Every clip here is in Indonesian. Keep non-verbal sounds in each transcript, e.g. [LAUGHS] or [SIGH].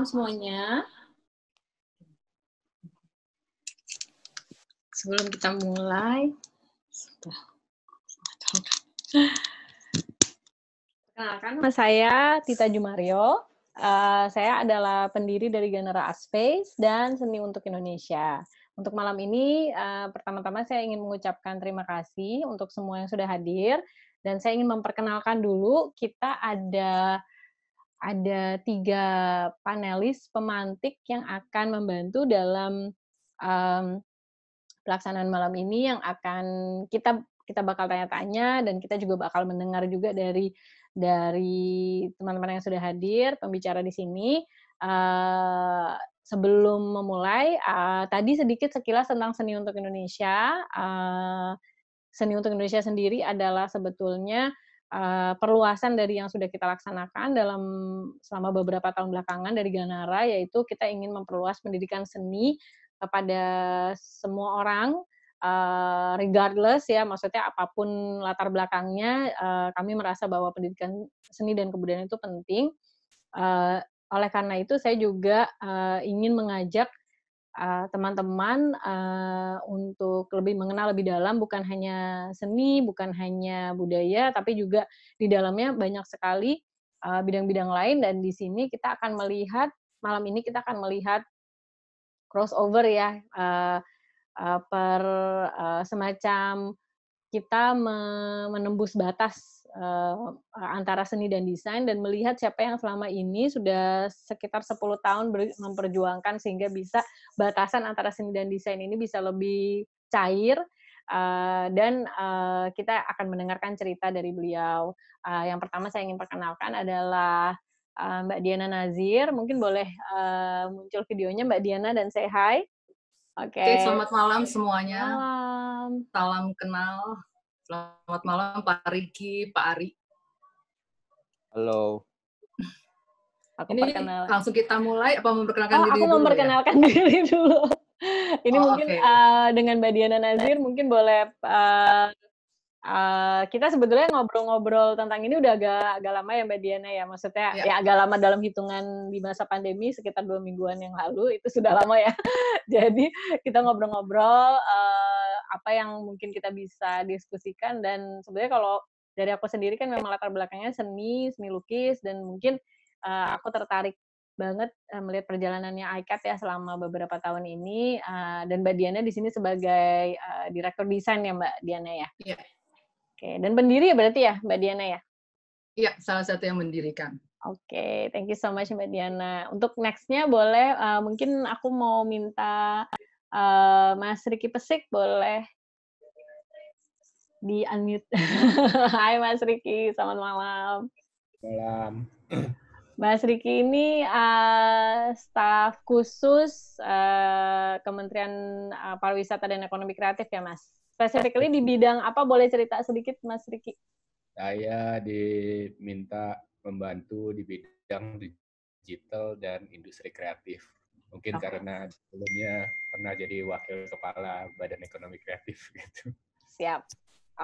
malam semuanya. Sebelum kita mulai, perkenalkan nama saya Tita Jumario. Uh, saya adalah pendiri dari General Art Space dan Seni untuk Indonesia. Untuk malam ini, uh, pertama-tama saya ingin mengucapkan terima kasih untuk semua yang sudah hadir. Dan saya ingin memperkenalkan dulu, kita ada ada tiga panelis pemantik yang akan membantu dalam um, pelaksanaan malam ini yang akan kita kita bakal tanya-tanya dan kita juga bakal mendengar juga dari dari teman-teman yang sudah hadir pembicara di sini. Uh, sebelum memulai, uh, tadi sedikit sekilas tentang seni untuk Indonesia. Uh, seni untuk Indonesia sendiri adalah sebetulnya uh, perluasan dari yang sudah kita laksanakan dalam selama beberapa tahun belakangan dari Ganara yaitu kita ingin memperluas pendidikan seni kepada semua orang uh, regardless ya maksudnya apapun latar belakangnya uh, kami merasa bahwa pendidikan seni dan kebudayaan itu penting uh, oleh karena itu saya juga uh, ingin mengajak Eh, teman-teman uh, uh, untuk lebih mengenal lebih dalam bukan hanya seni, bukan hanya budaya, tapi juga di dalamnya banyak sekali eh, bidang-bidang uh, lain dan di sini kita akan melihat malam ini kita akan melihat crossover ya uh, uh, per uh, semacam kita menembus batas uh, antara seni dan desain dan melihat siapa yang selama ini sudah sekitar 10 tahun memperjuangkan sehingga bisa batasan antara seni dan desain ini bisa lebih cair uh, dan uh, kita akan mendengarkan cerita dari beliau. Uh, yang pertama saya ingin perkenalkan adalah Mbak Diana Nazir. Mungkin boleh muncul videonya Mbak Diana dan say Hai Oke. Okay. Okay, selamat malam semuanya. Malam. Salam kenal. Selamat malam Pak Riki, Pak Ari. Halo. Aku ini perkenalan. langsung kita mulai apa memperkenalkan oh, diri aku dulu? Aku ya? memperkenalkan ya? [LAUGHS] diri dulu. Ini oh, mungkin okay. uh, eh, dengan Mbak Diana Nazir mungkin boleh uh, Eh, kita sebetulnya ngobrol-ngobrol tentang ini udah agak agak lama ya Mbak Diana ya maksudnya ya. ya agak lama dalam hitungan di masa pandemi sekitar dua mingguan yang lalu itu sudah lama ya [LAUGHS] jadi kita ngobrol-ngobrol uh, apa yang mungkin kita bisa diskusikan dan sebetulnya kalau dari aku sendiri kan memang latar belakangnya seni seni lukis dan mungkin uh, aku tertarik banget uh, melihat perjalanannya ICAT ya selama beberapa tahun ini uh, dan Mbak Diana di sini sebagai uh, direktur desain ya Mbak Diana ya. Yeah. Oke, dan pendiri ya berarti ya Mbak Diana ya? Iya, salah satu yang mendirikan. Oke, okay, thank you so much Mbak Diana. Untuk nextnya boleh, uh, mungkin aku mau minta uh, Mas Riki Pesik boleh di unmute. [LAUGHS] Hai Mas Riki, selamat malam. Malam. Mas Riki ini uh, staf khusus uh, Kementerian uh, Pariwisata dan Ekonomi Kreatif ya Mas? Specifically di bidang apa boleh cerita sedikit Mas Riki? Saya diminta membantu di bidang digital dan industri kreatif. Mungkin okay. karena sebelumnya pernah jadi wakil kepala Badan Ekonomi Kreatif [LAUGHS] gitu. Siap.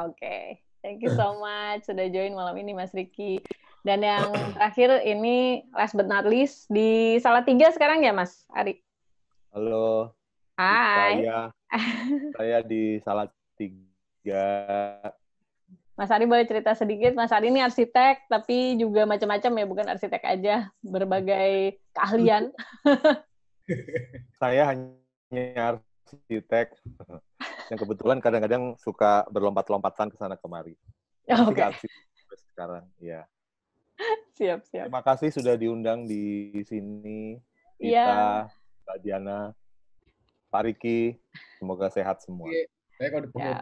Oke. Okay. Thank you so [LAUGHS] much sudah join malam ini Mas Riki. Dan yang terakhir ini last but not least di tiga sekarang ya Mas Ari? Halo. Hai. Saya, saya di Salat tiga. Mas Ari boleh cerita sedikit, Mas Ari ini arsitek, tapi juga macam-macam ya, bukan arsitek aja, berbagai keahlian. [LAUGHS] Saya hanya arsitek, yang kebetulan kadang-kadang suka berlompat-lompatan ke sana kemari. Oh, Oke. Okay. Sekarang, ya. Siap, siap. Terima kasih sudah diundang di sini, iya. kita, yeah. Mbak Diana, Pak Riki, semoga sehat semua. Yeah. Saya kalau dipukul. Ya.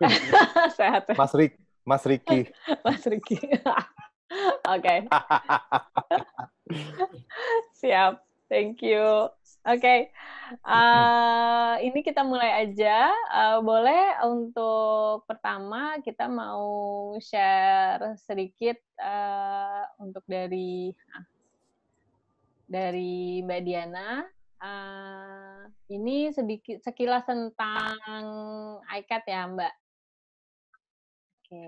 [LAUGHS] Sehat. Ya. Mas Rik, Mas Riki. [LAUGHS] Mas Riki. [LAUGHS] Oke. Siap. Thank you. Oke, okay. uh, ini kita mulai aja. Uh, boleh untuk pertama kita mau share sedikit uh, untuk dari ah, dari Mbak Diana Uh, ini sedikit sekilas tentang iCat ya Mbak. Oke.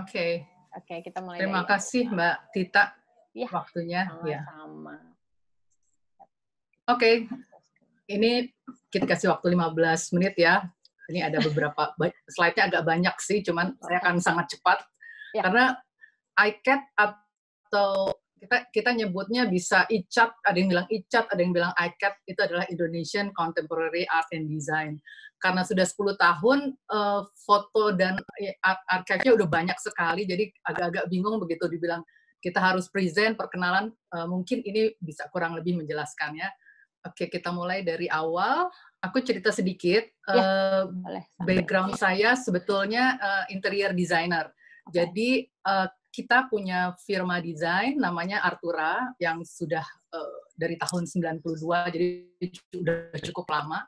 Oke. Oke, kita mulai. Terima dari... kasih Mbak Tita ya, waktunya. Ya. Oke. Okay. Ini kita kasih waktu 15 menit ya. Ini ada beberapa [LAUGHS] slide-nya agak banyak sih, cuman saya akan sangat cepat. Ya. Karena iCat atau kita kita nyebutnya bisa icat, ada yang bilang icat, ada yang bilang icat, itu adalah Indonesian Contemporary Art and Design. Karena sudah 10 tahun eh, foto dan eh, art udah banyak sekali, jadi agak-agak bingung begitu dibilang kita harus present perkenalan, eh, mungkin ini bisa kurang lebih menjelaskannya. Oke, kita mulai dari awal. Aku cerita sedikit. Ya, uh, Background saya sebetulnya uh, interior designer. Okay. Jadi uh, kita punya firma desain namanya Artura yang sudah uh, dari tahun 92 jadi sudah cukup lama.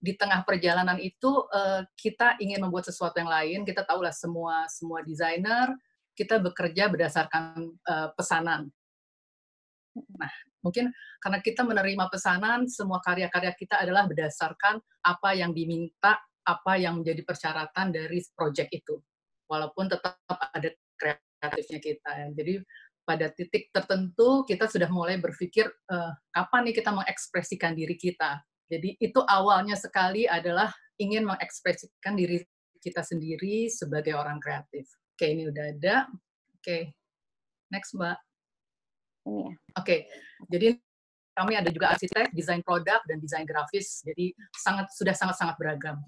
Di tengah perjalanan itu uh, kita ingin membuat sesuatu yang lain. Kita tahulah semua semua desainer kita bekerja berdasarkan uh, pesanan. Nah, mungkin karena kita menerima pesanan, semua karya-karya kita adalah berdasarkan apa yang diminta, apa yang menjadi persyaratan dari proyek itu. Walaupun tetap ada kreatif kreatifnya kita. Ya. Jadi pada titik tertentu kita sudah mulai berpikir uh, kapan nih kita mengekspresikan diri kita. Jadi itu awalnya sekali adalah ingin mengekspresikan diri kita sendiri sebagai orang kreatif. Oke, ini udah ada. Oke. Next, Mbak. Ini ya. Oke. Jadi kami ada juga arsitek, desain produk dan desain grafis. Jadi sangat sudah sangat-sangat beragam.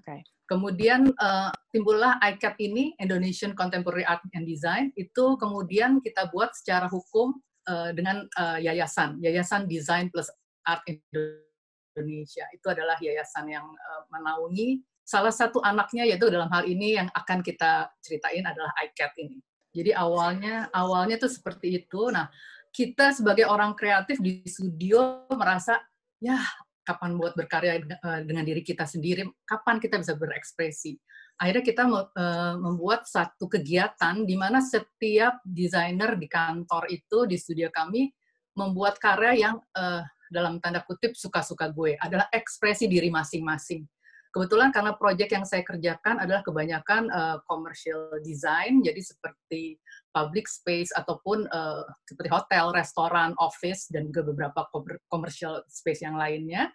Okay. Kemudian uh, timbullah ICAT ini, Indonesian Contemporary Art and Design, itu kemudian kita buat secara hukum uh, dengan uh, yayasan, yayasan Design plus Art Indonesia. Itu adalah yayasan yang uh, menaungi salah satu anaknya, yaitu dalam hal ini yang akan kita ceritain adalah ICAT ini. Jadi awalnya awalnya tuh seperti itu. Nah, kita sebagai orang kreatif di studio merasa ya kapan buat berkarya eh, dengan diri kita sendiri, kapan kita bisa berekspresi. Akhirnya kita eh, membuat satu kegiatan di mana setiap desainer di kantor itu, di studio kami, membuat karya yang eh, dalam tanda kutip suka-suka gue, adalah ekspresi diri masing-masing. Kebetulan karena proyek yang saya kerjakan adalah kebanyakan uh, commercial design, jadi seperti public space ataupun uh, seperti hotel, restoran, office, dan juga beberapa commercial space yang lainnya.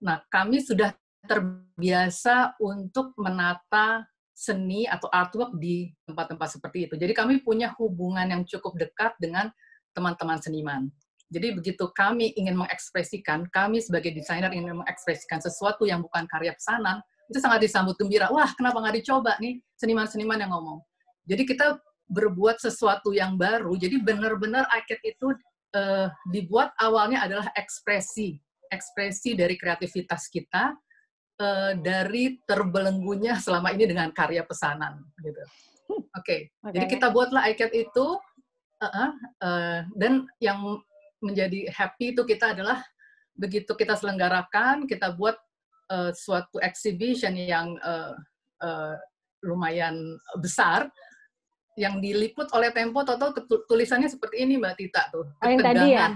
Nah, kami sudah terbiasa untuk menata seni atau artwork di tempat-tempat seperti itu. Jadi kami punya hubungan yang cukup dekat dengan teman-teman seniman. Jadi begitu kami ingin mengekspresikan, kami sebagai desainer ingin mengekspresikan sesuatu yang bukan karya pesanan, itu sangat disambut gembira. Wah, kenapa nggak dicoba nih seniman-seniman yang ngomong? Jadi kita berbuat sesuatu yang baru. Jadi benar-benar akhir e itu uh, dibuat awalnya adalah ekspresi, ekspresi dari kreativitas kita, uh, dari terbelenggunya selama ini dengan karya pesanan. Gitu. Hmm. Oke, okay. okay. jadi kita buatlah iCat e itu, uh, uh, uh, dan yang menjadi happy itu kita adalah begitu kita selenggarakan kita buat uh, suatu exhibition yang uh, uh, lumayan besar yang diliput oleh Tempo total tulisannya seperti ini Mbak Tita tuh oh, yang tadi ya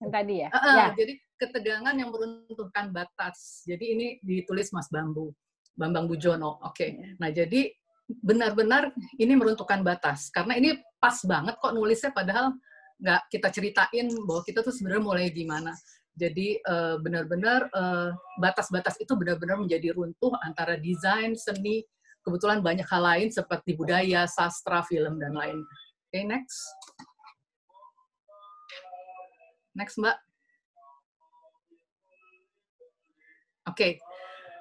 yang tadi ya, uh, uh, ya. jadi ketegangan yang meruntuhkan batas jadi ini ditulis Mas Bambu Bambang Bujono oke okay. Iya. nah jadi benar-benar ini meruntuhkan batas karena ini pas banget kok nulisnya padahal nggak kita ceritain bahwa kita tuh sebenarnya mulai di mana Jadi uh, benar-benar uh, batas-batas itu benar-benar menjadi runtuh antara desain, seni, kebetulan banyak hal lain seperti budaya, sastra, film dan lain. Oke, okay, next. Next, Mbak. Oke. Okay.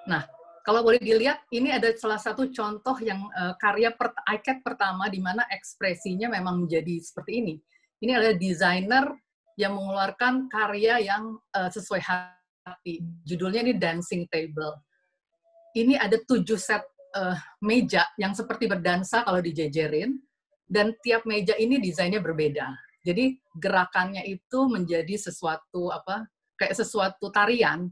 Nah, kalau boleh dilihat, ini ada salah satu contoh yang uh, karya per, iCat pertama di mana ekspresinya memang menjadi seperti ini ini adalah desainer yang mengeluarkan karya yang uh, sesuai hati. Judulnya ini Dancing Table. Ini ada tujuh set uh, meja yang seperti berdansa kalau dijejerin, dan tiap meja ini desainnya berbeda. Jadi gerakannya itu menjadi sesuatu apa kayak sesuatu tarian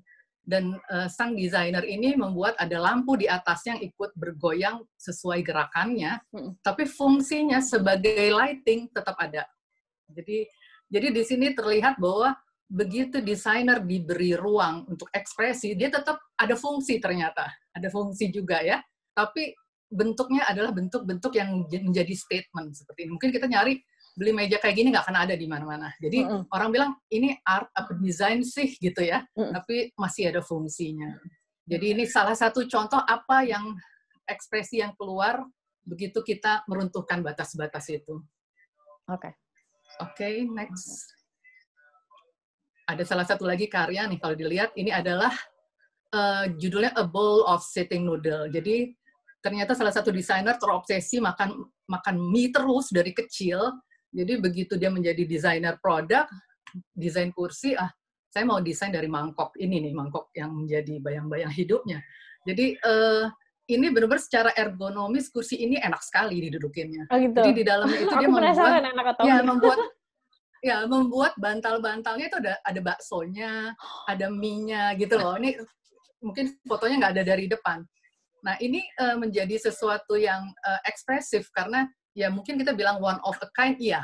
dan uh, sang desainer ini membuat ada lampu di atas yang ikut bergoyang sesuai gerakannya, hmm. tapi fungsinya sebagai lighting tetap ada. Jadi jadi di sini terlihat bahwa begitu desainer diberi ruang untuk ekspresi, dia tetap ada fungsi ternyata, ada fungsi juga ya. Tapi bentuknya adalah bentuk-bentuk yang menjadi statement seperti ini. Mungkin kita nyari beli meja kayak gini nggak akan ada di mana-mana. Jadi mm -hmm. orang bilang ini art apa desain sih gitu ya, mm -hmm. tapi masih ada fungsinya. Jadi ini salah satu contoh apa yang ekspresi yang keluar begitu kita meruntuhkan batas-batas itu. Oke. Okay okay, next. Ada salah satu lagi karya nih kalau dilihat ini adalah uh, judulnya A Bowl of Sitting Noodle. Jadi ternyata salah satu desainer terobsesi makan makan mie terus dari kecil. Jadi begitu dia menjadi desainer produk, desain kursi, ah saya mau desain dari mangkok ini nih mangkok yang menjadi bayang-bayang hidupnya. Jadi uh, ini benar-benar secara ergonomis kursi ini enak sekali didudukinnya. Oh, gitu. Jadi di dalamnya itu [LAUGHS] dia membuat atau ya membuat [LAUGHS] ya membuat bantal-bantalnya itu ada ada baksonya, ada minyak gitu loh. Ini mungkin fotonya nggak ada dari depan. Nah, ini uh, menjadi sesuatu yang uh, ekspresif karena ya mungkin kita bilang one of a kind iya.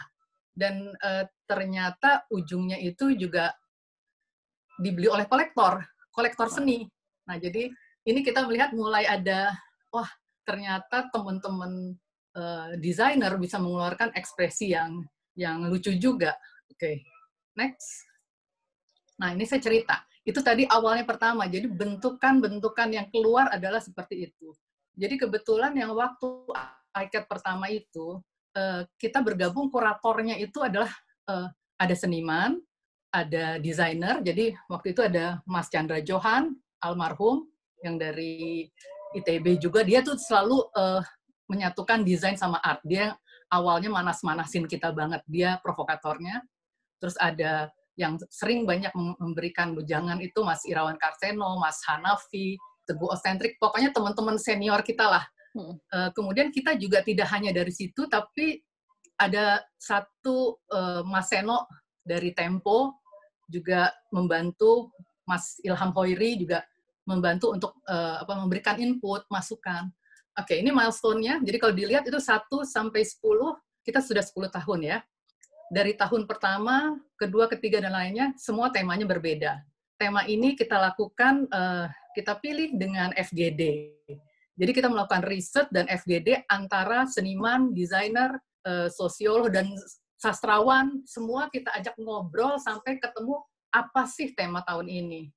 Dan uh, ternyata ujungnya itu juga dibeli oleh kolektor, kolektor seni. Nah, jadi ini kita melihat mulai ada wah ternyata teman-teman uh, desainer bisa mengeluarkan ekspresi yang yang lucu juga. Oke, okay. next. Nah ini saya cerita. Itu tadi awalnya pertama. Jadi bentukan-bentukan yang keluar adalah seperti itu. Jadi kebetulan yang waktu iCat pertama itu eh, kita bergabung kuratornya itu adalah eh, ada seniman, ada desainer. Jadi waktu itu ada Mas Chandra Johan almarhum, yang dari ITB juga dia tuh selalu uh, menyatukan desain sama art. Dia awalnya manas-manasin kita banget, dia provokatornya. Terus ada yang sering banyak memberikan bujangan itu Mas Irawan Karseno, Mas Hanafi, Teguh Ostentrik, pokoknya teman-teman senior kita lah. Hmm. Uh, kemudian kita juga tidak hanya dari situ, tapi ada satu uh, Mas Seno dari Tempo juga membantu Mas Ilham Hoiri juga membantu untuk uh, apa memberikan input, masukan. Oke, okay, ini milestone-nya. Jadi kalau dilihat itu 1 sampai 10, kita sudah 10 tahun ya. Dari tahun pertama, kedua, ketiga, dan lainnya, semua temanya berbeda. Tema ini kita lakukan, uh, kita pilih dengan FGD. Jadi kita melakukan riset dan FGD antara seniman, desainer, uh, sosiolog, dan sastrawan. Semua kita ajak ngobrol sampai ketemu apa sih tema tahun ini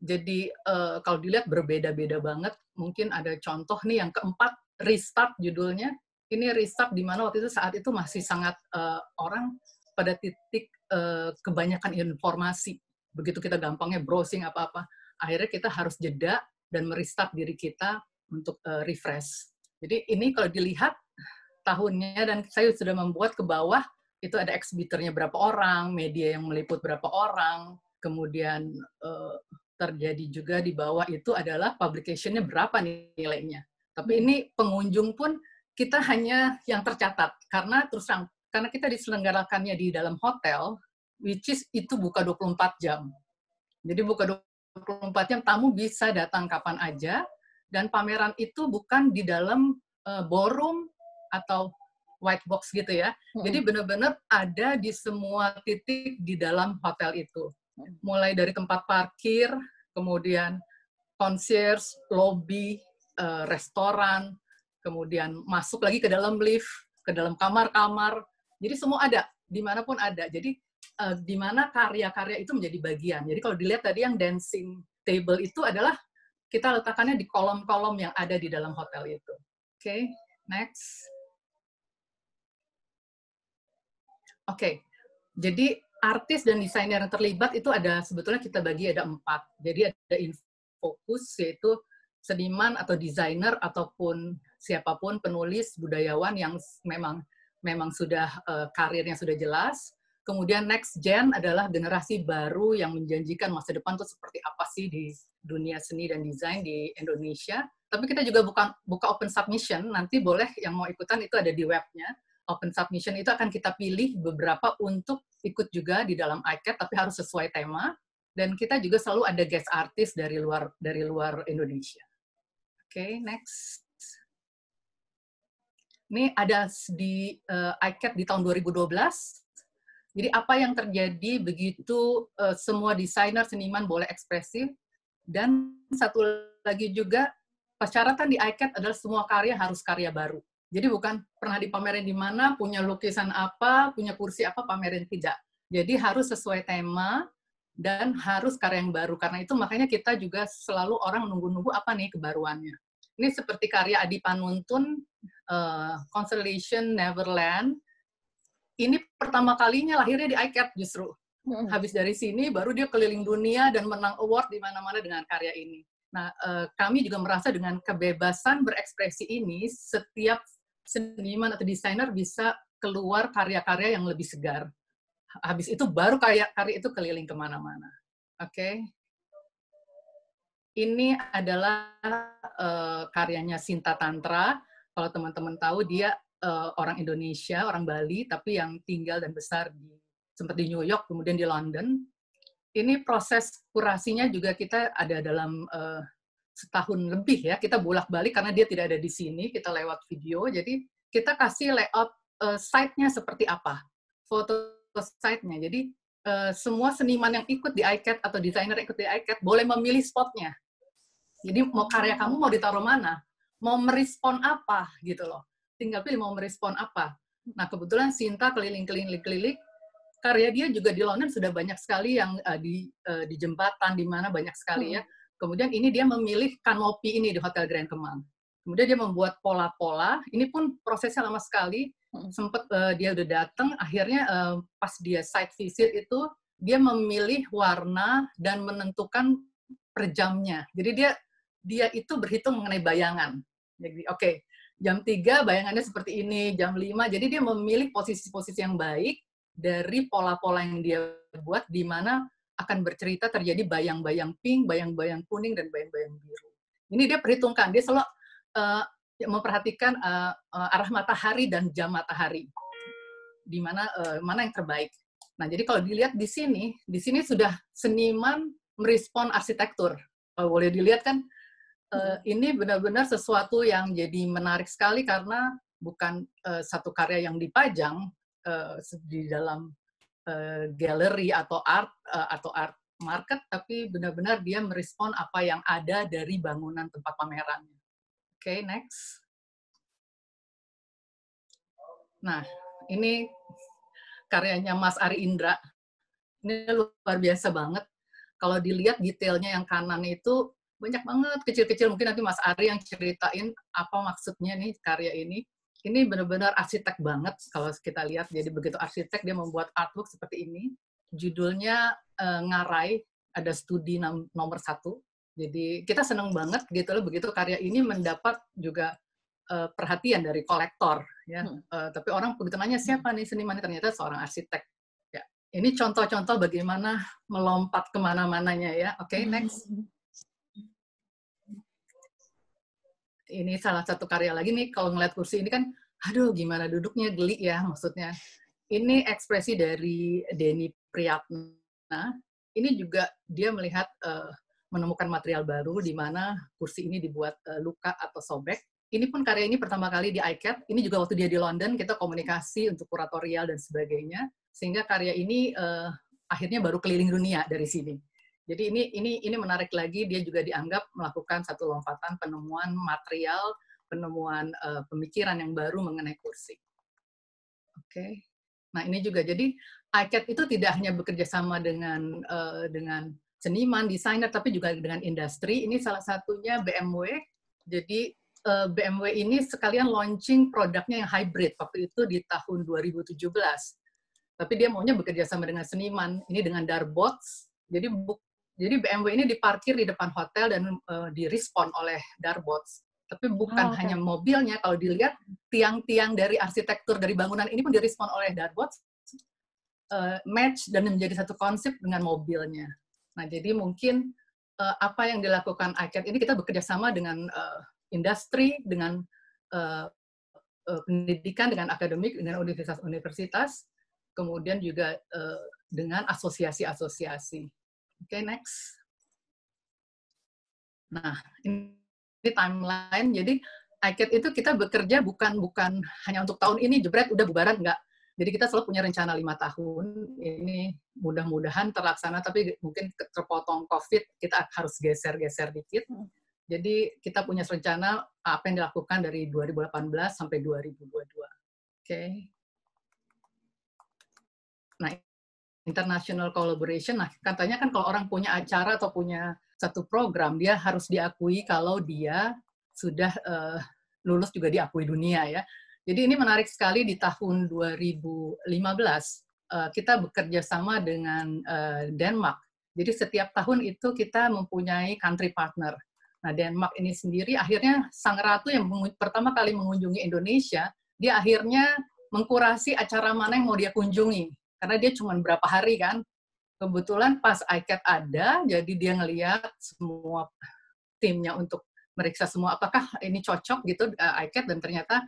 jadi uh, kalau dilihat berbeda-beda banget. Mungkin ada contoh nih yang keempat restart judulnya. Ini restart di mana waktu itu saat itu masih sangat uh, orang pada titik uh, kebanyakan informasi. Begitu kita gampangnya browsing apa-apa, akhirnya kita harus jeda dan merestart diri kita untuk uh, refresh. Jadi ini kalau dilihat tahunnya dan saya sudah membuat ke bawah itu ada eksbiternya berapa orang, media yang meliput berapa orang, kemudian uh, terjadi juga di bawah itu adalah publication-nya berapa nilainya. Tapi ini pengunjung pun kita hanya yang tercatat karena terus terang karena kita diselenggarakannya di dalam hotel which is itu buka 24 jam. Jadi buka 24 jam tamu bisa datang kapan aja dan pameran itu bukan di dalam uh, ballroom atau white box gitu ya. Jadi benar-benar ada di semua titik di dalam hotel itu mulai dari tempat parkir, kemudian concierge, lobby, uh, restoran, kemudian masuk lagi ke dalam lift, ke dalam kamar-kamar. Jadi semua ada, dimanapun ada. Jadi uh, di mana karya-karya itu menjadi bagian. Jadi kalau dilihat tadi yang dancing table itu adalah kita letakkannya di kolom-kolom yang ada di dalam hotel itu. Oke, okay, next. Oke, okay, jadi artis dan desainer yang terlibat itu ada sebetulnya kita bagi ada empat. Jadi ada fokus yaitu seniman atau desainer ataupun siapapun penulis budayawan yang memang memang sudah uh, karirnya sudah jelas. Kemudian next gen adalah generasi baru yang menjanjikan masa depan tuh seperti apa sih di dunia seni dan desain di Indonesia. Tapi kita juga bukan buka open submission nanti boleh yang mau ikutan itu ada di webnya open submission itu akan kita pilih beberapa untuk ikut juga di dalam ICAT tapi harus sesuai tema dan kita juga selalu ada guest artist dari luar dari luar Indonesia. Oke, okay, next. Ini ada di uh, eh, ICAT di tahun 2012. Jadi apa yang terjadi begitu uh, semua desainer seniman boleh ekspresif dan satu lagi juga persyaratan di ICAT adalah semua karya harus karya baru. Jadi bukan pernah dipamerin di mana, punya lukisan apa, punya kursi apa, pamerin tidak. Jadi harus sesuai tema dan harus karya yang baru. Karena itu makanya kita juga selalu orang nunggu-nunggu apa nih kebaruannya. Ini seperti karya Adi Panuntun, uh, Constellation Neverland. Ini pertama kalinya lahirnya di ICAT justru. Hmm. Habis dari sini baru dia keliling dunia dan menang award di mana-mana dengan karya ini. Nah, eh, kami juga merasa dengan kebebasan berekspresi ini, setiap seniman atau desainer bisa keluar karya-karya yang lebih segar. Habis itu baru karya-karya itu keliling kemana-mana. Oke. Okay? Ini adalah uh, karyanya Sinta Tantra. Kalau teman-teman tahu dia uh, orang Indonesia, orang Bali, tapi yang tinggal dan besar di sempat di New York, kemudian di London. Ini proses kurasinya juga kita ada dalam uh, setahun lebih ya kita bolak-balik karena dia tidak ada di sini kita lewat video jadi kita kasih layout uh, site-nya seperti apa foto site-nya jadi uh, semua seniman yang ikut di iCat atau desainer ikut di iCat boleh memilih spotnya jadi mau karya kamu mau ditaruh mana mau merespon apa gitu loh tinggal pilih mau merespon apa nah kebetulan Sinta keliling-keliling-keliling karya dia juga di London sudah banyak sekali yang uh, di uh, di jembatan di mana banyak sekali hmm. ya Kemudian ini dia memilih kanopi ini di Hotel Grand Kemang. Kemudian dia membuat pola-pola. Ini pun prosesnya lama sekali. Hmm. Sempat uh, eh, dia udah datang, akhirnya uh, pas dia site visit itu dia memilih warna dan menentukan per jamnya. Jadi dia dia itu berhitung mengenai bayangan. Jadi oke, okay, jam 3 bayangannya seperti ini, jam 5. Jadi dia memilih posisi-posisi yang baik dari pola-pola yang dia buat di mana akan bercerita terjadi bayang-bayang pink, bayang-bayang kuning, dan bayang-bayang biru. Ini dia perhitungkan, dia selalu uh, memperhatikan uh, arah matahari dan jam matahari, di mana uh, mana yang terbaik. Nah, jadi kalau dilihat di sini, di sini sudah seniman merespon arsitektur. Kalau boleh dilihat kan, uh, ini benar-benar sesuatu yang jadi menarik sekali karena bukan uh, satu karya yang dipajang uh, di dalam uh, eh, gallery atau art eh, atau art market tapi benar-benar dia merespon apa yang ada dari bangunan tempat pameran. Oke, okay, next. Nah, ini karyanya Mas Ari Indra. Ini luar biasa banget. Kalau dilihat detailnya yang kanan itu banyak banget kecil-kecil. Mungkin nanti Mas Ari yang ceritain apa maksudnya nih karya ini ini benar-benar arsitek banget kalau kita lihat. Jadi begitu arsitek dia membuat artwork seperti ini. Judulnya uh, Ngarai, ada studi nomor satu. Jadi kita senang banget gitu loh begitu karya ini mendapat juga uh, perhatian dari kolektor ya. Hmm. Uh, tapi orang begitu nanya hmm. siapa nih seniman ini ternyata seorang arsitek. Ya, ini contoh-contoh bagaimana melompat kemana-mananya ya. Oke okay, hmm. next. Hmm ini salah satu karya lagi nih kalau ngeliat kursi ini kan aduh gimana duduknya geli ya maksudnya ini ekspresi dari Denny Priyatna ini juga dia melihat uh, menemukan material baru di mana kursi ini dibuat uh, luka atau sobek ini pun karya ini pertama kali di ICAT, ini juga waktu dia di London, kita komunikasi untuk kuratorial dan sebagainya, sehingga karya ini uh, akhirnya baru keliling dunia dari sini. Jadi ini ini ini menarik lagi dia juga dianggap melakukan satu lompatan penemuan material, penemuan uh, pemikiran yang baru mengenai kursi. Oke. Okay. Nah, ini juga jadi ICAT itu tidak hanya bekerja sama dengan uh, dengan seniman, desainer tapi juga dengan industri. Ini salah satunya BMW. Jadi uh, eh, BMW ini sekalian launching produknya yang hybrid waktu itu di tahun 2017. Tapi dia maunya bekerja sama dengan seniman, ini dengan Darbots. Jadi buk. Jadi BMW ini diparkir di depan hotel dan uh, direspon oleh Darbots. Tapi bukan oh, okay. hanya mobilnya, kalau dilihat tiang-tiang dari arsitektur dari bangunan ini pun direspon oleh Darbots uh, match dan menjadi satu konsep dengan mobilnya. Nah, jadi mungkin uh, apa yang dilakukan ICAT ini kita bekerja sama dengan uh, industri, dengan uh, uh, pendidikan, dengan akademik, dengan universitas-universitas, kemudian juga uh, dengan asosiasi-asosiasi. Oke, okay, next. Nah, ini, timeline. Jadi ICAT itu kita bekerja bukan bukan hanya untuk tahun ini jebret udah bubaran enggak. Jadi kita selalu punya rencana lima tahun. Ini mudah-mudahan terlaksana, tapi mungkin terpotong COVID kita harus geser-geser dikit. Hmm. Jadi kita punya rencana apa yang dilakukan dari 2018 sampai 2022. Oke. Okay. Nah, international collaboration. Nah, katanya kan kalau orang punya acara atau punya satu program, dia harus diakui kalau dia sudah uh, lulus juga diakui dunia ya. Jadi ini menarik sekali di tahun 2015 eh, kita bekerja sama dengan eh, Denmark. Jadi setiap tahun itu kita mempunyai country partner. Nah, Denmark ini sendiri akhirnya sang ratu yang pertama kali mengunjungi Indonesia, dia akhirnya mengkurasi acara mana yang mau dia kunjungi karena dia cuma berapa hari kan kebetulan pas iCat ada jadi dia ngeliat semua timnya untuk meriksa semua apakah ini cocok gitu eh, iCat dan ternyata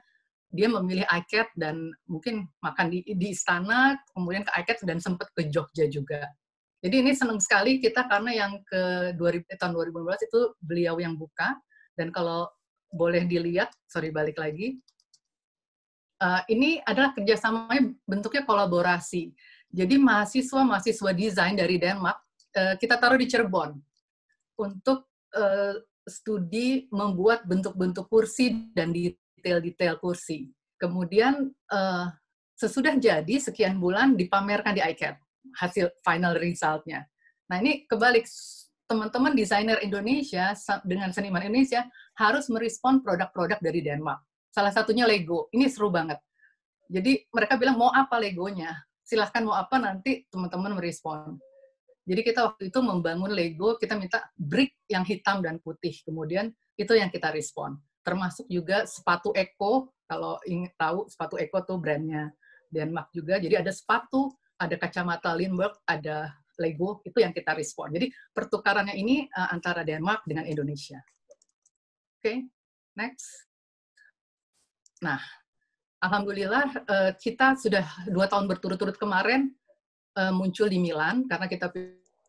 dia memilih iCat dan mungkin makan di, di istana kemudian ke iCat dan sempat ke Jogja juga jadi ini senang sekali kita karena yang ke 2000, eh, tahun 2015 itu beliau yang buka dan kalau boleh dilihat, sorry balik lagi, Eh, ini adalah kerjasamanya bentuknya kolaborasi. Jadi mahasiswa-mahasiswa desain dari Denmark uh, kita taruh di Cirebon untuk uh, studi membuat bentuk-bentuk kursi dan detail-detail kursi. Kemudian uh, sesudah jadi sekian bulan dipamerkan di iCat hasil final resultnya. Nah ini kebalik teman-teman desainer Indonesia dengan seniman Indonesia harus merespon produk-produk dari Denmark. Salah satunya Lego. Ini seru banget. Jadi mereka bilang mau apa Legonya? Silahkan mau apa nanti teman-teman merespon. Jadi kita waktu itu membangun Lego, kita minta brick yang hitam dan putih. Kemudian itu yang kita respon. Termasuk juga sepatu Eko, kalau ingin tahu sepatu Eko tuh brandnya Denmark juga. Jadi ada sepatu, ada kacamata Lindbergh, ada Lego, itu yang kita respon. Jadi pertukarannya ini eh, antara Denmark dengan Indonesia. Oke, okay, next. Nah, alhamdulillah eh, kita sudah dua tahun berturut-turut kemarin eh, muncul di Milan karena kita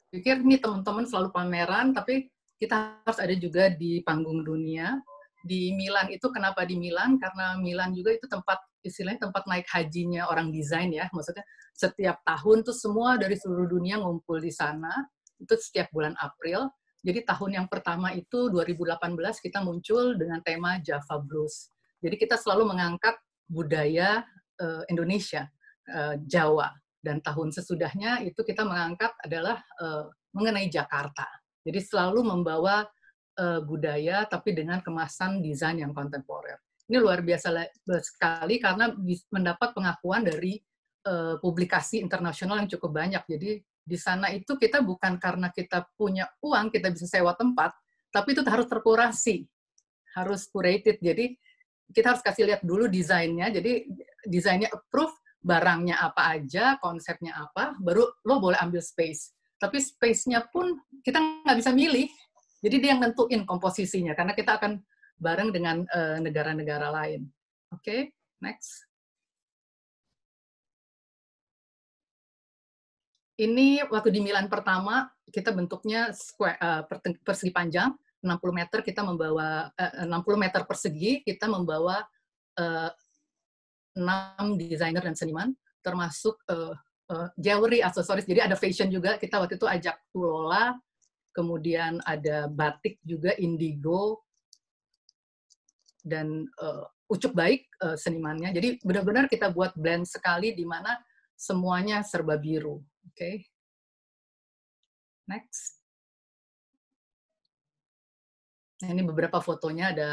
pikir ini teman-teman selalu pameran, tapi kita harus ada juga di panggung dunia. Di Milan itu kenapa di Milan? Karena Milan juga itu tempat istilahnya tempat naik hajinya orang desain ya. Maksudnya setiap tahun tuh semua dari seluruh dunia ngumpul di sana. Itu setiap bulan April. Jadi tahun yang pertama itu 2018 kita muncul dengan tema Java Blues. Jadi kita selalu mengangkat budaya uh, Indonesia, uh, Jawa, dan tahun sesudahnya itu kita mengangkat adalah uh, mengenai Jakarta. Jadi selalu membawa uh, budaya tapi dengan kemasan desain yang kontemporer. Ini luar biasa sekali karena mendapat pengakuan dari uh, publikasi internasional yang cukup banyak. Jadi di sana itu kita bukan karena kita punya uang kita bisa sewa tempat, tapi itu harus terkurasi, harus curated. Jadi kita harus kasih lihat dulu desainnya. Jadi desainnya approve, barangnya apa aja, konsepnya apa, baru lo boleh ambil space. Tapi space-nya pun kita nggak bisa milih. Jadi dia yang nentuin komposisinya karena kita akan bareng dengan eh, negara-negara uh, lain. Oke, okay, next. Ini waktu di Milan pertama kita bentuknya square, uh, persegi panjang, 60 meter kita membawa eh, 60 meter persegi kita membawa 6 eh, desainer dan seniman termasuk eh, eh, jewelry aksesoris jadi ada fashion juga kita waktu itu ajak Tulola kemudian ada batik juga indigo dan uh, ucup baik uh, senimannya jadi benar-benar kita buat blend sekali di mana semuanya serba biru oke okay? next Nah, ini beberapa fotonya ada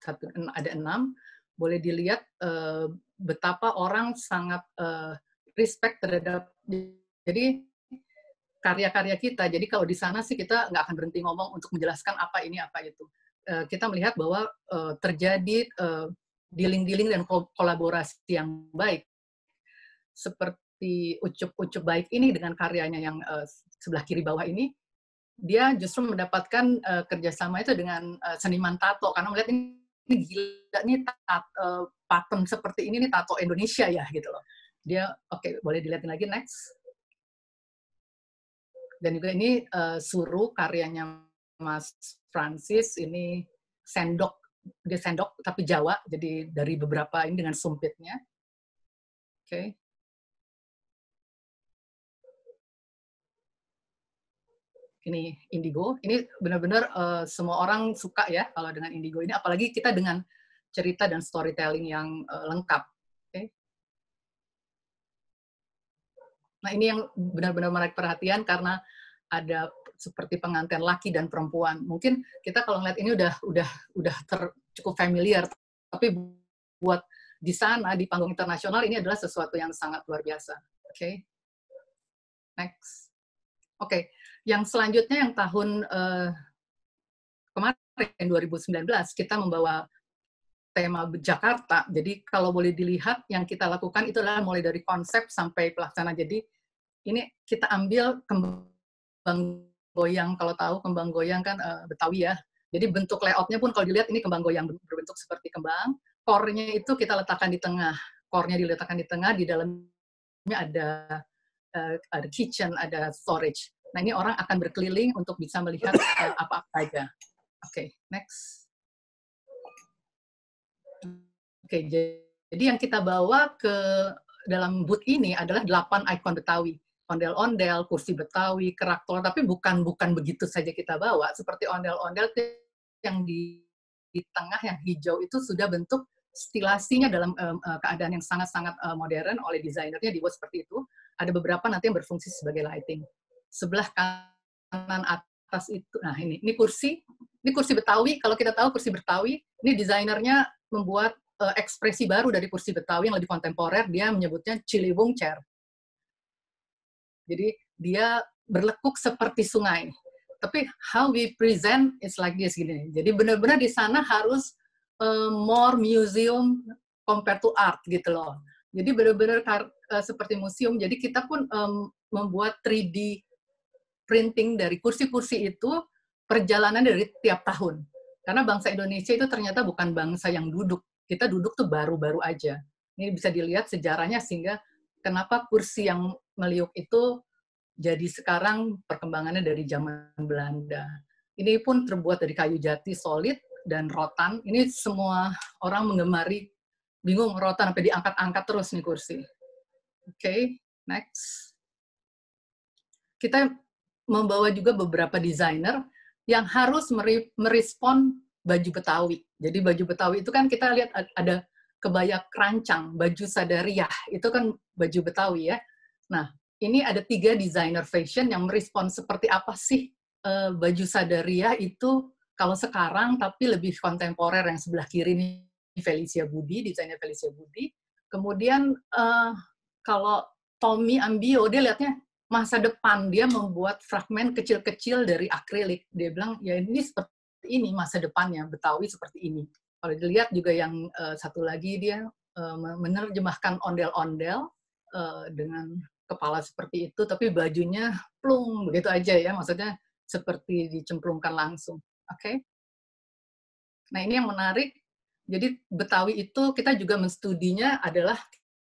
satu ada enam. Boleh dilihat uh, betapa orang sangat uh, respect terhadap jadi karya-karya kita. Jadi kalau di sana sih kita nggak akan berhenti ngomong untuk menjelaskan apa ini apa itu. Uh, kita melihat bahwa uh, terjadi dealing dealing-dealing dan kolaborasi yang baik. Seperti ucup-ucup baik ini dengan karyanya yang uh, sebelah kiri bawah ini dia justru mendapatkan uh, kerjasama itu dengan uh, seniman tato karena melihat ini, ini gila ini tato, uh, eh, pattern seperti ini nih tato Indonesia ya gitu loh. Dia oke okay, boleh dilihatin lagi next. Dan juga ini uh, suruh karyanya Mas Francis ini sendok dia sendok tapi Jawa jadi dari beberapa ini dengan sumpitnya. Oke. Okay. ini indigo ini benar-benar uh, semua orang suka ya kalau dengan indigo ini apalagi kita dengan cerita dan storytelling yang uh, lengkap okay? nah ini yang benar-benar menarik perhatian karena ada seperti pengantin laki dan perempuan mungkin kita kalau ngeliat ini udah udah udah ter, cukup familiar tapi buat di sana di panggung internasional ini adalah sesuatu yang sangat luar biasa oke okay? next oke okay yang selanjutnya yang tahun uh, kemarin 2019 kita membawa tema Jakarta. Jadi kalau boleh dilihat yang kita lakukan itu adalah mulai dari konsep sampai pelaksana. Jadi ini kita ambil kembang goyang kalau tahu kembang goyang kan uh, Betawi ya. Jadi bentuk layoutnya pun kalau dilihat ini kembang goyang berbentuk seperti kembang. Core-nya itu kita letakkan di tengah. Core-nya diletakkan di tengah, di dalamnya ada uh, ada kitchen, ada storage. Nah ini orang akan berkeliling untuk bisa melihat eh, apa-apa saja. Oke, okay, next. Oke, okay, jadi yang kita bawa ke dalam booth ini adalah 8 ikon Betawi. Ondel-ondel, kursi Betawi, kerak telur, tapi bukan bukan begitu saja kita bawa. Seperti ondel-ondel yang di, di tengah yang hijau itu sudah bentuk stilasinya dalam uh, keadaan yang sangat-sangat uh, modern oleh desainernya dibuat seperti itu. Ada beberapa nanti yang berfungsi sebagai lighting sebelah kanan atas itu. Nah, ini ini kursi, ini kursi Betawi. Kalau kita tahu kursi Betawi, ini desainernya membuat uh, ekspresi baru dari kursi Betawi yang lebih kontemporer, dia menyebutnya Ciliwung Chair. Jadi dia berlekuk seperti sungai. Tapi how we present is like this gini. Jadi benar-benar di sana harus uh, more museum compared to art gitu loh. Jadi benar-benar uh, seperti museum. Jadi kita pun um, membuat 3D printing dari kursi-kursi itu perjalanan dari tiap tahun. Karena bangsa Indonesia itu ternyata bukan bangsa yang duduk. Kita duduk tuh baru-baru aja. Ini bisa dilihat sejarahnya sehingga kenapa kursi yang meliuk itu jadi sekarang perkembangannya dari zaman Belanda. Ini pun terbuat dari kayu jati solid dan rotan. Ini semua orang mengemari bingung rotan apa diangkat-angkat terus nih kursi. Oke, okay, next. Kita membawa juga beberapa desainer yang harus merespon baju Betawi. Jadi baju Betawi itu kan kita lihat ada kebaya kerancang, baju sadariah, itu kan baju Betawi ya. Nah, ini ada tiga desainer fashion yang merespon seperti apa sih uh, baju sadariah itu kalau sekarang tapi lebih kontemporer yang sebelah kiri ini Felicia Budi, desainer Felicia Budi. Kemudian uh, kalau Tommy Ambio dia lihatnya masa depan dia membuat fragmen kecil-kecil dari akrilik. Dia bilang ya ini seperti ini masa depannya Betawi seperti ini. Kalau dilihat juga yang uh, satu lagi dia uh, menerjemahkan ondel-ondel uh, dengan kepala seperti itu, tapi bajunya plung begitu aja ya, maksudnya seperti dicemplungkan langsung. Oke? Okay? Nah ini yang menarik. Jadi Betawi itu kita juga menstudinya adalah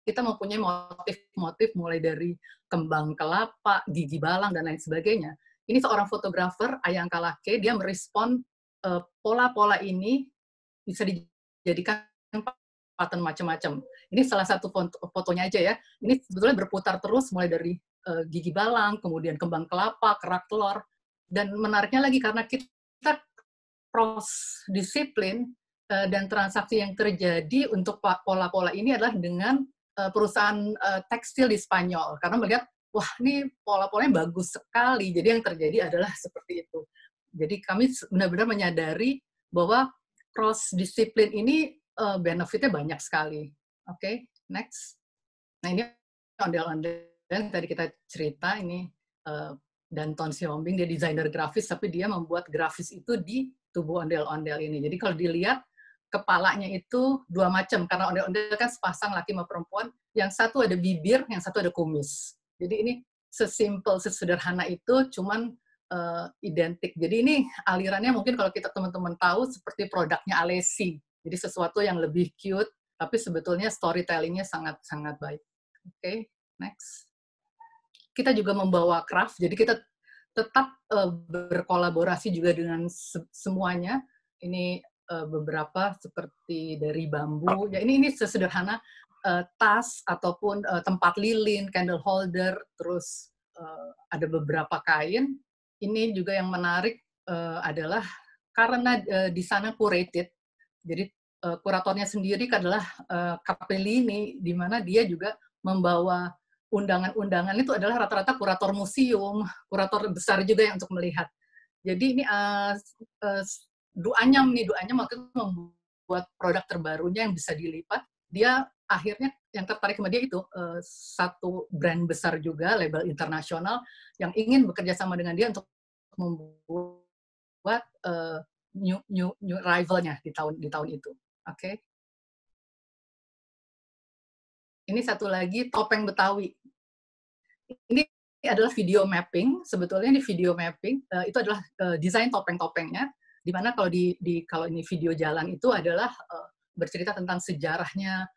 kita mempunyai motif-motif mulai dari kembang kelapa, gigi balang, dan lain sebagainya. Ini seorang fotografer, Ayang Kalake, dia merespon eh, pola-pola uh, ini bisa dijadikan paten macam-macam. Ini salah satu foto fotonya aja ya. Ini sebetulnya berputar terus mulai dari uh, gigi balang, kemudian kembang kelapa, kerak telur, dan menariknya lagi karena kita cross disiplin eh, dan transaksi yang terjadi untuk pola-pola ini adalah dengan Eh, perusahaan eh, tekstil di Spanyol karena melihat wah ini pola-polanya bagus sekali. Jadi yang terjadi adalah seperti itu. Jadi kami benar-benar menyadari bahwa cross disiplin ini eh, benefitnya banyak sekali. Oke, okay, next. Nah ini ondel ondel tadi kita cerita ini dan Ton Siombing dia desainer grafis tapi dia membuat grafis itu di tubuh ondel-ondel ini. Jadi kalau dilihat kepalanya itu dua macam karena ondel-ondel kan sepasang laki sama perempuan yang satu ada bibir yang satu ada kumis jadi ini sesimpel sesederhana itu cuman uh, identik jadi ini alirannya mungkin kalau kita teman-teman tahu seperti produknya Alessi jadi sesuatu yang lebih cute tapi sebetulnya storytellingnya sangat sangat baik oke okay, next kita juga membawa craft jadi kita tetap uh, berkolaborasi juga dengan se semuanya ini Eh, beberapa seperti dari bambu. Ya ini ini sesederhana uh, tas ataupun uh, tempat lilin, candle holder, terus uh, ada beberapa kain. Ini juga yang menarik uh, adalah karena uh, di sana curated. Jadi uh, kuratornya sendiri adalah uh, Capellini di mana dia juga membawa undangan-undangan itu adalah rata-rata kurator museum, kurator besar juga yang untuk melihat. Jadi ini uh, uh, duanya, nih duanya waktu membuat produk terbarunya yang bisa dilipat dia akhirnya yang tertarik sama dia itu eh, satu brand besar juga label internasional yang ingin bekerja sama dengan dia untuk membuat eh, new new new rivalnya di tahun di tahun itu oke okay? ini satu lagi topeng betawi ini adalah video mapping sebetulnya ini video mapping uh, itu adalah uh, desain topeng-topengnya dimana kalau di, di kalau ini video jalan itu adalah uh, bercerita tentang sejarahnya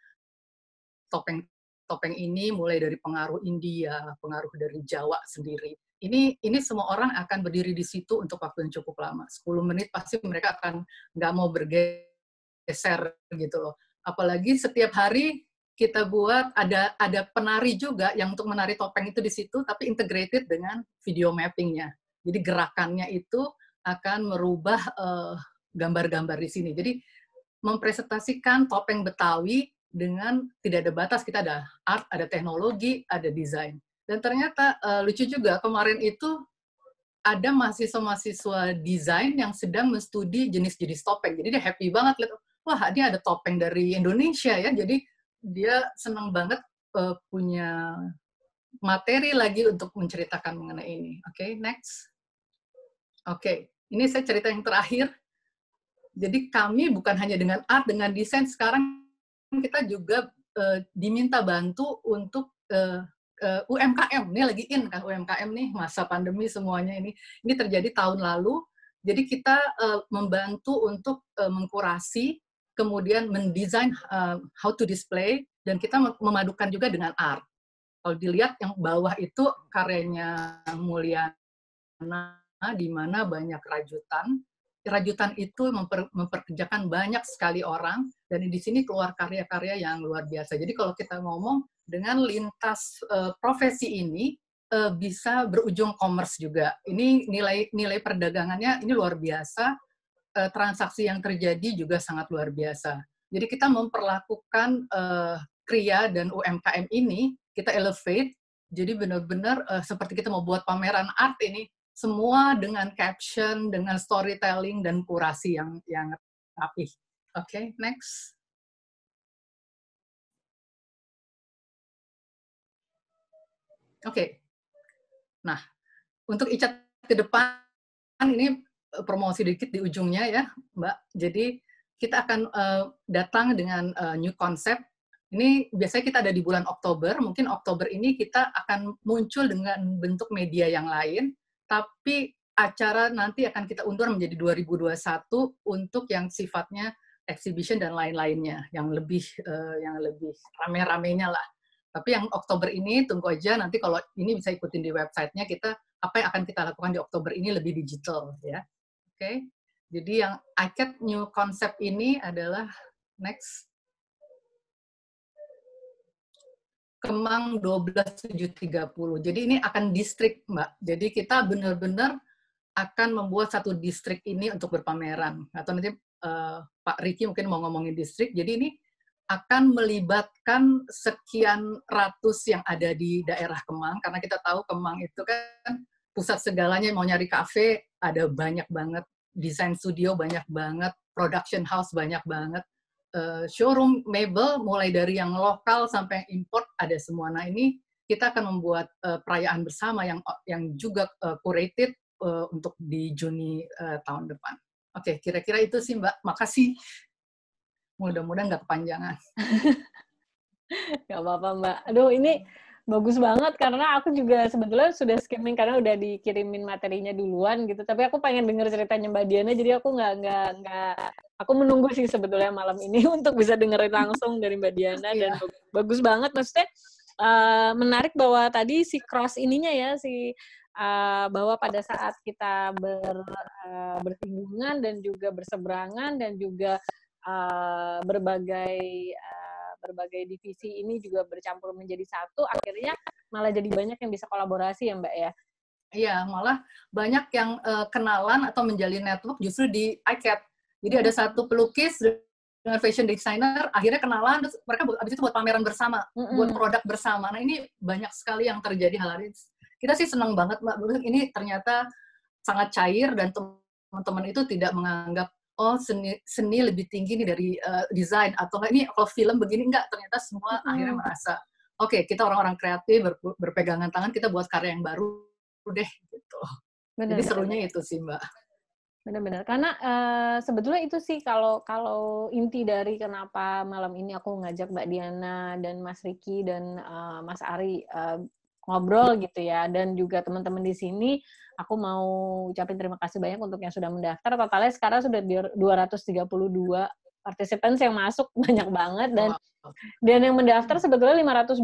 topeng topeng ini mulai dari pengaruh India, pengaruh dari Jawa sendiri. Ini ini semua orang akan berdiri di situ untuk waktu yang cukup lama. 10 menit pasti mereka akan nggak mau bergeser gitu loh. Apalagi setiap hari kita buat ada ada penari juga yang untuk menari topeng itu di situ tapi integrated dengan video mappingnya. Jadi gerakannya itu akan merubah eh, gambar-gambar di sini. Jadi mempresentasikan topeng Betawi dengan tidak ada batas kita ada art, ada teknologi, ada desain. Dan ternyata uh, lucu juga kemarin itu ada mahasiswa-mahasiswa desain yang sedang menstudi jenis-jenis topeng. Jadi dia happy banget lihat wah ini ada topeng dari Indonesia ya. Jadi dia senang banget uh, punya materi lagi untuk menceritakan mengenai ini. Oke, okay, next. Oke, ini saya cerita yang terakhir. Jadi kami bukan hanya dengan art, dengan desain, sekarang kita juga uh, diminta bantu untuk uh, uh, UMKM. Ini lagi in kan UMKM nih, masa pandemi semuanya ini. Ini terjadi tahun lalu, jadi kita uh, membantu untuk uh, mengkurasi, kemudian mendesain uh, how to display, dan kita memadukan juga dengan art. Kalau dilihat yang bawah itu karyanya Mulyana, di mana banyak rajutan. Rajutan itu memper, memperkerjakan banyak sekali orang dan di sini keluar karya-karya yang luar biasa. Jadi kalau kita ngomong dengan lintas uh, profesi ini uh, bisa berujung commerce juga. Ini nilai nilai perdagangannya ini luar biasa. Uh, transaksi yang terjadi juga sangat luar biasa. Jadi kita memperlakukan uh, kria dan UMKM ini kita elevate jadi benar-benar uh, seperti kita mau buat pameran art ini semua dengan caption, dengan storytelling dan kurasi yang yang rapi. Oke, okay, next. Oke. Okay. Nah, untuk Icat ke depan ini eh, promosi dikit di ujungnya ya, Mbak. Jadi kita akan uh, datang dengan uh, new concept. Ini biasanya kita ada di bulan Oktober. Mungkin Oktober ini kita akan muncul dengan bentuk media yang lain tapi acara nanti akan kita undur menjadi 2021 untuk yang sifatnya exhibition dan lain-lainnya yang lebih uh, yang lebih rame-ramenya lah. Tapi yang Oktober ini tunggu aja nanti kalau ini bisa ikutin di websitenya kita apa yang akan kita lakukan di Oktober ini lebih digital ya. Oke. Okay? Jadi yang ICAT new concept ini adalah next Kemang 12730. Jadi ini akan distrik, Mbak. Jadi kita benar-benar akan membuat satu distrik ini untuk berpameran. Atau nanti uh, Pak Riki mungkin mau ngomongin distrik. Jadi ini akan melibatkan sekian ratus yang ada di daerah Kemang karena kita tahu Kemang itu kan pusat segalanya mau nyari kafe ada banyak banget desain studio banyak banget production house banyak banget uh, showroom mebel mulai dari yang lokal sampai yang import ada semua. Nah ini kita akan membuat uh, perayaan bersama yang yang juga uh, curated uh, untuk di Juni uh, tahun depan. Oke, okay, kira-kira itu sih Mbak. Makasih. Mudah-mudahan nggak kepanjangan. [LAUGHS] Gak apa-apa Mbak. Aduh ini bagus banget karena aku juga sebetulnya sudah skimming karena udah dikirimin materinya duluan gitu tapi aku pengen denger ceritanya mbak Diana jadi aku nggak nggak nggak aku menunggu sih sebetulnya malam ini [LAUGHS] untuk bisa dengerin langsung dari mbak Diana iya. dan bagus banget maksudnya uh, menarik bahwa tadi si cross ininya ya si uh, bahwa pada saat kita ber, uh, bersinggungan dan juga berseberangan dan juga uh, berbagai uh, berbagai divisi ini juga bercampur menjadi satu, akhirnya malah jadi banyak yang bisa kolaborasi ya Mbak ya. Iya, malah banyak yang uh, kenalan atau menjalin network justru di iCat. Jadi ada satu pelukis dengan fashion designer, akhirnya kenalan, terus mereka abis itu buat pameran bersama, mm-hmm. buat produk bersama. Nah ini banyak sekali yang terjadi hal ini. Kita sih senang banget, Mbak. Ini ternyata sangat cair dan teman-teman itu tidak menganggap oh seni seni lebih tinggi nih dari uh, desain atau ini kalau film begini enggak ternyata semua hmm. akhirnya merasa oke okay, kita orang-orang kreatif ber, berpegangan tangan kita buat karya yang baru deh gitu. benar, Jadi serunya itu sih Mbak. Benar-benar karena uh, sebetulnya itu sih kalau kalau inti dari kenapa malam ini aku ngajak Mbak Diana dan Mas Riki dan uh, Mas Ari uh, ngobrol gitu ya dan juga teman-teman di sini aku mau ucapin terima kasih banyak untuk yang sudah mendaftar totalnya sekarang sudah 232 partisipan yang masuk [LAUGHS] banyak banget dan dan yang mendaftar sebetulnya 520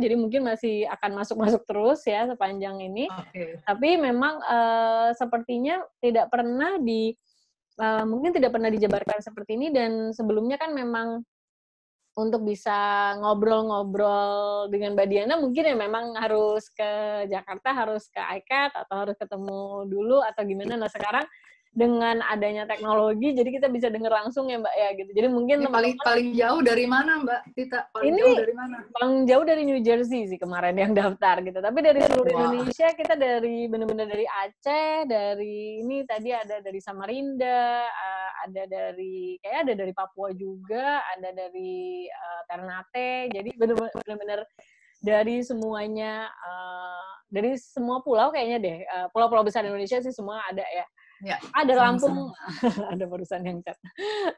jadi mungkin masih akan masuk-masuk terus ya sepanjang ini okay. tapi memang uh, sepertinya tidak pernah di uh, mungkin tidak pernah dijabarkan seperti ini dan sebelumnya kan memang untuk bisa ngobrol-ngobrol dengan Mbak Diana mungkin ya memang harus ke Jakarta, harus ke ICAT atau harus ketemu dulu atau gimana. Nah sekarang dengan adanya teknologi jadi kita bisa dengar langsung ya mbak ya gitu jadi mungkin teman -teman, paling paling jauh dari mana mbak kita paling ini jauh dari mana paling jauh dari New Jersey sih kemarin yang daftar gitu tapi dari seluruh wow. Indonesia kita dari benar-benar dari Aceh dari ini tadi ada dari Samarinda eh, ada dari kayak ada dari Papua juga ada dari uh, Ternate jadi benar-benar dari semuanya uh, dari semua pulau kayaknya deh pulau-pulau uh, besar Indonesia sih semua ada ya Ya, ada sama -sama. [LAUGHS] ada barusan yang cat.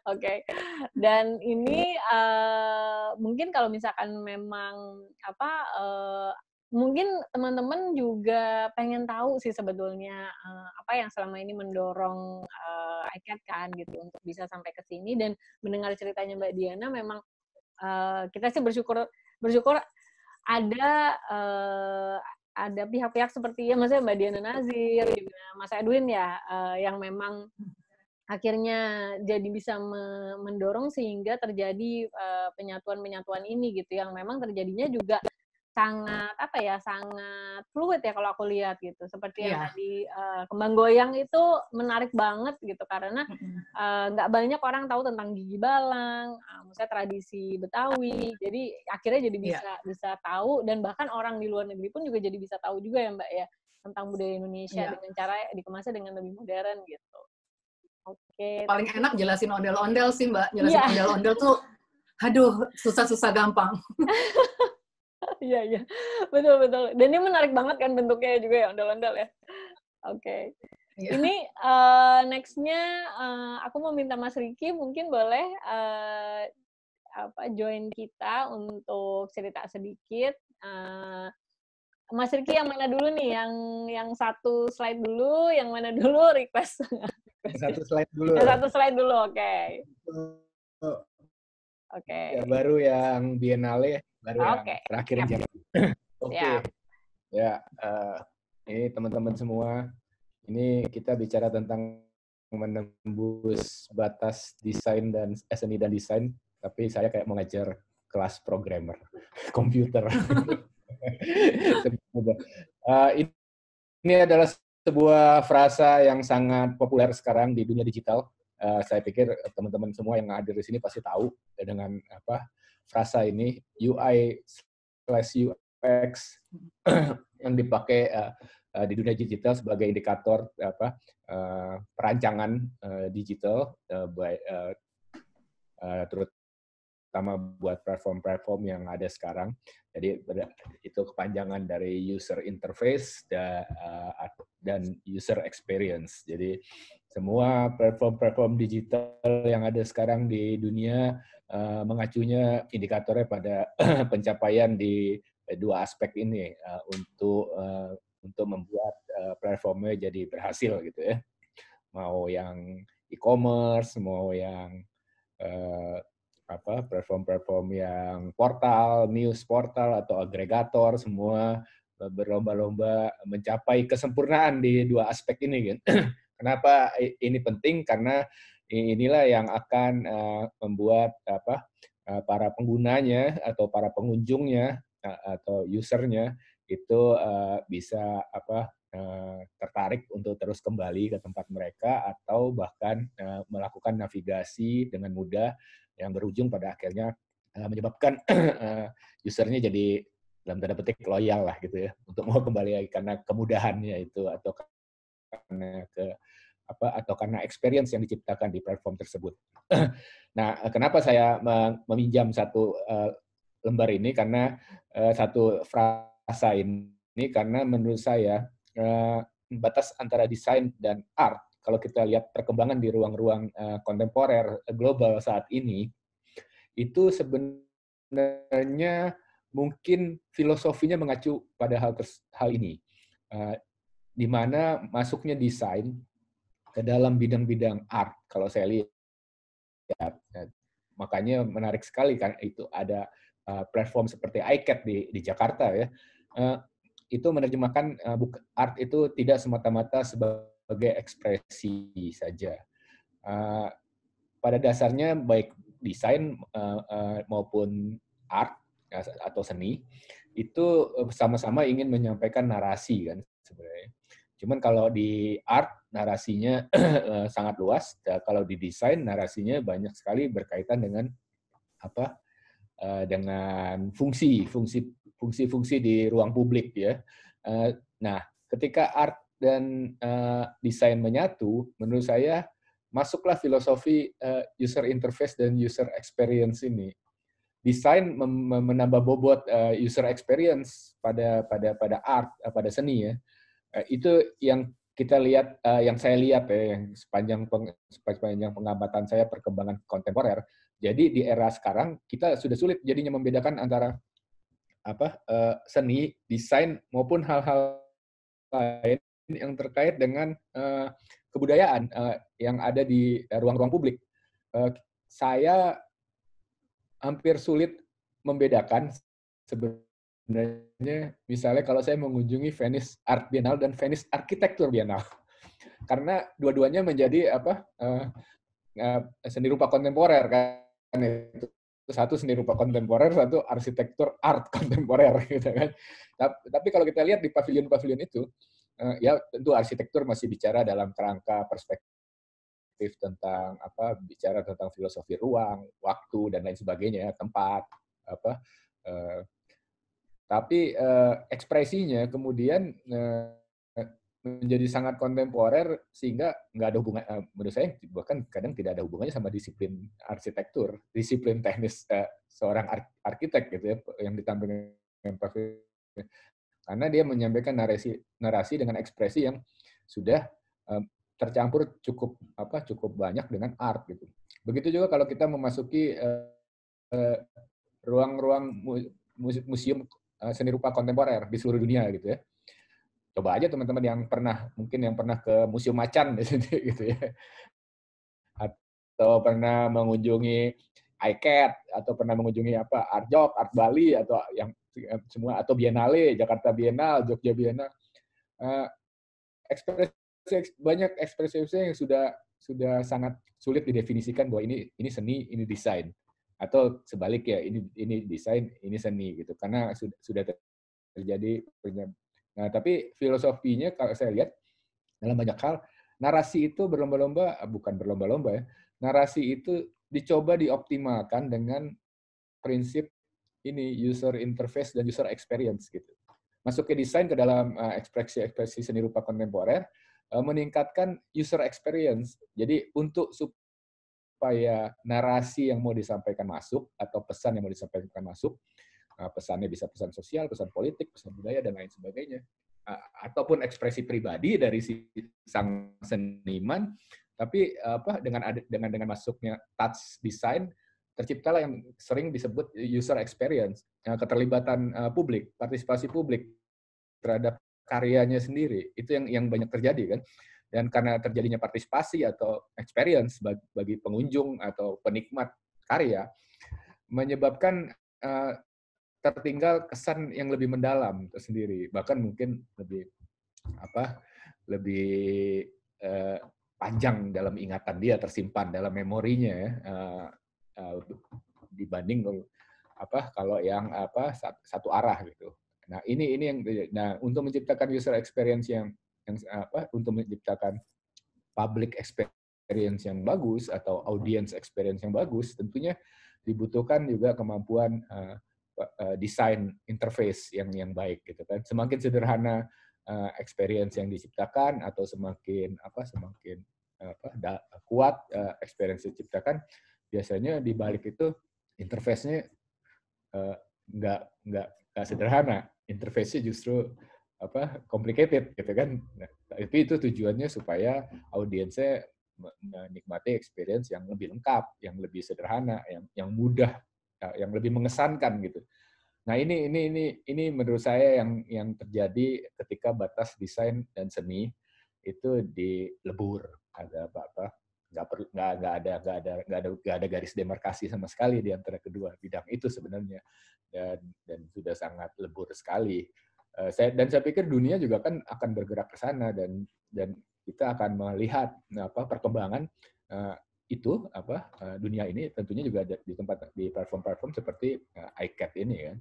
Oke. Okay. Dan ini uh, mungkin kalau misalkan memang apa uh, mungkin teman-teman juga pengen tahu sih sebetulnya uh, apa yang selama ini mendorong uh, iCat kan gitu untuk bisa sampai ke sini dan mendengar ceritanya Mbak Diana memang uh, kita sih bersyukur bersyukur ada uh, ada pihak-pihak seperti ya maksudnya Mbak Diana Nazir Mas Edwin ya uh, yang memang akhirnya jadi bisa me mendorong sehingga terjadi eh, penyatuan-penyatuan uh, ini gitu yang memang terjadinya juga sangat apa ya sangat fluid ya kalau aku lihat gitu seperti yeah. yang iya. tadi uh, kembang goyang itu menarik banget gitu karena eh, nggak uh, banyak orang tahu tentang gigi balang uh, eh, misalnya tradisi betawi jadi akhirnya jadi iya. bisa yeah. bisa tahu dan bahkan orang di luar negeri pun juga jadi bisa tahu juga ya mbak ya tentang budaya Indonesia yeah. dengan cara dikemasnya dengan lebih modern gitu oke okay, paling enak jelasin ondel-ondel sih mbak jelasin ondel iya. ondel-ondel tuh aduh susah-susah gampang [LAUGHS] Iya, iya. Betul, betul. Dan ini menarik banget kan bentuknya juga ya, ondel-ondel ya. Oke. Okay. Iya. Ini uh, next-nya uh, aku mau minta Mas Riki mungkin boleh uh, apa join kita untuk cerita sedikit. Uh, Mas Riki yang mana dulu nih? Yang yang satu slide dulu, yang mana dulu request? satu slide dulu. satu slide dulu, oke. Okay. Oke. Okay. Ya, baru yang Biennale ya baru okay. yang terakhir yep. [LAUGHS] Oke. Okay. Yeah. Ya, uh, ini teman-teman semua, ini kita bicara tentang menembus batas desain dan seni dan desain, tapi saya kayak mengajar kelas programmer, [LAUGHS] komputer. uh, [LAUGHS] eh, ini, ini adalah sebuah frasa yang sangat populer sekarang di dunia digital. Uh, saya pikir teman-teman semua yang hadir di sini pasti tahu dengan apa rasa ini UI slash UX hmm. yang dipakai eh, eh, di dunia digital sebagai indikator apa uh, perancangan uh, digital uh, by, uh, uh, terut terutama buat platform-platform yang ada sekarang. Jadi itu kepanjangan dari user interface eh, dan user experience. Jadi semua platform-platform digital yang ada sekarang di dunia eh, mengacunya indikatornya pada [CLEARS THROAT] pencapaian di dua aspek ini eh, untuk untuk membuat platformnya jadi berhasil gitu ya. Mau yang e-commerce, mau yang apa platform-platform yang portal, news portal atau agregator semua berlomba-lomba mencapai kesempurnaan di dua aspek ini kan. [CLEARS THROAT] Kenapa ini penting? Karena inilah yang akan eh, membuat apa eh, para penggunanya atau para pengunjungnya eh, atau usernya itu bisa apa tertarik untuk terus kembali ke tempat mereka atau bahkan melakukan navigasi dengan mudah yang berujung pada akhirnya uh, menyebabkan uh, [CLEARS THROAT] usernya jadi dalam tanda petik loyal lah gitu ya untuk mau kembali lagi karena kemudahannya itu atau karena ke apa atau karena experience yang diciptakan di platform tersebut. [CLEARS THROAT] nah, kenapa saya meminjam satu uh, lembar ini karena uh, satu frasa ini karena menurut saya uh, batas antara desain dan art kalau kita lihat perkembangan di ruang-ruang eh, kontemporer eh, global saat ini, itu sebenarnya mungkin filosofinya mengacu pada hal hal ini, eh, di mana masuknya desain ke dalam bidang-bidang art. Kalau saya lihat, ya, makanya menarik sekali kan itu ada platform seperti iCat di di Jakarta ya. itu menerjemahkan uh, art itu tidak semata-mata sebagai sebagai ekspresi saja. Eh, pada dasarnya baik desain eh, eh, maupun art atau seni itu sama-sama ingin menyampaikan narasi kan sebenarnya. Cuman kalau di art narasinya [CLEARS THROAT] sangat luas, kalau di desain narasinya banyak sekali berkaitan dengan apa? dengan fungsi, fungsi fungsi-fungsi di ruang publik ya. Nah, ketika art dan uh, desain menyatu, menurut saya masuklah filosofi uh, user interface dan user experience ini. Desain menambah bobot uh, user experience pada pada pada art, uh, pada seni ya. Uh, itu yang kita lihat, uh, yang saya lihat ya, yang sepanjang peng, sepanjang pengamatan saya perkembangan kontemporer. Jadi di era sekarang kita sudah sulit jadinya membedakan antara apa uh, seni, desain maupun hal-hal lain yang terkait dengan uh, kebudayaan uh, yang ada di ruang-ruang eh, publik. Uh, saya hampir sulit membedakan sebenarnya misalnya kalau saya mengunjungi Venice Art Biennale dan Venice Architecture Biennale [LAUGHS] karena dua-duanya menjadi apa uh, uh, seni rupa kontemporer kan satu seni rupa kontemporer, satu arsitektur art [LAUGHS] kontemporer gitu kan. tapi kalau kita lihat di pavilion-pavilion itu, Eh, ya tentu arsitektur masih bicara dalam kerangka perspektif tentang apa bicara tentang filosofi ruang, waktu dan lain sebagainya, tempat apa eh, tapi eh, ekspresinya kemudian eh, menjadi sangat kontemporer sehingga nggak ada hubungan eh, menurut saya bahkan kadang tidak ada hubungannya sama disiplin arsitektur, disiplin teknis eh, seorang ar arsitek gitu ya yang ditampilkan karena dia menyampaikan narasi narasi dengan ekspresi yang sudah um, tercampur cukup apa cukup banyak dengan art gitu. Begitu juga kalau kita memasuki ruang-ruang uh, uh, ruang museum uh, seni rupa kontemporer di seluruh dunia gitu ya. Coba aja teman-teman yang pernah mungkin yang pernah ke museum macan [LAUGHS] gitu ya. Atau pernah mengunjungi iCat atau pernah mengunjungi apa Art Job, Art Bali atau yang semua atau Biennale, Jakarta Biennale, Jogja Biennale. Uh, ekspresi banyak ekspresi yang sudah sudah sangat sulit didefinisikan bahwa ini ini seni, ini desain atau sebaliknya ini ini desain, ini seni gitu karena sudah sudah terjadi Nah, tapi filosofinya kalau saya lihat dalam banyak hal narasi itu berlomba-lomba eh, bukan berlomba-lomba ya. Narasi itu dicoba dioptimalkan dengan prinsip ini user interface dan user experience gitu. Masuk ke desain ke dalam ekspresi-ekspresi eh, seni rupa kontemporer eh, meningkatkan user experience. Jadi untuk supaya narasi yang mau disampaikan masuk atau pesan yang mau disampaikan masuk, eh, pesannya bisa pesan sosial, pesan politik, pesan budaya dan lain sebagainya ataupun ekspresi pribadi dari si sang seniman tapi apa dengan dengan dengan masuknya touch design terciptalah yang sering disebut user experience, eh, keterlibatan eh, publik, partisipasi publik terhadap karyanya sendiri. Itu yang yang banyak terjadi kan. Dan karena terjadinya partisipasi atau experience bagi, pengunjung atau penikmat karya menyebabkan eh, tertinggal kesan yang lebih mendalam tersendiri, bahkan mungkin lebih apa? lebih panjang dalam ingatan dia tersimpan dalam memorinya ya. Eh, dibanding apa kalau yang apa satu arah gitu. Nah, ini ini yang nah untuk menciptakan user experience yang yang apa untuk menciptakan public experience yang bagus atau audience experience yang bagus tentunya dibutuhkan juga kemampuan uh, uh, desain interface yang yang baik gitu kan. Semakin sederhana uh, experience yang diciptakan atau semakin apa semakin apa da, kuat uh, experience diciptakan biasanya di balik itu interface-nya eh, nggak uh, nggak nggak sederhana interface-nya justru apa complicated gitu kan nah, tapi itu tujuannya supaya audiensnya menikmati experience yang lebih lengkap yang lebih sederhana yang yang mudah eh, yang lebih mengesankan gitu nah ini ini ini ini menurut saya yang yang terjadi ketika batas desain dan seni itu dilebur ada apa, apa nggak perlu nggak nggak ada nggak ada nggak ada nggak ada garis demarkasi sama sekali di antara kedua bidang itu sebenarnya dan dan sudah sangat lebur sekali uh, saya dan saya pikir dunia juga kan akan bergerak ke sana dan dan kita akan melihat apa perkembangan uh, itu apa uh, dunia ini tentunya juga ada di tempat di platform-platform seperti uh, iCat ini kan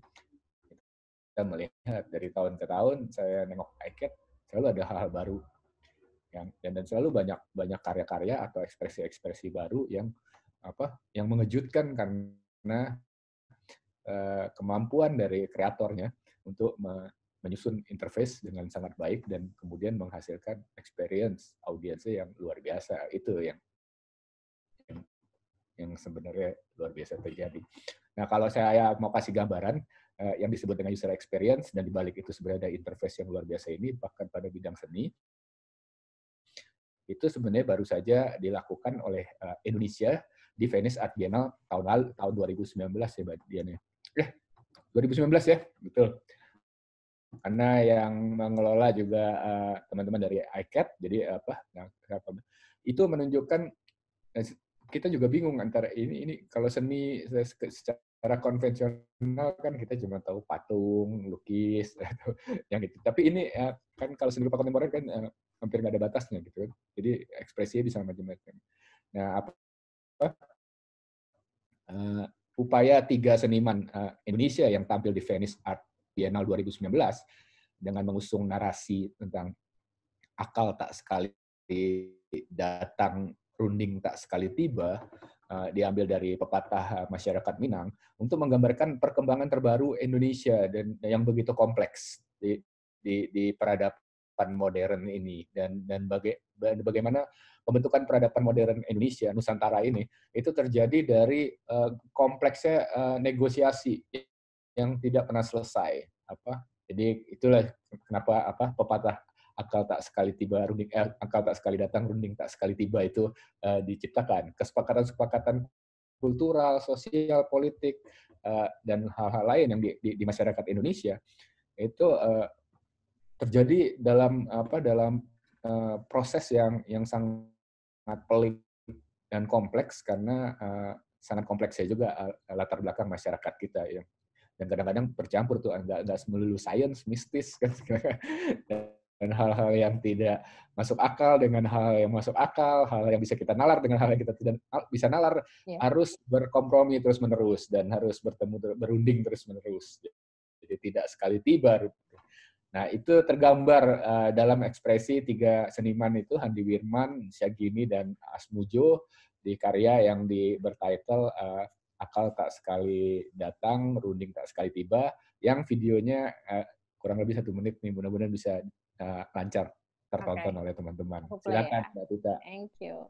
kita melihat dari tahun ke tahun saya nengok iCat selalu ada hal-hal baru yang dan selalu banyak banyak karya-karya atau ekspresi-ekspresi baru yang apa yang mengejutkan karena uh, kemampuan dari kreatornya untuk me, menyusun interface dengan sangat baik dan kemudian menghasilkan experience audiensnya yang luar biasa itu yang yang, sebenarnya luar biasa terjadi. Nah kalau saya mau kasih gambaran eh, yang disebut dengan user experience dan dibalik itu sebenarnya ada interface yang luar biasa ini bahkan pada bidang seni itu sebenarnya baru saja dilakukan oleh eh, Indonesia di Venice Art Biennale tahun lalu tahun 2019 ya Mbak Diana. Ya? Eh, 2019 ya, betul. Karena yang mengelola juga eh, teman-teman uh, dari ICAT, jadi eh, apa? itu menunjukkan kita juga bingung antara ini ini kalau seni secara konvensional kan kita cuma tahu patung, lukis [LAUGHS] yang itu. Tapi ini kan kalau seni rupa kontemporer kan hampir nggak ada batasnya gitu kan. Jadi ekspresinya bisa macam-macam. Nah, apa, uh, upaya tiga seniman uh, Indonesia yang tampil di Venice Art Biennale 2019 dengan mengusung narasi tentang akal tak sekali datang, runding tak sekali tiba, uh, diambil dari pepatah masyarakat Minang untuk menggambarkan perkembangan terbaru Indonesia dan yang begitu kompleks di di, di peradaban peradaban modern ini dan dan baga bagaimana pembentukan peradaban modern Indonesia Nusantara ini itu terjadi dari uh, kompleksnya uh, negosiasi yang tidak pernah selesai apa jadi itulah kenapa apa pepatah akal tak sekali tiba runding eh, akal tak sekali datang runding tak sekali tiba itu uh, diciptakan kesepakatan-kesepakatan kultural, sosial, politik uh, dan hal-hal lain yang di, di, di masyarakat Indonesia itu uh, terjadi dalam apa dalam uh, proses yang yang sangat pelik dan kompleks karena uh, sangat kompleks ya juga uh, latar belakang masyarakat kita ya dan kadang-kadang bercampur tuh nggak nggak melulu sains mistis kan [LAUGHS] dan hal-hal yang tidak masuk akal dengan hal yang masuk akal hal yang bisa kita nalar dengan hal yang kita tidak bisa nalar yeah. harus berkompromi terus menerus dan harus bertemu berunding terus menerus jadi tidak sekali tiba Nah, itu tergambar uh, dalam ekspresi tiga seniman itu, Handi Wirman, Syagini, dan Asmujo, di karya yang di, bertitle uh, Akal Tak Sekali Datang, Runding Tak Sekali Tiba, yang videonya uh, kurang lebih satu menit nih, mudah-mudahan bisa uh, lancar tertonton okay. oleh teman-teman. Silakan, ya. Mbak Tita. Thank you.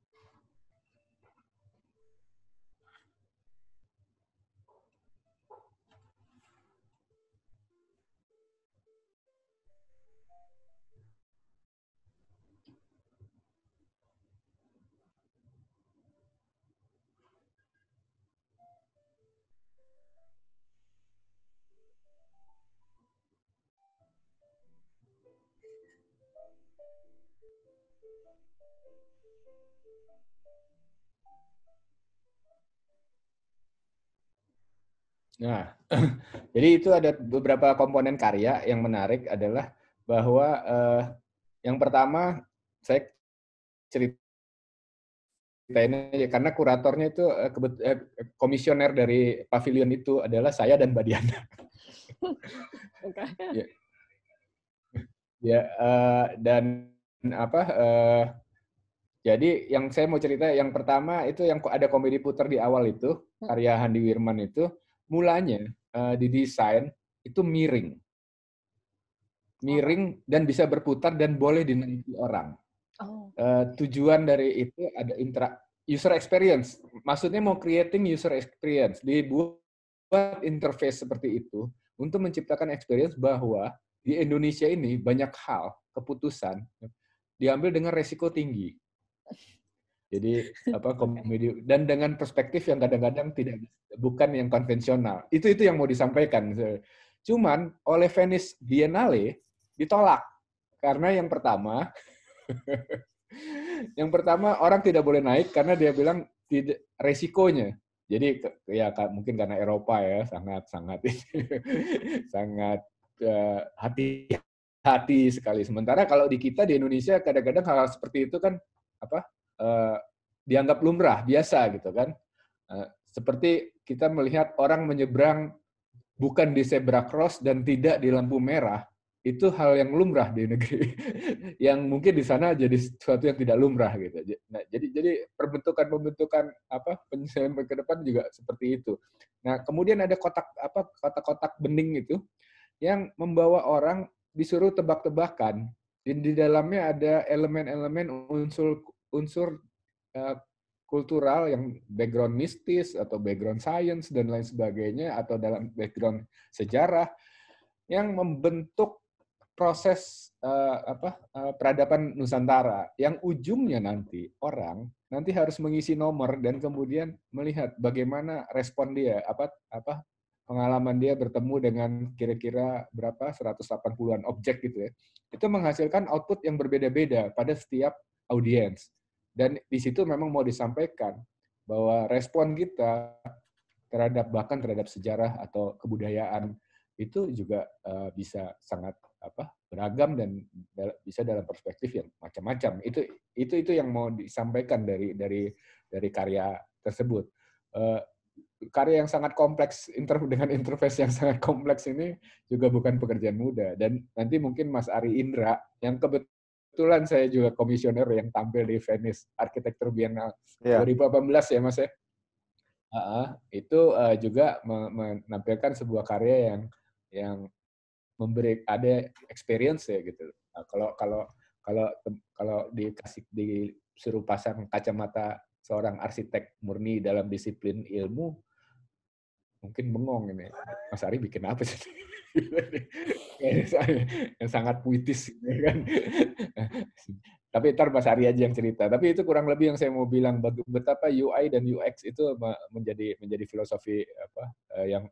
Nah, [CLEARS THROAT] jadi itu ada beberapa komponen karya yang menarik adalah bahwa eh, yang pertama saya cerita ini ya karena kuratornya itu eh, kebet, eh, komisioner dari pavilion itu adalah saya dan Mbak Diana. [LAUGHS] ya, ya eh, dan apa eh, jadi yang saya mau cerita yang pertama itu yang ada komedi putar di awal itu hmm. karya Handi Wirman itu mulanya uh, didesain itu miring, miring oh. dan bisa berputar dan boleh dinaiki orang. Oh. Uh, tujuan dari itu ada intra user experience. Maksudnya mau creating user experience, dibuat interface seperti itu untuk menciptakan experience bahwa di Indonesia ini banyak hal keputusan diambil dengan resiko tinggi jadi apa komedi dan dengan perspektif yang kadang-kadang tidak bukan yang konvensional. Itu itu yang mau disampaikan. Cuman oleh Venice Biennale ditolak karena yang pertama [LAUGHS] yang pertama orang tidak boleh naik karena dia bilang tidak resikonya. Jadi ya mungkin karena Eropa ya sangat sangat [LAUGHS] sangat hati-hati eh, uh, sekali. Sementara kalau di kita di Indonesia kadang-kadang hal, hal seperti itu kan apa uh, dianggap lumrah biasa gitu kan uh, seperti kita melihat orang menyeberang bukan di zebra cross dan tidak di lampu merah itu hal yang lumrah di negeri [LAUGHS] yang mungkin di sana jadi sesuatu yang tidak lumrah gitu. Nah, jadi jadi perbentukan pembentukan apa penyelesaian ke depan juga seperti itu. Nah, kemudian ada kotak apa kotak-kotak bening itu yang membawa orang disuruh tebak-tebakan di dalamnya ada elemen-elemen unsur unsur uh, kultural yang background mistis atau background science dan lain sebagainya atau dalam background sejarah yang membentuk proses uh, apa uh, peradaban Nusantara yang ujungnya nanti orang nanti harus mengisi nomor dan kemudian melihat bagaimana respon dia apa apa pengalaman dia bertemu dengan kira-kira berapa 180-an objek gitu ya. Itu menghasilkan output yang berbeda-beda pada setiap audiens. Dan di situ memang mau disampaikan bahwa respon kita terhadap bahkan terhadap sejarah atau kebudayaan itu juga eh, bisa sangat apa beragam dan bisa dalam perspektif yang macam-macam itu itu itu yang mau disampaikan dari dari dari karya tersebut eh, karya yang sangat kompleks inter [LAUGHS] dengan interface yang sangat kompleks ini juga bukan pekerjaan mudah dan nanti mungkin Mas Ari Indra yang kebetulan saya juga komisioner yang tampil di Venice Architecture Biennale yeah. Iya. 2018 ya Mas ya uh, itu uh, juga menampilkan sebuah karya yang yang memberi ada experience ya gitu uh, kalau kalau kalau kalau dikasih disuruh pasang kacamata seorang arsitek murni dalam disiplin ilmu mungkin bengong ini Mas Ari bikin apa sih yang sangat puitis gitu kan tapi ntar Mas Ari aja yang cerita tapi itu kurang lebih yang saya mau bilang betapa UI dan UX itu menjadi menjadi filosofi apa eh, yang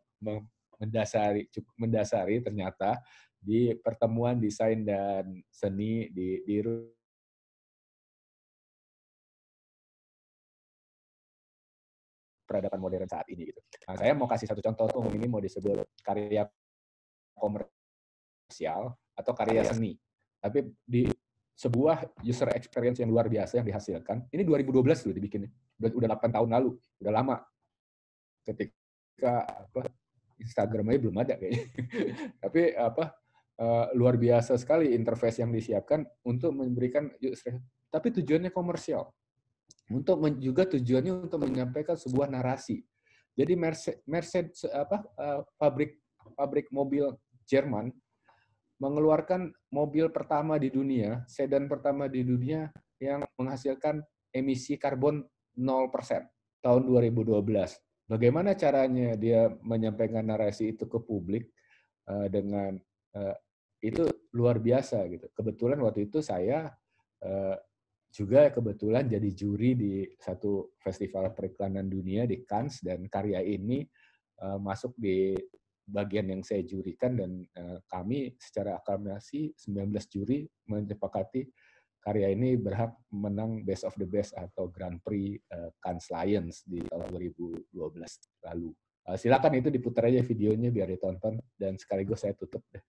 mendasari cukup mendasari ternyata di pertemuan desain dan seni di di peradaban modern saat ini gitu. Nah, saya mau kasih satu contoh tuh ini mau disebut karya komersial atau karya iya. seni. Tapi di sebuah user experience yang luar biasa yang dihasilkan. Ini 2012 dulu dibikinnya. Udah, udah 8 tahun lalu, udah lama. Ketika apa Instagram aja belum ada kayaknya. [LAUGHS] Tapi apa eh, luar biasa sekali interface yang disiapkan untuk memberikan user tapi tujuannya komersial untuk men, juga tujuannya untuk menyampaikan sebuah narasi. Jadi Mercedes, apa uh, pabrik pabrik mobil Jerman mengeluarkan mobil pertama di dunia, sedan pertama di dunia yang menghasilkan emisi karbon 0% tahun 2012. Bagaimana caranya dia menyampaikan narasi itu ke publik uh, dengan uh, itu luar biasa gitu. Kebetulan waktu itu saya uh, juga kebetulan jadi juri di satu festival periklanan dunia di Cannes dan karya ini uh, masuk di bagian yang saya jurikan dan uh, kami secara sembilan 19 juri menyepakati karya ini berhak menang Best of the Best atau Grand Prix uh, Cannes Lions di tahun 2012 lalu. Uh, silakan itu diputar aja videonya biar ditonton dan sekaligus saya tutup deh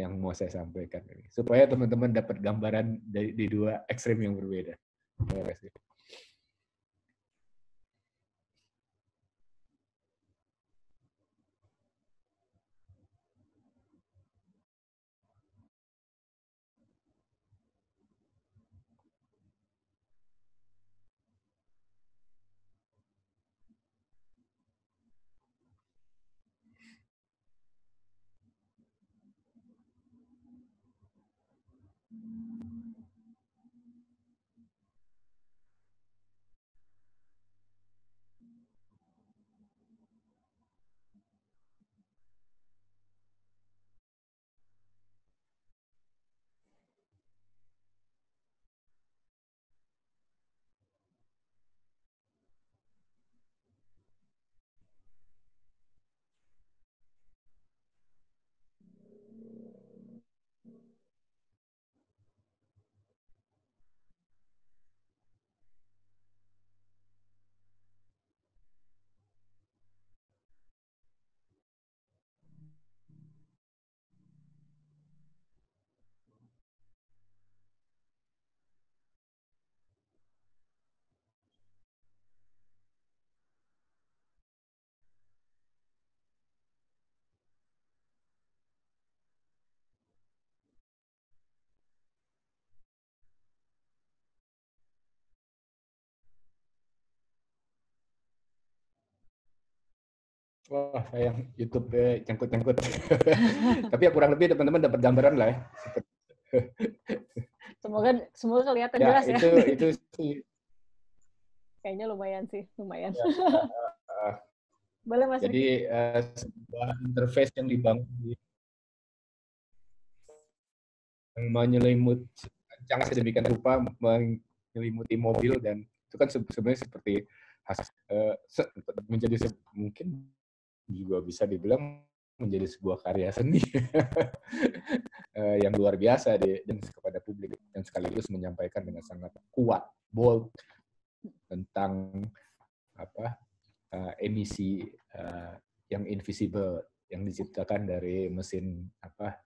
yang mau saya sampaikan ini supaya teman-teman dapat gambaran dari di dua ekstrem yang berbeda. Terima kasih. wah sayang YouTube eh, ya, cengkut-cengkut. [LAUGHS] Tapi ya kurang lebih teman-teman dapat gambaran lah ya. [LAUGHS] semoga semoga kelihatan ya, jelas ya. Itu Kayaknya lumayan sih, lumayan. Ya, uh, Boleh masuk. Jadi uh, sebuah interface yang dibangun di yang menyelimut jangan sedemikian rupa menyelimuti mobil dan itu kan sebenarnya seperti khas uh, menjadi mungkin juga bisa dibilang menjadi sebuah karya seni [LAUGHS] eh, yang luar biasa di, dan kepada publik dan sekaligus menyampaikan dengan sangat kuat, bold tentang apa uh, emisi uh, yang invisible yang diciptakan dari mesin apa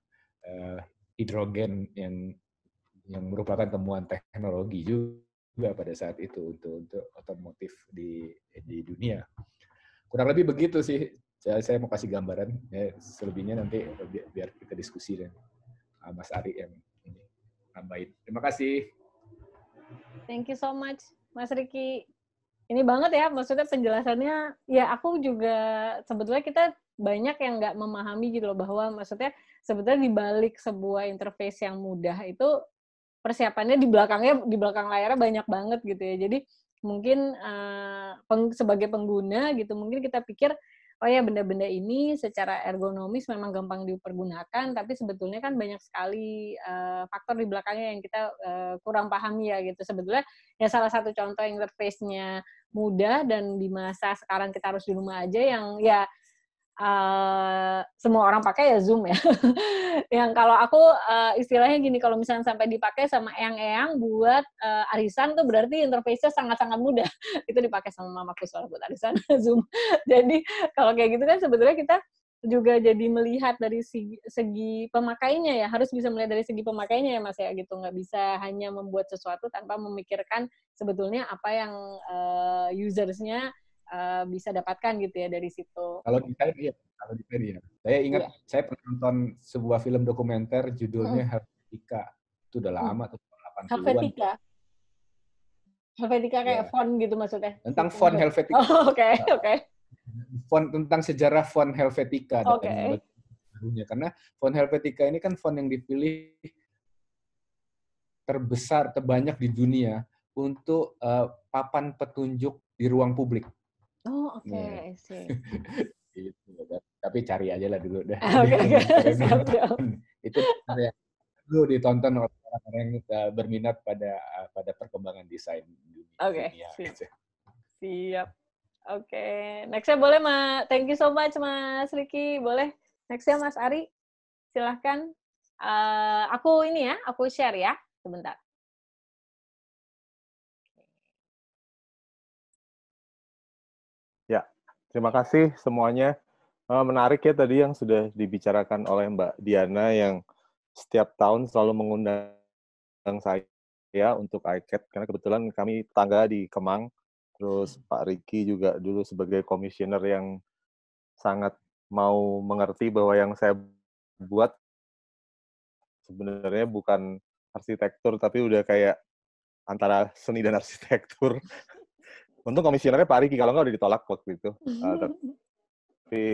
uh, hidrogen yang yang merupakan temuan teknologi juga pada saat itu untuk untuk otomotif di di dunia kurang lebih begitu sih saya, saya mau kasih gambaran ya, selebihnya nanti biar kita diskusi dan uh, Mas Ari yang ini tambahin Terima kasih. Thank you so much, Mas Riki. Ini banget ya, maksudnya penjelasannya, ya aku juga sebetulnya kita banyak yang nggak memahami gitu loh bahwa maksudnya sebetulnya di balik sebuah interface yang mudah itu persiapannya di belakangnya di belakang layarnya banyak banget gitu ya. Jadi mungkin uh, peng, sebagai pengguna gitu mungkin kita pikir oh ya benda-benda ini secara ergonomis memang gampang dipergunakan, tapi sebetulnya kan banyak sekali uh, faktor di belakangnya yang kita uh, kurang pahami ya gitu. Sebetulnya ya salah satu contoh interface-nya mudah dan di masa sekarang kita harus di rumah aja yang ya uh, semua orang pakai ya Zoom ya. [LAUGHS] yang kalau aku uh, istilahnya gini, kalau misalnya sampai dipakai sama eyang-eyang buat uh, arisan tuh berarti interface-nya sangat-sangat mudah. [LAUGHS] itu dipakai sama mamaku soal buat arisan [LAUGHS] Zoom. jadi kalau kayak gitu kan sebetulnya kita juga jadi melihat dari segi, segi pemakainya ya harus bisa melihat dari segi pemakainya ya mas ya gitu nggak bisa hanya membuat sesuatu tanpa memikirkan sebetulnya apa yang uh, usersnya uh, bisa dapatkan gitu ya dari situ. Kalau di saya ya, kalau di saya ya. Saya ingat yeah. saya pernah nonton sebuah film dokumenter judulnya hmm. Helvetica. Itu udah lama hmm. tuh 80-an. Helvetica. Helvetica kayak yeah. font gitu maksudnya. Tentang gitu. font Helvetica. Oke, oh, oke. Okay, [LAUGHS] okay. Font tentang sejarah font Helvetica Oke. Okay. Karena font Helvetica ini kan font yang dipilih terbesar terbanyak di dunia untuk uh, papan petunjuk di ruang publik. Oh, oke, okay. Iya. yeah. [LAUGHS] Gitu, tapi cari aja lah dulu deh. Ah, oke, okay, [LAUGHS] [LAUGHS] okay. Itu kan ya, dulu ditonton orang-orang yang eh, berminat pada eh, pada perkembangan desain dunia. Oke, okay, siap. siap. Oke, okay. nextnya boleh ma, Thank you so much Mas Riki. Boleh nextnya Mas Ari, silahkan. Uh, aku ini ya, aku share ya, sebentar. Terima kasih semuanya. Eh, menarik ya tadi yang sudah dibicarakan oleh Mbak Diana yang setiap tahun selalu mengundang saya untuk ICAT karena kebetulan kami tangga di Kemang. Terus hmm. Pak Riki juga dulu sebagai komisioner yang sangat mau mengerti bahwa yang saya buat sebenarnya bukan arsitektur tapi udah kayak antara seni dan arsitektur Untung komisionernya Pak Riki, kalau nggak udah ditolak waktu itu. Uh, tapi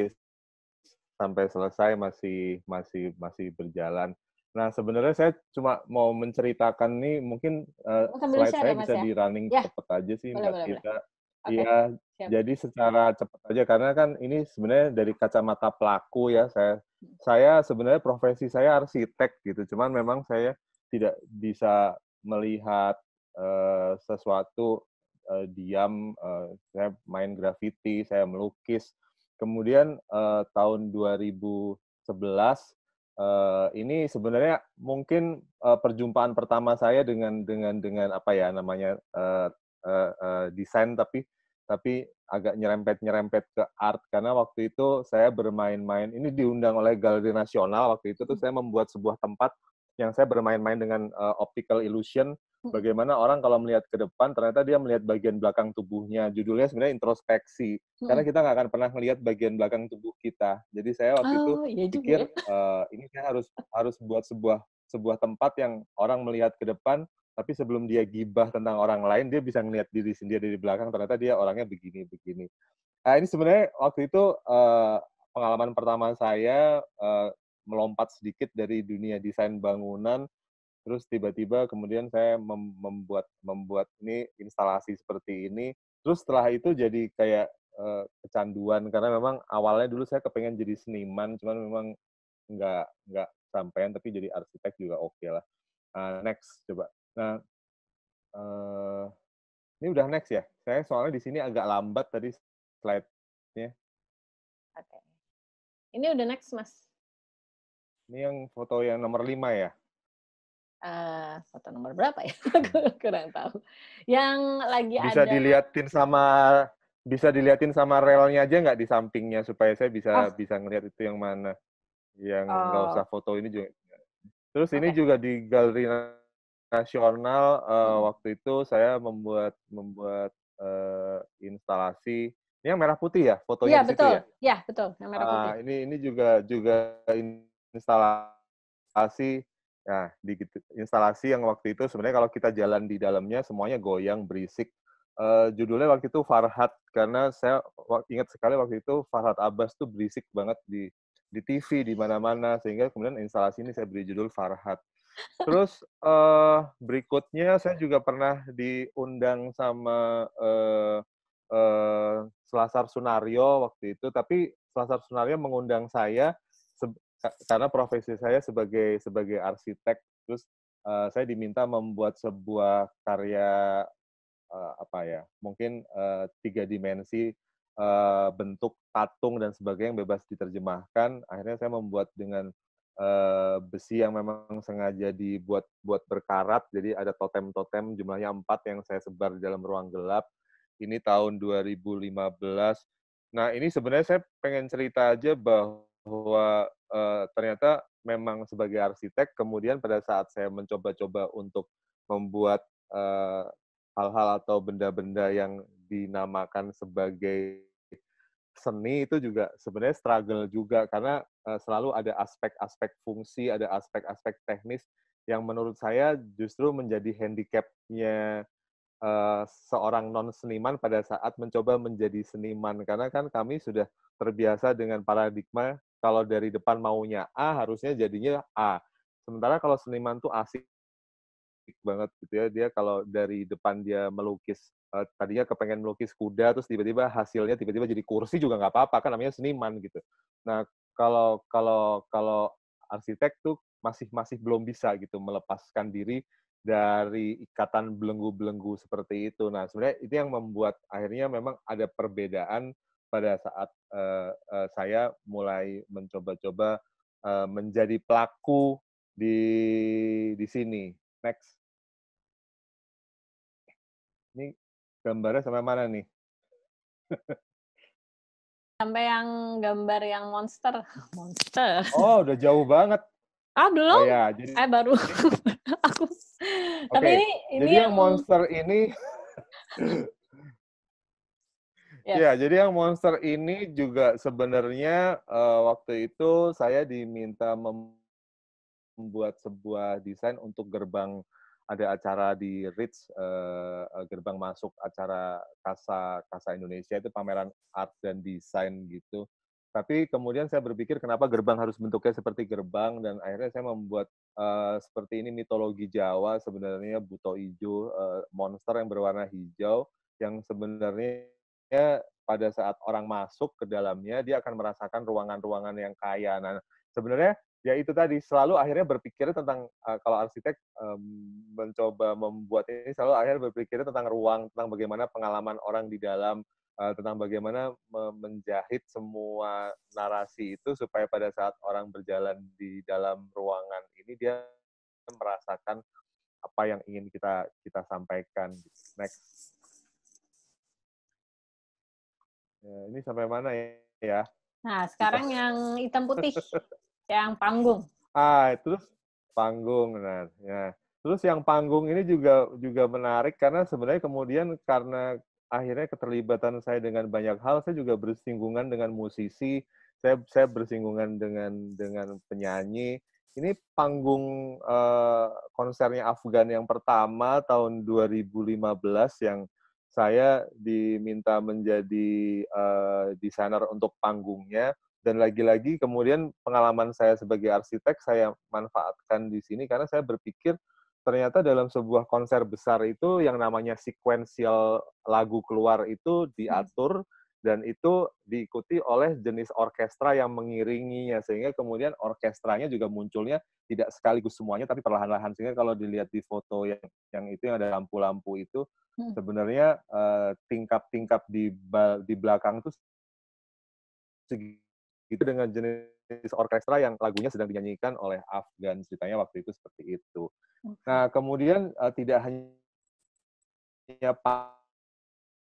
sampai selesai masih masih masih berjalan. Nah sebenarnya saya cuma mau menceritakan nih mungkin uh, slide saya ya, bisa ya? di running ya. cepet aja sih boleh, boleh, Kita. Iya, okay. jadi secara cepet aja karena kan ini sebenarnya dari kacamata pelaku ya saya saya sebenarnya profesi saya arsitek gitu, cuman memang saya tidak bisa melihat uh, sesuatu uh, diam, uh, saya main graffiti, saya melukis. Kemudian uh, tahun 2011 uh, ini sebenarnya mungkin uh, perjumpaan pertama saya dengan dengan dengan apa ya namanya uh, uh, uh, desain tapi tapi agak nyerempet-nyerempet ke art karena waktu itu saya bermain-main ini diundang oleh Galeri Nasional waktu itu tuh hmm. saya membuat sebuah tempat yang saya bermain-main dengan uh, optical illusion Hmm. Bagaimana orang kalau melihat ke depan ternyata dia melihat bagian belakang tubuhnya. Judulnya sebenarnya introspeksi. Hmm. Karena kita nggak akan pernah melihat bagian belakang tubuh kita. Jadi saya waktu oh, itu iya pikir ya. uh, ini saya harus harus buat sebuah sebuah tempat yang orang melihat ke depan tapi sebelum dia gibah tentang orang lain dia bisa melihat diri sendiri di belakang ternyata dia orangnya begini begini nah ini sebenarnya waktu itu uh, pengalaman pertama saya uh, melompat sedikit dari dunia desain bangunan terus tiba-tiba kemudian saya mem membuat membuat ini instalasi seperti ini terus setelah itu jadi kayak uh, kecanduan karena memang awalnya dulu saya kepengen jadi seniman cuman memang nggak nggak sampean tapi jadi arsitek juga oke okay lah uh, next coba nah uh, ini udah next ya saya soalnya di sini agak lambat tadi slide-nya oke ini udah next mas ini yang foto yang nomor lima ya uh, foto nomor berapa ya? [LAUGHS] kurang tahu. Yang lagi bisa ada... diliatin sama bisa diliatin sama relnya aja nggak di sampingnya supaya saya bisa oh. bisa ngelihat itu yang mana yang nggak oh. usah foto ini juga. Terus okay. ini juga di galeri nasional uh, hmm. waktu itu saya membuat membuat uh, instalasi ini yang merah putih ya fotonya ya, di betul. situ ya. Iya betul yang merah ah, putih. Uh, ini ini juga juga instalasi Nah, di gitu, instalasi yang waktu itu sebenarnya kalau kita jalan di dalamnya semuanya goyang, berisik. Uh, judulnya waktu itu Farhat karena saya ingat sekali waktu itu Farhat Abbas tuh berisik banget di di TV di mana-mana sehingga kemudian instalasi ini saya beri judul Farhat. Terus uh, berikutnya saya juga pernah diundang sama uh, eh, uh, Selasar Sunario waktu itu, tapi Selasar Sunario mengundang saya karena profesi saya sebagai sebagai arsitek terus uh, saya diminta membuat sebuah karya uh, apa ya mungkin uh, tiga dimensi uh, bentuk patung dan sebagainya yang bebas diterjemahkan akhirnya saya membuat dengan uh, besi yang memang sengaja dibuat buat berkarat jadi ada totem-totem jumlahnya empat yang saya sebar di dalam ruang gelap ini tahun 2015 nah ini sebenarnya saya pengen cerita aja bahwa bahwa Eh, ternyata memang sebagai arsitek kemudian pada saat saya mencoba-coba untuk membuat hal eh, hal-hal atau benda-benda yang dinamakan sebagai seni itu juga sebenarnya struggle juga karena uh, selalu ada aspek-aspek fungsi, ada aspek-aspek teknis yang menurut saya justru menjadi handicapnya uh, seorang non seniman pada saat mencoba menjadi seniman karena kan kami sudah terbiasa dengan paradigma kalau dari depan maunya A harusnya jadinya A sementara kalau seniman tuh asik banget gitu ya dia kalau dari depan dia melukis tadinya kepengen melukis kuda terus tiba-tiba hasilnya tiba-tiba jadi kursi juga nggak apa-apa kan namanya seniman gitu nah kalau kalau kalau arsitek tuh masih masih belum bisa gitu melepaskan diri dari ikatan belenggu-belenggu seperti itu. Nah, sebenarnya itu yang membuat akhirnya memang ada perbedaan pada saat uh, uh, saya mulai mencoba-coba uh, menjadi pelaku di di sini. Next. Ini gambarnya sampai mana nih? sampai yang gambar yang monster. [LAUGHS] Monster. Oh, udah jauh banget. Ah, oh, belum? Oh, ya, jadi... Eh, baru. [LAUGHS] aku. Okay. Tapi ini ini jadi yang, yang monster ini [LAUGHS] yeah. ya, iya, jadi yang monster ini juga sebenarnya uh, waktu itu saya diminta membuat sebuah desain untuk gerbang ada acara di Ritz uh, gerbang masuk acara Kasa Kasa Indonesia itu pameran art dan desain gitu. Tapi kemudian saya berpikir kenapa gerbang harus bentuknya seperti gerbang dan akhirnya saya membuat uh, seperti ini mitologi Jawa sebenarnya buto ijo uh, monster yang berwarna hijau yang sebenarnya pada saat orang masuk ke dalamnya dia akan merasakan ruangan-ruangan yang kaya. Nah, sebenarnya ya itu tadi selalu akhirnya berpikir tentang uh, kalau arsitek um, mencoba membuat ini selalu akhirnya berpikir tentang ruang, tentang bagaimana pengalaman orang di dalam, uh, tentang bagaimana menjahit semua narasi itu supaya pada saat orang berjalan di dalam ruangan ini dia merasakan apa yang ingin kita kita sampaikan. Next. Ya, ini sampai mana ya? ya. Nah, sekarang Kita. yang hitam putih, [LAUGHS] yang panggung. Ah, terus panggung. Nah, ya. Terus yang panggung ini juga juga menarik karena sebenarnya kemudian karena akhirnya keterlibatan saya dengan banyak hal, saya juga bersinggungan dengan musisi, saya saya bersinggungan dengan dengan penyanyi. Ini panggung uh, konsernya Afgan yang pertama tahun 2015 yang saya diminta menjadi uh, desainer untuk panggungnya dan lagi-lagi kemudian pengalaman saya sebagai arsitek saya manfaatkan di sini karena saya berpikir ternyata dalam sebuah konser besar itu yang namanya sequential lagu keluar itu hmm. diatur hmm dan itu diikuti oleh jenis orkestra yang mengiringinya sehingga kemudian orkestranya juga munculnya tidak sekaligus semuanya tapi perlahan-lahan sehingga kalau dilihat di foto yang yang itu yang ada lampu-lampu itu hmm. sebenarnya eh, tingkap-tingkap uh, di di belakang itu segitu dengan jenis orkestra yang lagunya sedang dinyanyikan oleh Afgan ceritanya waktu itu seperti itu. Hmm. Nah kemudian uh, tidak hanya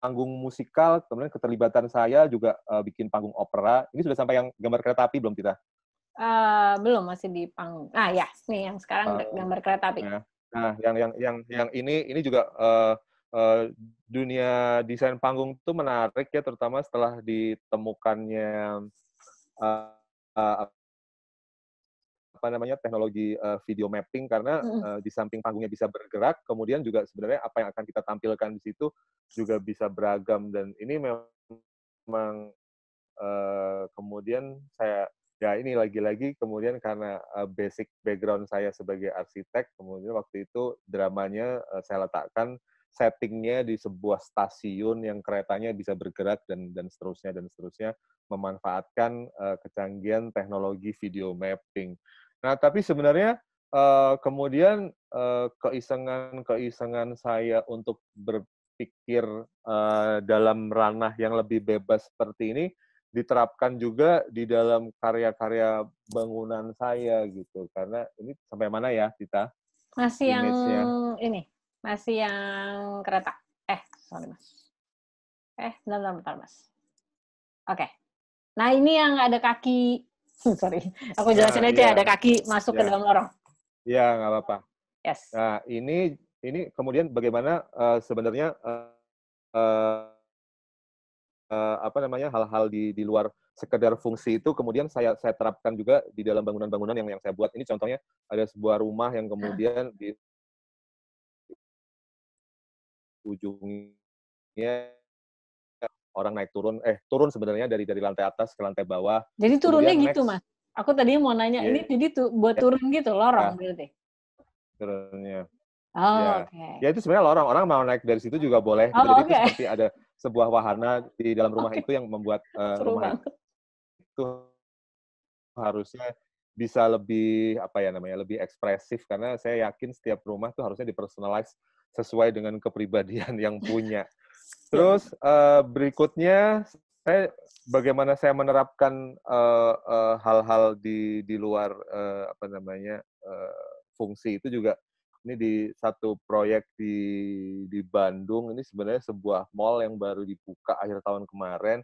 panggung musikal, kemudian keterlibatan saya juga uh, bikin panggung opera. Ini sudah sampai yang gambar kereta api belum kita? Uh, eh, belum masih di panggung. Ah ya, nih yang sekarang uh, gambar kereta api. Ya. Nah, yang yang yang yang ini ini juga uh, uh, dunia desain panggung itu menarik ya, terutama setelah ditemukannya uh, uh, apa namanya teknologi uh, video mapping karena uh, di samping panggungnya bisa bergerak, kemudian juga sebenarnya apa yang akan kita tampilkan di situ juga bisa beragam dan ini memang uh, kemudian saya ya ini lagi-lagi kemudian karena uh, basic background saya sebagai arsitek kemudian waktu itu dramanya uh, saya letakkan settingnya di sebuah stasiun yang keretanya bisa bergerak dan dan seterusnya dan seterusnya memanfaatkan uh, kecanggihan teknologi video mapping Nah, tapi sebenarnya uh, kemudian keisengan keisengan-keisengan saya untuk berpikir uh, dalam ranah yang lebih bebas seperti ini diterapkan juga di dalam karya-karya bangunan saya gitu. Karena ini sampai mana ya, Tita? Masih yang ini, masih yang kereta. Eh, sorry mas. Eh, bentar, bentar, bentar mas. Oke. Okay. Nah, ini yang ada kaki [LAUGHS] Sorry, aku ya, jelasin nah, aja ya. ada kaki masuk ya. ke dalam lorong. Iya, nggak apa-apa. Yes. Nah, ini ini kemudian bagaimana uh, sebenarnya uh, uh, uh, apa namanya hal-hal di di luar sekedar fungsi itu kemudian saya saya terapkan juga di dalam bangunan-bangunan yang yang saya buat. Ini contohnya ada sebuah rumah yang kemudian di ujungnya orang naik turun eh turun sebenarnya dari dari lantai atas ke lantai bawah. Jadi turunnya Kemudian gitu next, mas. Aku tadinya mau nanya yeah. ini jadi tuh buat yeah. turun gitu lorong yeah. berarti. Turunnya. Oh, ya. Okay. ya itu sebenarnya lorong orang mau naik dari situ juga boleh. Oh, Jadi okay. seperti ada sebuah wahana di dalam rumah okay. itu yang membuat uh, rumah itu harusnya bisa lebih apa ya namanya lebih ekspresif karena saya yakin setiap rumah tuh harusnya dipersonalize sesuai dengan kepribadian yang punya. Terus uh, berikutnya saya bagaimana saya menerapkan eh, eh, hal-hal uh, uh, di di luar uh, apa namanya uh, fungsi itu juga ini di satu proyek di di Bandung ini sebenarnya sebuah mall yang baru dibuka akhir tahun kemarin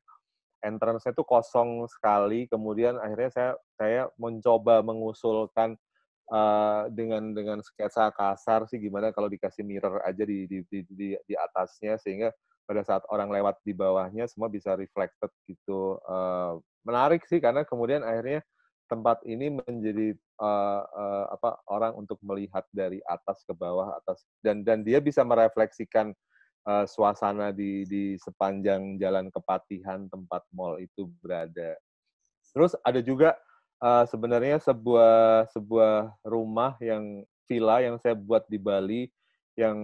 entrance-nya tuh kosong sekali kemudian akhirnya saya saya mencoba mengusulkan uh, dengan dengan sketsa kasar sih gimana kalau dikasih mirror aja di di di di, di atasnya sehingga pada saat orang lewat di bawahnya semua bisa reflected gitu. menarik sih karena kemudian akhirnya tempat ini menjadi uh, uh, apa orang untuk melihat dari atas ke bawah atas dan dan dia bisa merefleksikan uh, suasana di di sepanjang jalan kepatihan tempat mall itu berada. Terus ada juga uh, sebenarnya sebuah sebuah rumah yang villa yang saya buat di Bali yang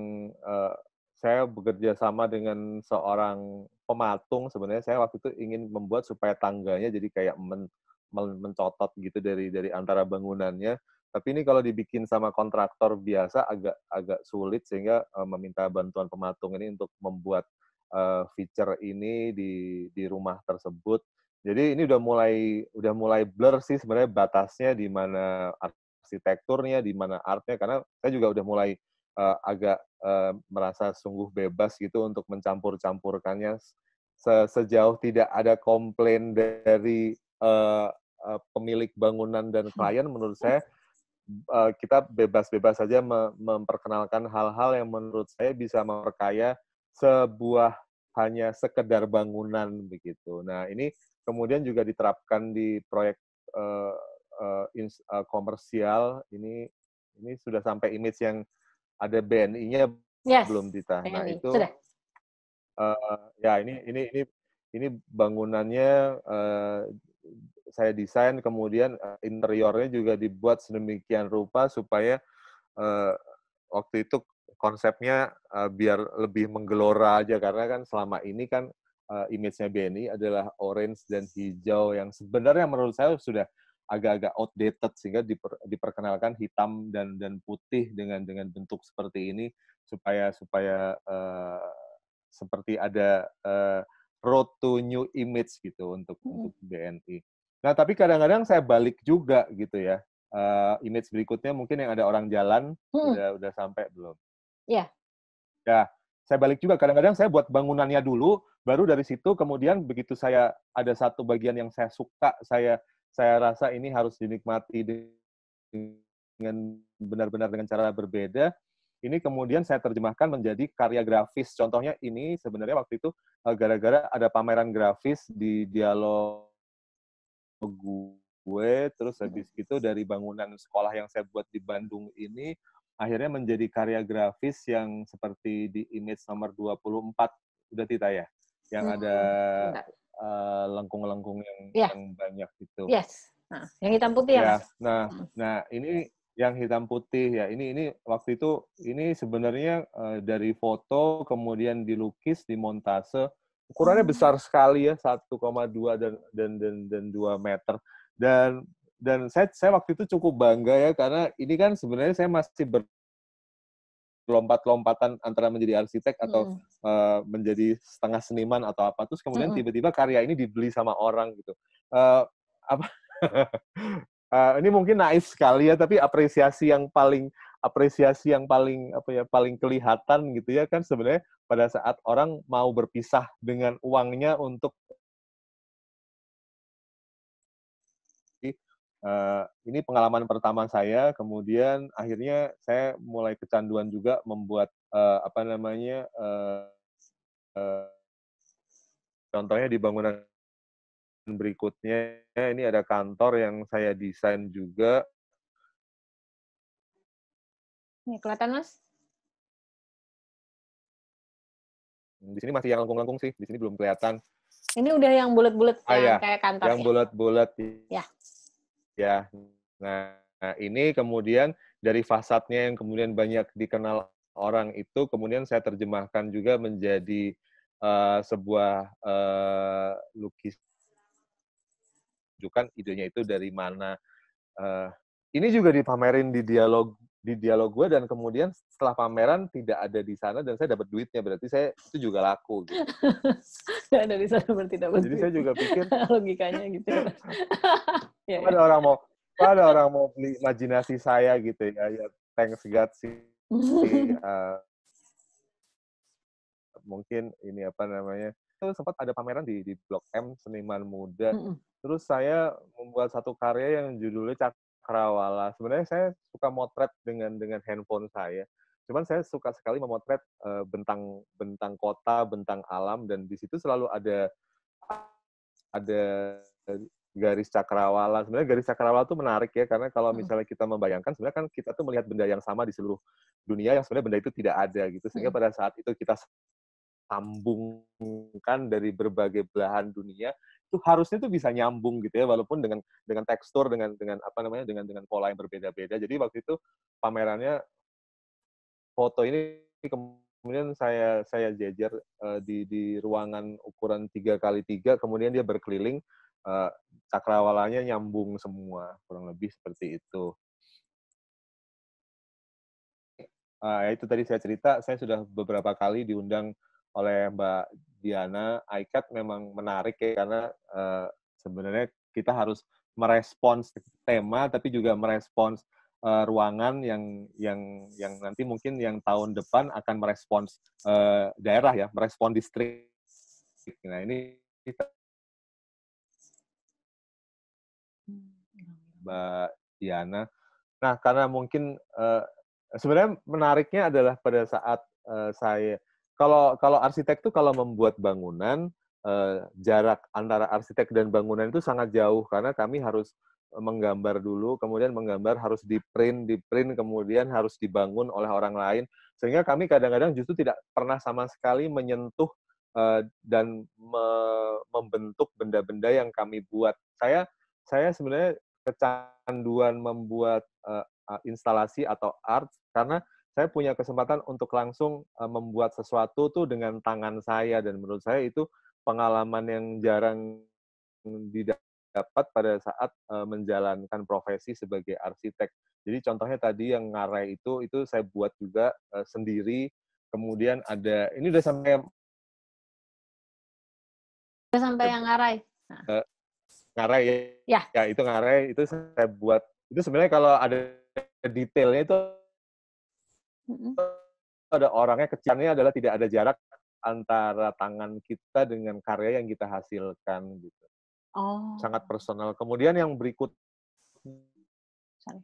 saya bekerja sama dengan seorang pematung sebenarnya saya waktu itu ingin membuat supaya tangganya jadi kayak men, men, mencotot gitu dari dari antara bangunannya tapi ini kalau dibikin sama kontraktor biasa agak agak sulit sehingga uh, meminta bantuan pematung ini untuk membuat uh, feature ini di di rumah tersebut jadi ini udah mulai udah mulai blur sih sebenarnya batasnya di mana arsitekturnya di mana artnya karena saya juga udah mulai uh, agak Eh, merasa sungguh bebas gitu untuk mencampur-campurkannya Se sejauh tidak ada komplain dari uh, uh, pemilik bangunan dan hmm. klien menurut iya. saya uh, kita bebas-bebas saja me memperkenalkan hal-hal yang menurut saya bisa memperkaya sebuah hanya sekedar bangunan begitu. Nah, ini kemudian juga diterapkan di proyek uh, uh, uh, komersial ini ini sudah sampai image yang ada BNI-nya yes, belum Dita. BNI. Nah itu Uh, ya ini ini ini ini bangunannya uh, saya desain kemudian eh, interiornya juga dibuat sedemikian rupa supaya uh, waktu itu konsepnya uh, biar lebih menggelora aja karena kan selama ini kan uh, image-nya BNI adalah orange dan hijau yang sebenarnya menurut saya sudah agak-agak outdated sehingga diper, diperkenalkan hitam dan dan putih dengan dengan bentuk seperti ini supaya supaya uh, seperti ada uh, road to new image gitu untuk mm. untuk BNI. Nah tapi kadang-kadang saya balik juga gitu ya. Uh, image berikutnya mungkin yang ada orang jalan mm. udah udah sampai belum? ya Yeah. Ya saya balik juga kadang-kadang saya buat bangunannya dulu baru dari situ kemudian begitu saya ada satu bagian yang saya suka saya saya rasa ini harus dinikmati dengan benar-benar dengan cara berbeda. Ini kemudian saya terjemahkan menjadi karya grafis. Contohnya ini sebenarnya waktu itu eh, gara-gara ada pameran grafis di dialog gue, terus iya. habis itu dari bangunan sekolah yang saya buat di Bandung ini, akhirnya menjadi karya grafis yang seperti di image nomor 24, sudah Tita ya? Yang hmm, ada... Hmm, lengkung eh, lengkung-lengkung yang, yeah. yang banyak gitu. Yes. Nah, yang hitam putih ya. ya nah, nah ini yang hitam putih ya. Ini ini waktu itu ini sebenarnya uh, dari foto kemudian dilukis, dimontase. Ukurannya oh. besar sekali ya, 1,2 dan dan dan dan 2 meter. Dan dan saya saya waktu itu cukup bangga ya karena ini kan sebenarnya saya masih ber lompat-lompatan antara menjadi arsitek atau hmm. uh, menjadi setengah seniman atau apa terus kemudian tiba hmm. tiba-tiba karya ini dibeli sama orang gitu uh, apa uh, [LAUGHS] ini mungkin naif sekali ya tapi apresiasi yang paling apresiasi yang paling apa ya paling kelihatan gitu ya kan sebenarnya pada saat orang mau berpisah dengan uangnya untuk ini pengalaman pertama saya kemudian akhirnya saya mulai kecanduan juga membuat uh, apa namanya uh, uh, contohnya di bangunan berikutnya ini ada kantor yang saya desain juga ini ya, kelihatan mas di sini masih yang lengkung-lengkung sih di sini belum kelihatan ini udah yang bulat-bulat ah, ya. kayak kantor yang ya? bulat-bulat iya. ya ya. Nah, ini kemudian dari fasadnya yang kemudian banyak dikenal orang itu kemudian saya terjemahkan juga menjadi uh, sebuah uh, lukis tunjukkan idenya itu dari mana uh, ini juga dipamerin di dialog di dialog gue dan kemudian setelah pameran tidak ada di sana dan saya dapat duitnya berarti saya itu juga laku gitu. [LAUGHS] Gak ada di sana berarti dapat. Jadi saya juga pikir [LAUGHS] logikanya gitu. [LAUGHS] ya, ada ya. orang mau ada orang mau beli imajinasi saya gitu ya ya thanks God sih. uh, mungkin ini apa namanya terus sempat ada pameran di di Blok M seniman muda. Mm -mm. Terus saya membuat satu karya yang judulnya cak Krawala. Sebenarnya saya suka motret dengan dengan handphone saya. Cuman saya suka sekali memotret bentang eh, bentang bentang kota, bentang alam dan di situ selalu ada ada garis cakrawala. Sebenarnya garis cakrawala itu menarik ya karena kalau hmm. misalnya kita membayangkan sebenarnya kan kita tuh melihat benda yang sama di seluruh dunia yang sebenarnya benda itu tidak ada gitu. Sehingga hmm. pada saat itu kita sambungkan dari berbagai belahan dunia itu harusnya tuh bisa nyambung gitu ya walaupun dengan dengan tekstur dengan dengan apa namanya dengan dengan pola yang berbeda-beda jadi waktu itu pamerannya foto ini kemudian saya saya jejer uh, di di ruangan ukuran tiga kali tiga kemudian dia berkeliling uh, cakrawalanya nyambung semua kurang lebih seperti itu uh, itu tadi saya cerita saya sudah beberapa kali diundang oleh Mbak Diana iCat memang menarik ya karena uh, sebenarnya kita harus merespons tema tapi juga merespons uh, ruangan yang yang yang nanti mungkin yang tahun depan akan merespons uh, daerah ya, merespons distrik. Nah, ini kita Mbak Diana. Nah, karena mungkin uh, sebenarnya menariknya adalah pada saat uh, saya kalau kalau arsitek tuh kalau membuat bangunan eh, jarak antara arsitek dan bangunan itu sangat jauh karena kami harus eh, menggambar dulu, kemudian menggambar harus di print, di print kemudian harus dibangun oleh orang lain sehingga kami kadang-kadang justru tidak pernah sama sekali menyentuh eh, dan me membentuk benda-benda yang kami buat. Saya saya sebenarnya kecanduan membuat uh, instalasi atau art karena saya punya kesempatan untuk langsung membuat sesuatu tuh dengan tangan saya dan menurut saya itu pengalaman yang jarang didapat pada saat menjalankan profesi sebagai arsitek. Jadi contohnya tadi yang ngarai itu itu saya buat juga sendiri. Kemudian ada ini udah sampai udah sampai yang ngarai. Nah. ngarai ya. ya. Ya itu ngarai itu saya buat itu sebenarnya kalau ada detailnya itu Mm-hmm. Ada orangnya kecilnya adalah tidak ada jarak antara tangan kita dengan karya yang kita hasilkan gitu. Oh. Sangat personal. Kemudian yang berikut Sorry.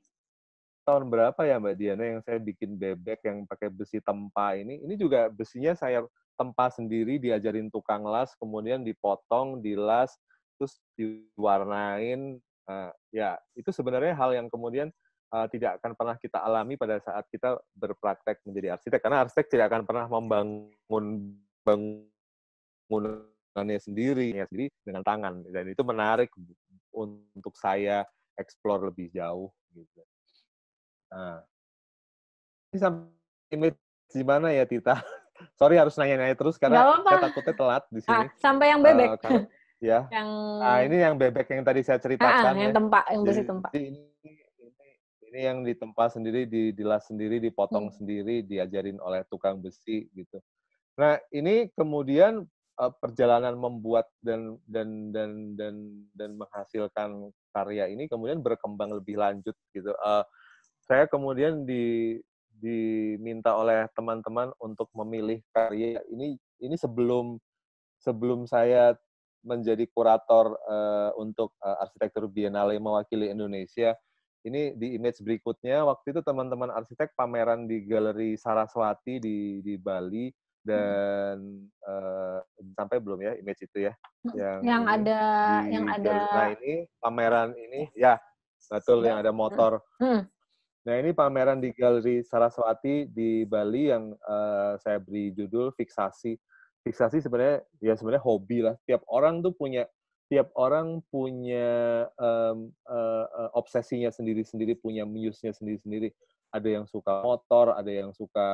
tahun berapa ya Mbak Diana yang saya bikin bebek yang pakai besi tempa ini? Ini juga besinya saya tempa sendiri diajarin tukang las, kemudian dipotong, dilas, terus diwarnain. Uh, ya itu sebenarnya hal yang kemudian uh, tidak akan pernah kita alami pada saat kita berpraktek menjadi arsitek karena arsitek tidak akan pernah membangun bangunannya sendiri ya sendiri dengan tangan dan itu menarik untuk saya eksplor lebih jauh gitu. Nah, ini sampai image gimana ya Tita? [LAUGHS] Sorry harus nanya-nanya terus karena saya takutnya telat di sini. Ah, sampai yang bebek. Uh, ya. [LAUGHS] Yang... Nah, ini yang bebek yang tadi saya ah, ah, ceritakan. Ah, yang ya. tempat, yang besi tempat. Ini yang ditempa sendiri, dilas sendiri, dipotong hmm. sendiri, diajarin oleh tukang besi gitu. Nah, ini kemudian eh, perjalanan membuat dan dan dan dan dan menghasilkan karya ini kemudian berkembang lebih lanjut gitu. Uh, saya kemudian di diminta oleh teman-teman untuk memilih karya ini ini sebelum sebelum saya menjadi kurator uh, untuk uh, arsitektur Biennale mewakili Indonesia ini di image berikutnya waktu itu teman-teman arsitek pameran di galeri Saraswati di di Bali hmm. dan hmm. uh, sampai belum ya image itu ya hmm, yang yang ada di yang ada nah ini pameran ini ya betul iya. yang ada hmm. motor hmm. nah ini pameran di galeri Saraswati di Bali yang uh, saya beri judul fiksasi fiksasi sebenarnya ya sebenarnya hobi lah tiap orang tuh punya tiap orang punya um, uh, obsesinya sendiri-sendiri, punya muse-nya sendiri-sendiri. Ada yang suka motor, ada yang suka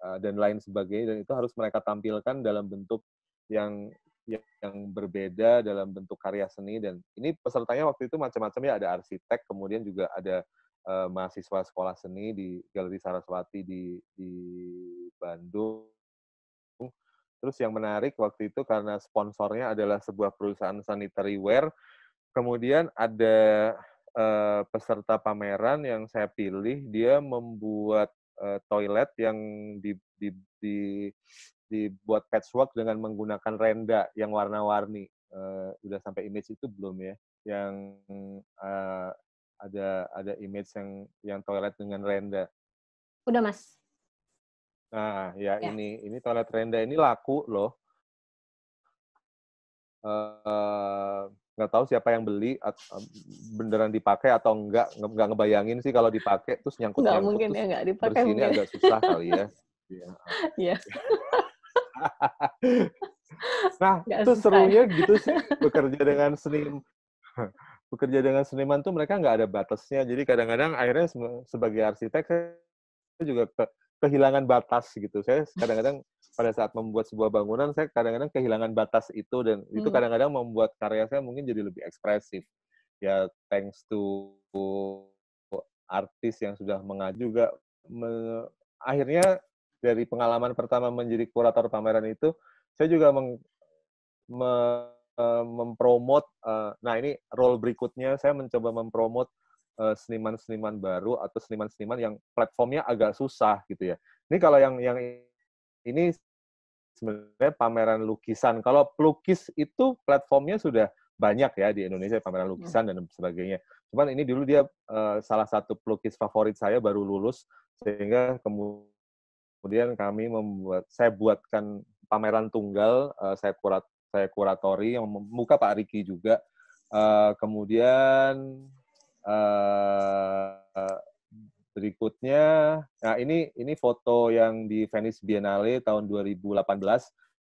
uh, dan lain sebagainya. Dan itu harus mereka tampilkan dalam bentuk yang yang, berbeda dalam bentuk karya seni. Dan ini pesertanya waktu itu macam-macam ya. Ada arsitek, kemudian juga ada uh, mahasiswa sekolah seni di Galeri Saraswati di di Bandung Terus yang menarik waktu itu karena sponsornya adalah sebuah perusahaan sanitary wear, kemudian ada uh, peserta pameran yang saya pilih, dia membuat uh, toilet yang di, di, di, dibuat patchwork dengan menggunakan renda yang warna-warni. Uh, udah sampai image itu belum ya? Yang uh, ada ada image yang yang toilet dengan renda. Udah mas. Nah, ya, ya. ini ini toilet renda ini laku loh. Eh, nggak uh, uh, tahu siapa yang beli beneran dipakai atau enggak nggak ngebayangin sih kalau dipakai terus nyangkut nggak nyangkut mungkin ya nggak dipakai mungkin. agak susah kali ya [LAUGHS] Iya. iya. [LAUGHS] nah gak itu serunya ya. gitu sih bekerja dengan seni [LAUGHS] bekerja dengan seniman tuh mereka nggak ada batasnya jadi kadang-kadang akhirnya sebagai arsitek juga ke, kehilangan batas gitu. Saya kadang-kadang pada saat membuat sebuah bangunan, saya kadang-kadang kehilangan batas itu dan hmm. itu kadang-kadang membuat karya saya mungkin jadi lebih ekspresif. Ya thanks to artis yang sudah mengaju juga me, akhirnya dari pengalaman pertama menjadi kurator pameran itu, saya juga meng, me, mempromot. Uh, eh, nah ini role berikutnya saya mencoba mempromot Eh, seniman-seniman baru atau seniman-seniman yang platformnya agak susah gitu ya. Ini kalau yang yang ini sebenarnya pameran lukisan. Kalau pelukis itu platformnya sudah banyak ya di Indonesia pameran iya. lukisan dan sebagainya. Cuman ini dulu dia uh, salah satu pelukis favorit saya baru lulus sehingga kemudian kami membuat saya buatkan pameran tunggal uh, saya kurat saya kuratori yang membuka Pak Riki juga. Uh, kemudian Eh, berikutnya, nah ini ini foto yang di Venice Biennale tahun 2018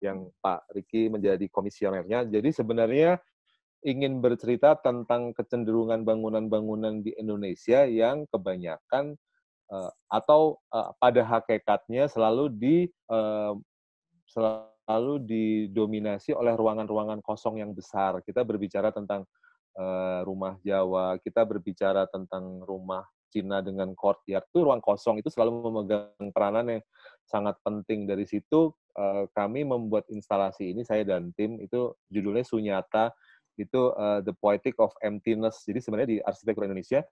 yang Pak Riki menjadi komisionernya. Jadi sebenarnya ingin bercerita tentang kecenderungan bangunan-bangunan di Indonesia yang kebanyakan uh, atau uh, pada hakikatnya selalu di uh, selalu didominasi oleh ruangan-ruangan kosong yang besar. Kita berbicara tentang Eh, rumah Jawa, kita berbicara tentang rumah Cina dengan courtyard itu ruang kosong itu selalu memegang peranan yang sangat penting dari situ eh, kami membuat instalasi ini saya dan tim itu judulnya Sunyata itu eh, the poetic of emptiness jadi sebenarnya di arsitektur Indonesia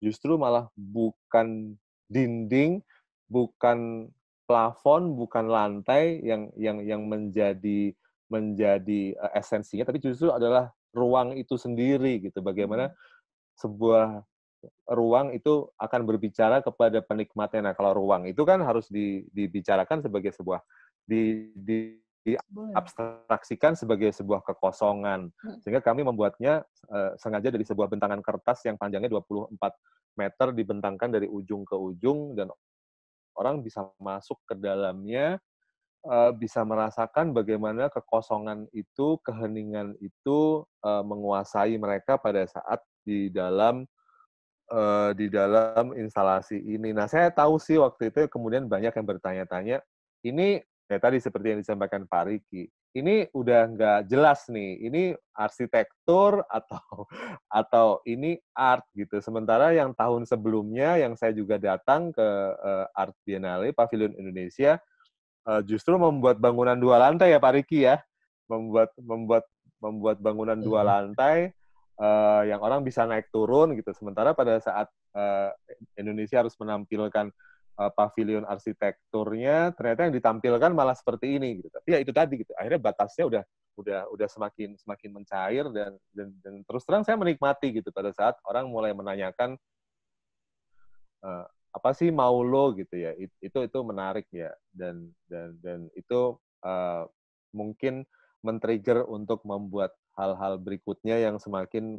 justru malah bukan dinding bukan plafon bukan lantai yang yang yang menjadi menjadi esensinya tapi justru adalah ruang itu sendiri gitu bagaimana hmm. sebuah ruang itu akan berbicara kepada penikmatnya nah kalau ruang itu kan harus dibicarakan sebagai sebuah di, di diabstraksikan sebagai sebuah kekosongan hmm. sehingga kami membuatnya uh, sengaja dari sebuah bentangan kertas yang panjangnya 24 meter dibentangkan dari ujung ke ujung dan orang bisa masuk ke dalamnya uh, bisa merasakan bagaimana kekosongan itu, keheningan itu uh, menguasai mereka pada saat di dalam uh, di dalam instalasi ini. Nah, saya tahu sih waktu itu kemudian banyak yang bertanya-tanya, ini ya tadi seperti yang disampaikan Pak Riki, ini udah nggak jelas nih, ini arsitektur atau [LAUGHS] atau ini art gitu. Sementara yang tahun sebelumnya yang saya juga datang ke uh, Art Biennale Pavilion Indonesia Eh, justru membuat bangunan dua lantai ya Pak Riki ya, membuat membuat membuat bangunan dua iya. lantai uh, yang orang bisa naik turun gitu. Sementara pada saat uh, Indonesia harus menampilkan uh, pavilion arsitekturnya, ternyata yang ditampilkan malah seperti ini gitu. Tapi ya itu tadi gitu. Akhirnya batasnya udah udah udah semakin semakin mencair dan dan, dan terus terang saya menikmati gitu pada saat orang mulai menanyakan apa sih mau lo gitu ya It, itu itu menarik ya dan dan dan itu uh, mungkin men-trigger untuk membuat hal-hal berikutnya yang semakin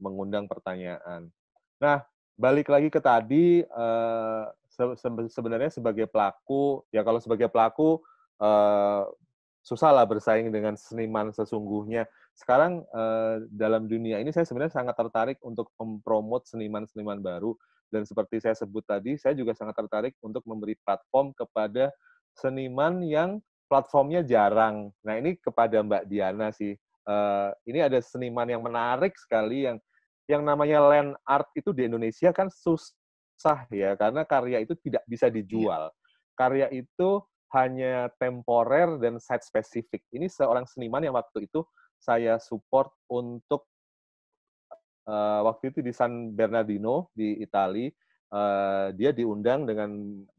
mengundang pertanyaan. Nah, balik lagi ke tadi uh, se sebenarnya sebagai pelaku ya kalau sebagai pelaku uh, eh, susah lah bersaing dengan seniman sesungguhnya. Sekarang uh, dalam dunia ini saya sebenarnya sangat tertarik untuk mempromot seniman-seniman baru dan seperti saya sebut tadi, saya juga sangat tertarik untuk memberi platform kepada seniman yang platformnya jarang. Nah, ini kepada Mbak Diana sih. Uh, ini ada seniman yang menarik sekali yang yang namanya land art itu di Indonesia kan susah ya karena karya itu tidak bisa iya. dijual. Karya itu hanya temporer dan site spesifik. Ini seorang seniman yang waktu itu saya support untuk uh, waktu itu di San Bernardino di Italia. Uh, eh, dia diundang dengan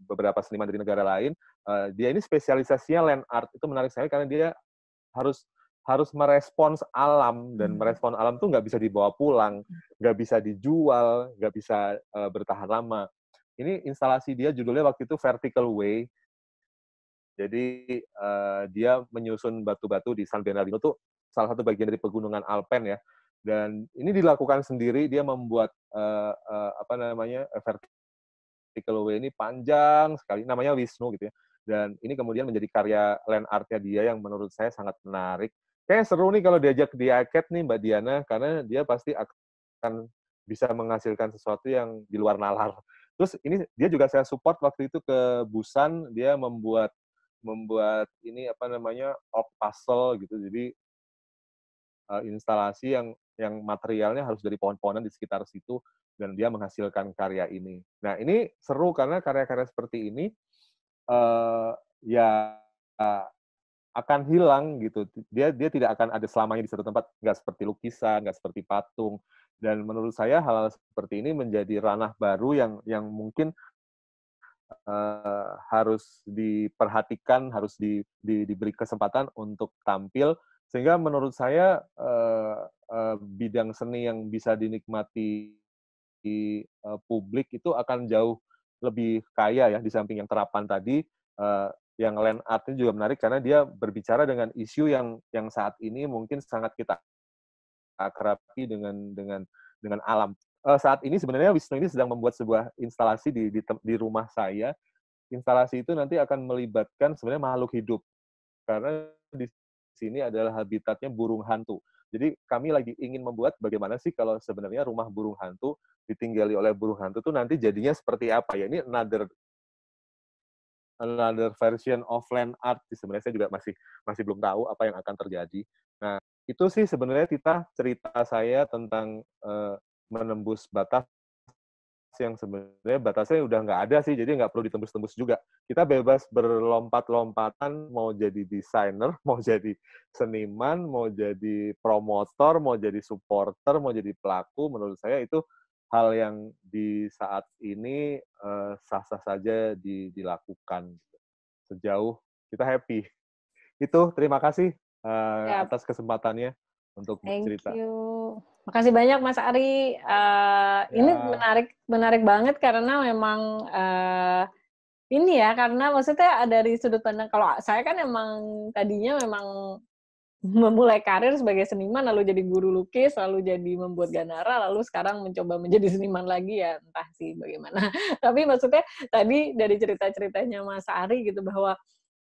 beberapa seniman dari negara lain. Uh, dia ini spesialisasinya land art itu menarik sekali karena dia harus harus merespons alam dan hmm. merespons alam tuh nggak bisa dibawa pulang, nggak bisa dijual, nggak bisa uh, bertahan lama. Ini instalasi dia judulnya waktu itu Vertical Way. Jadi uh, dia menyusun batu-batu di San Bernardino tuh salah satu bagian dari pegunungan Alpen ya dan ini dilakukan sendiri dia membuat uh, uh, apa namanya eh, vertical way ini panjang sekali namanya Wisnu gitu ya dan ini kemudian menjadi karya land artnya dia yang menurut saya sangat menarik kayak seru nih kalau diajak di Aket nih Mbak Diana karena dia pasti akan bisa menghasilkan sesuatu yang di luar nalar terus ini dia juga saya support waktu itu ke Busan dia membuat membuat ini apa namanya org puzzle gitu jadi instalasi yang yang materialnya harus dari pohon-pohonan di sekitar situ dan dia menghasilkan karya ini. Nah ini seru karena karya-karya seperti ini uh, ya uh, akan hilang gitu. Dia dia tidak akan ada selamanya di satu tempat. Nggak seperti lukisan, nggak seperti patung. Dan menurut saya hal-hal seperti ini menjadi ranah baru yang yang mungkin uh, harus diperhatikan, harus di, di, diberi kesempatan untuk tampil sehingga menurut saya eh, eh, bidang seni yang bisa dinikmati di eh, publik itu akan jauh lebih kaya ya di samping yang terapan tadi eh, yang land art juga menarik karena dia berbicara dengan isu yang yang saat ini mungkin sangat kita akrabi dengan dengan dengan alam. Uh, saat ini sebenarnya Wisnu ini sedang membuat sebuah instalasi di di, di rumah saya. Instalasi itu nanti akan melibatkan sebenarnya makhluk hidup karena di sini adalah habitatnya burung hantu. Jadi kami lagi ingin membuat bagaimana sih kalau sebenarnya rumah burung hantu ditinggali oleh burung hantu tuh nanti jadinya seperti apa ya? Ini another another version of land art sebenarnya saya juga masih masih belum tahu apa yang akan terjadi. Nah, itu sih sebenarnya kita cerita saya tentang uh, menembus batas yang sebenarnya batasnya udah nggak ada sih, jadi nggak perlu ditembus-tembus juga. Kita bebas berlompat-lompatan, mau jadi desainer, [LAUGHS] mau jadi seniman, mau jadi promotor, mau jadi supporter, mau jadi pelaku. Menurut saya itu hal yang di saat ini sah eh, sah-sah saja di, dilakukan. Sejauh kita happy. Itu terima kasih eh, atas kesempatannya untuk Thank bercerita. You. Makasih banyak Mas Ari. Uh, ya. Ini menarik menarik banget karena memang uh, ini ya karena maksudnya ada dari sudut pandang kalau saya kan emang tadinya memang memulai karir sebagai seniman lalu jadi guru lukis lalu jadi membuat ganara lalu sekarang mencoba menjadi seniman lagi ya entah sih bagaimana [LAUGHS] tapi maksudnya tadi dari cerita ceritanya Mas Ari gitu bahwa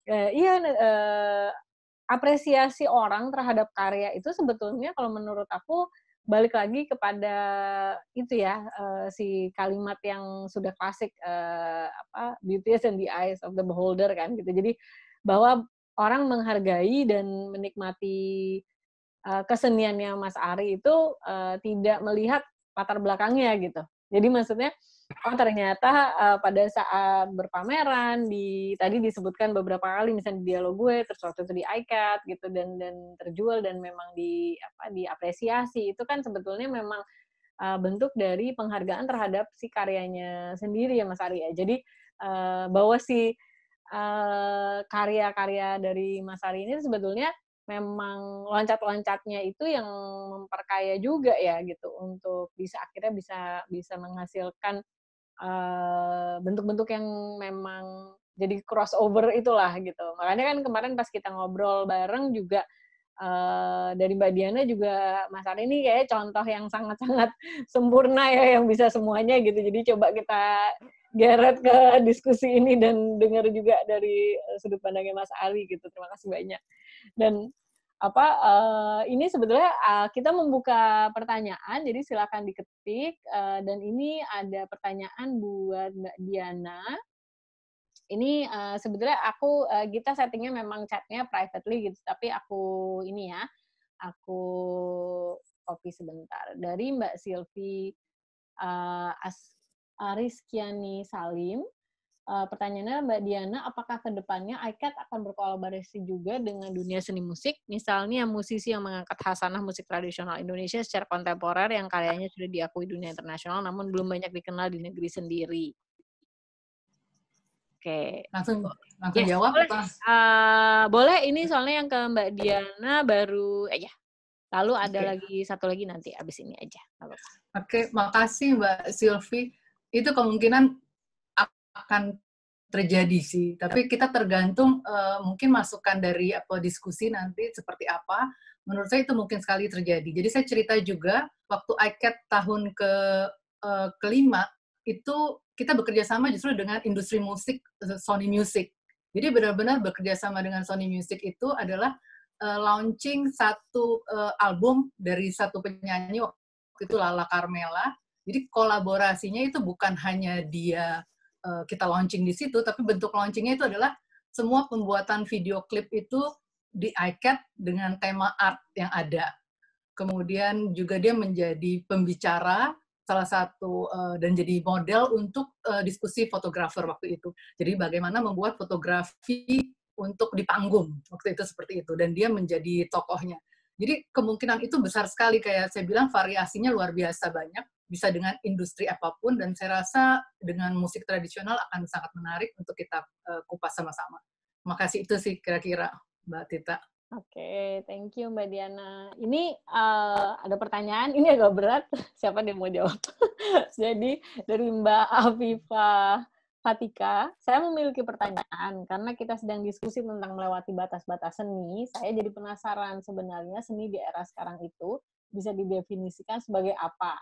uh, iya Uh, apresiasi orang terhadap karya itu sebetulnya kalau menurut aku balik lagi kepada itu ya uh, si kalimat yang sudah klasik uh, apa beauty is in the eyes of the beholder kan gitu jadi bahwa orang menghargai dan menikmati uh, keseniannya Mas Ari itu uh, tidak melihat latar belakangnya gitu jadi maksudnya oh ternyata uh, pada saat berpameran di tadi disebutkan beberapa kali misalnya di dialog gue terus waktu itu di iCat gitu dan dan terjual dan memang di apa diapresiasi itu kan sebetulnya memang uh, bentuk dari penghargaan terhadap si karyanya sendiri ya Mas Arya. Jadi uh, bahwa si karya karya-karya dari Mas Arya ini sebetulnya memang loncat-loncatnya itu yang memperkaya juga ya gitu untuk bisa akhirnya bisa bisa menghasilkan Eh, bentuk-bentuk uh, yang memang jadi crossover itulah gitu. Makanya kan kemarin pas kita ngobrol bareng juga uh, dari Mbak Diana juga Mas Ari ini kayak contoh yang sangat-sangat [LAUGHS] sempurna ya yang bisa semuanya gitu. Jadi coba kita geret ke diskusi ini dan dengar juga dari eh, sudut pandangnya Mas Ari gitu. Terima kasih banyak. Dan apa uh, ini sebetulnya uh, kita membuka pertanyaan jadi silakan diketik uh, dan ini ada pertanyaan buat Mbak Diana ini uh, sebetulnya aku uh, kita settingnya memang chatnya privately gitu tapi aku ini ya aku copy sebentar dari Mbak Silvi uh, Ariskiani Salim Uh, pertanyaannya Mbak Diana, apakah kedepannya ICAT akan berkolaborasi juga dengan dunia seni musik? Misalnya musisi yang mengangkat hasanah musik tradisional Indonesia secara kontemporer yang karyanya sudah diakui dunia internasional namun belum banyak dikenal di negeri sendiri. Oke. Okay. Langsung langsung yes, ya, jawab boleh. Uh, boleh ini soalnya yang ke Mbak Diana baru aja. Eh, ya. Lalu ada okay. lagi satu lagi nanti abis ini aja. Oke, okay, makasih Mbak Sylvie. Itu kemungkinan akan terjadi sih. Tapi kita tergantung uh, mungkin masukan dari apa diskusi nanti seperti apa. Menurut saya itu mungkin sekali terjadi. Jadi saya cerita juga waktu ICAT tahun ke uh, kelima itu kita bekerja sama justru dengan industri musik eh, Sony Music. Jadi benar-benar bekerja sama dengan Sony Music itu adalah uh, launching satu uh, album dari satu penyanyi waktu itu Lala Carmela. Jadi kolaborasinya itu bukan hanya dia Eh, kita launching di situ, tapi bentuk launchingnya itu adalah semua pembuatan video klip itu di iCat dengan tema art yang ada. Kemudian juga dia menjadi pembicara salah satu eh, dan jadi model untuk eh, diskusi fotografer waktu itu. Jadi bagaimana membuat fotografi untuk di panggung waktu itu seperti itu dan dia menjadi tokohnya. Jadi kemungkinan itu besar sekali kayak saya bilang variasinya luar biasa banyak bisa dengan industri apapun dan saya rasa dengan musik tradisional akan sangat menarik untuk kita uh, kupas sama-sama. Makasih itu sih kira-kira Mbak Tita. Oke, okay, thank you Mbak Diana. Ini uh, ada pertanyaan, ini agak berat. [LAUGHS] Siapa yang mau jawab? [LAUGHS] Jadi dari Mbak Afifa Fatika, saya memiliki pertanyaan karena kita sedang diskusi tentang melewati batas-batas seni. Saya jadi penasaran sebenarnya seni di era sekarang itu bisa didefinisikan sebagai apa?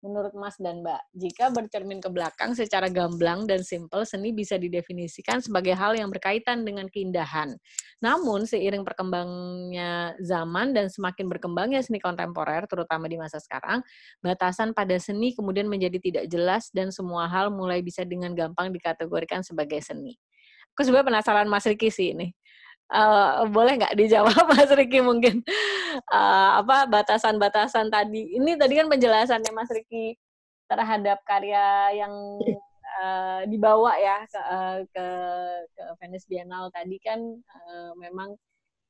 Menurut Mas dan Mbak, jika bercermin ke belakang secara gamblang dan simpel, seni bisa didefinisikan sebagai hal yang berkaitan dengan keindahan. Namun, seiring perkembangnya zaman dan semakin berkembangnya seni kontemporer, terutama di masa sekarang, batasan pada seni kemudian menjadi tidak jelas dan semua hal mulai bisa dengan gampang dikategorikan sebagai seni. Aku sebenarnya penasaran Mas Riki sih ini. Uh, boleh nggak dijawab [LAUGHS] Mas Riki mungkin uh, apa batasan-batasan tadi ini tadi kan penjelasannya Mas Riki terhadap karya yang uh, dibawa ya ke uh, ke, ke Venice Biennale tadi kan uh, memang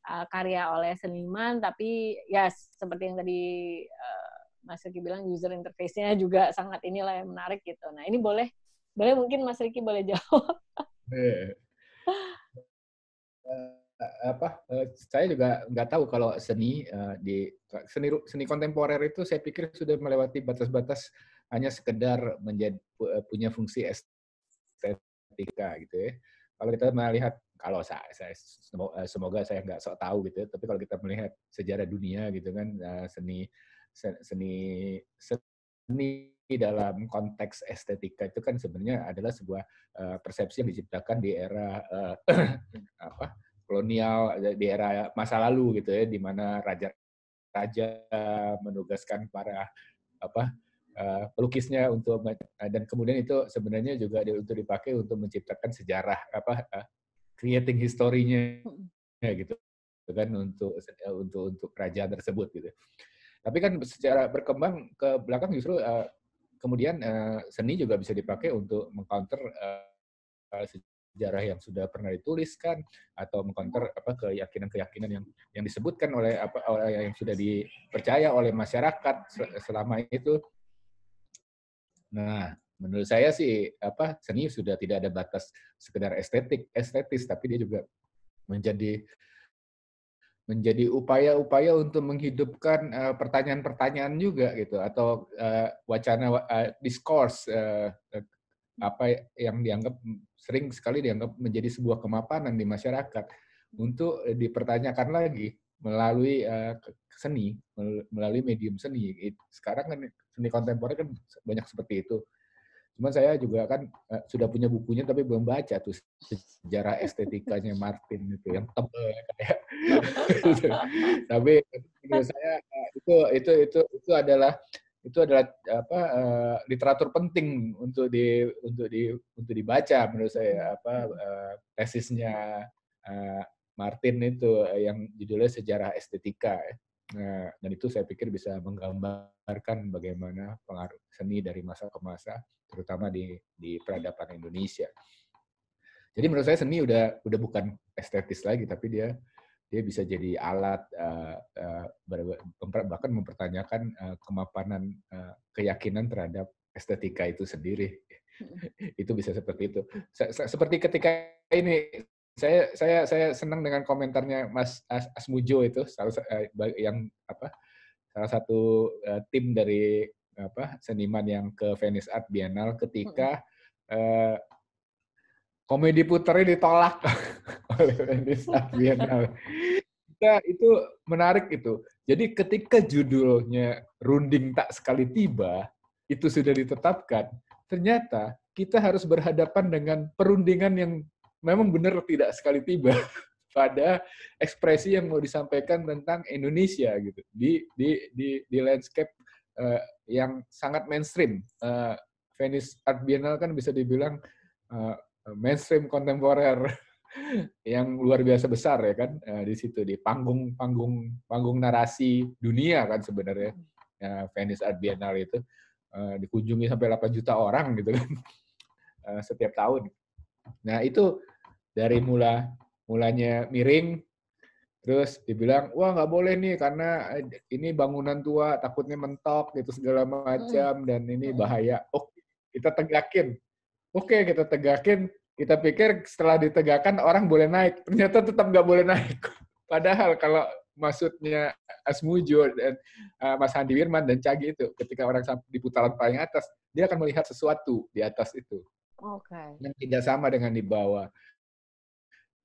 uh, karya oleh seniman tapi ya yes, seperti yang tadi uh, Mas Riki bilang user interface-nya juga sangat inilah yang menarik gitu. Nah ini boleh boleh mungkin Mas Riki boleh [LAUGHS] jawab. [LAUGHS] Eh, apa eh, saya juga nggak tahu kalau seni eh, di seni seni kontemporer itu saya pikir sudah melewati batas-batas hanya sekedar menjadi punya fungsi estetika gitu ya. Kalau kita melihat kalau saya, saya semoga saya nggak sok tahu gitu, ya, tapi kalau kita melihat sejarah dunia gitu kan seni seni seni dalam konteks estetika itu kan sebenarnya adalah sebuah persepsi yang diciptakan di era [CLEARS THROAT] apa kolonial di era masa lalu gitu ya di mana raja-raja menugaskan para apa eh, pelukisnya untuk dan kemudian itu sebenarnya juga untuk dipakai untuk menciptakan sejarah apa eh, creating historinya gitu kan untuk eh, untuk untuk kerajaan tersebut gitu. Tapi kan secara berkembang ke belakang justru kemudian seni juga bisa dipakai untuk mengcounter sejarah yang sudah pernah dituliskan atau mengkonter apa keyakinan-keyakinan yang yang disebutkan oleh apa oleh yang sudah dipercaya oleh masyarakat selama itu. Nah, menurut saya sih apa seni sudah tidak ada batas sekedar estetik estetis tapi dia juga menjadi menjadi upaya-upaya untuk menghidupkan pertanyaan eh, pertanyaan-pertanyaan juga gitu atau uh, wacana uh, eh, diskurs uh, apa yang dianggap sering sekali dianggap menjadi sebuah kemapanan di masyarakat untuk eh, dipertanyakan lagi melalui uh, seni, melalui medium seni. Sekarang kan seni kontemporer kan banyak seperti itu. Cuman saya juga kan uh, sudah punya bukunya tapi belum baca tuh sejarah estetikanya Martin itu yang tebel ya, kayak. Ya. [LAUGHS] tapi menurut saya itu itu itu itu adalah itu adalah apa uh, literatur penting untuk di untuk di untuk dibaca menurut saya apa uh, tesisnya uh, Martin itu yang judulnya sejarah estetika ya. nah, dan itu saya pikir bisa menggambarkan bagaimana pengaruh seni dari masa ke masa terutama di di peradaban Indonesia jadi menurut saya seni udah udah bukan estetis lagi tapi dia dia bisa jadi alat eh, eh, bahkan mempertanyakan eh, kemapanan keyakinan terhadap estetika itu sendiri [LAUGHS] itu bisa seperti itu seperti ketika ini saya saya saya senang dengan komentarnya Mas Asmujo itu salah yang apa salah satu tim dari apa seniman yang ke Venice Art Biennale ketika komedi puternya ditolak [LAUGHS] oleh Wendy Sabian. Nah, itu menarik itu. Jadi ketika judulnya Runding Tak Sekali Tiba, itu sudah ditetapkan, ternyata kita harus berhadapan dengan perundingan yang memang benar tidak sekali tiba [LAUGHS] pada ekspresi yang mau disampaikan tentang Indonesia gitu di di di, di landscape uh, yang sangat mainstream. Uh, Venice Art Biennale kan bisa dibilang uh, Eh, mainstream kontemporer [LAUGHS] yang luar biasa besar ya kan eh, di situ di panggung panggung panggung narasi dunia kan sebenarnya ya, Venice Art Biennale itu eh, dikunjungi sampai 8 juta orang gitu kan [LAUGHS] setiap tahun. Nah itu dari mula mulanya miring terus dibilang wah nggak boleh nih karena ini bangunan tua takutnya mentok gitu segala hmm. macam dan ini hmm. bahaya. Oh kita tegakin oke okay, kita tegakin kita pikir setelah ditegakkan orang boleh naik ternyata tetap nggak boleh naik [LAUGHS] padahal kalau maksudnya Asmujo dan uh, Mas Handi Wirman dan Cagi itu ketika orang di putaran paling atas dia akan melihat sesuatu di atas itu okay. yang tidak sama dengan di bawah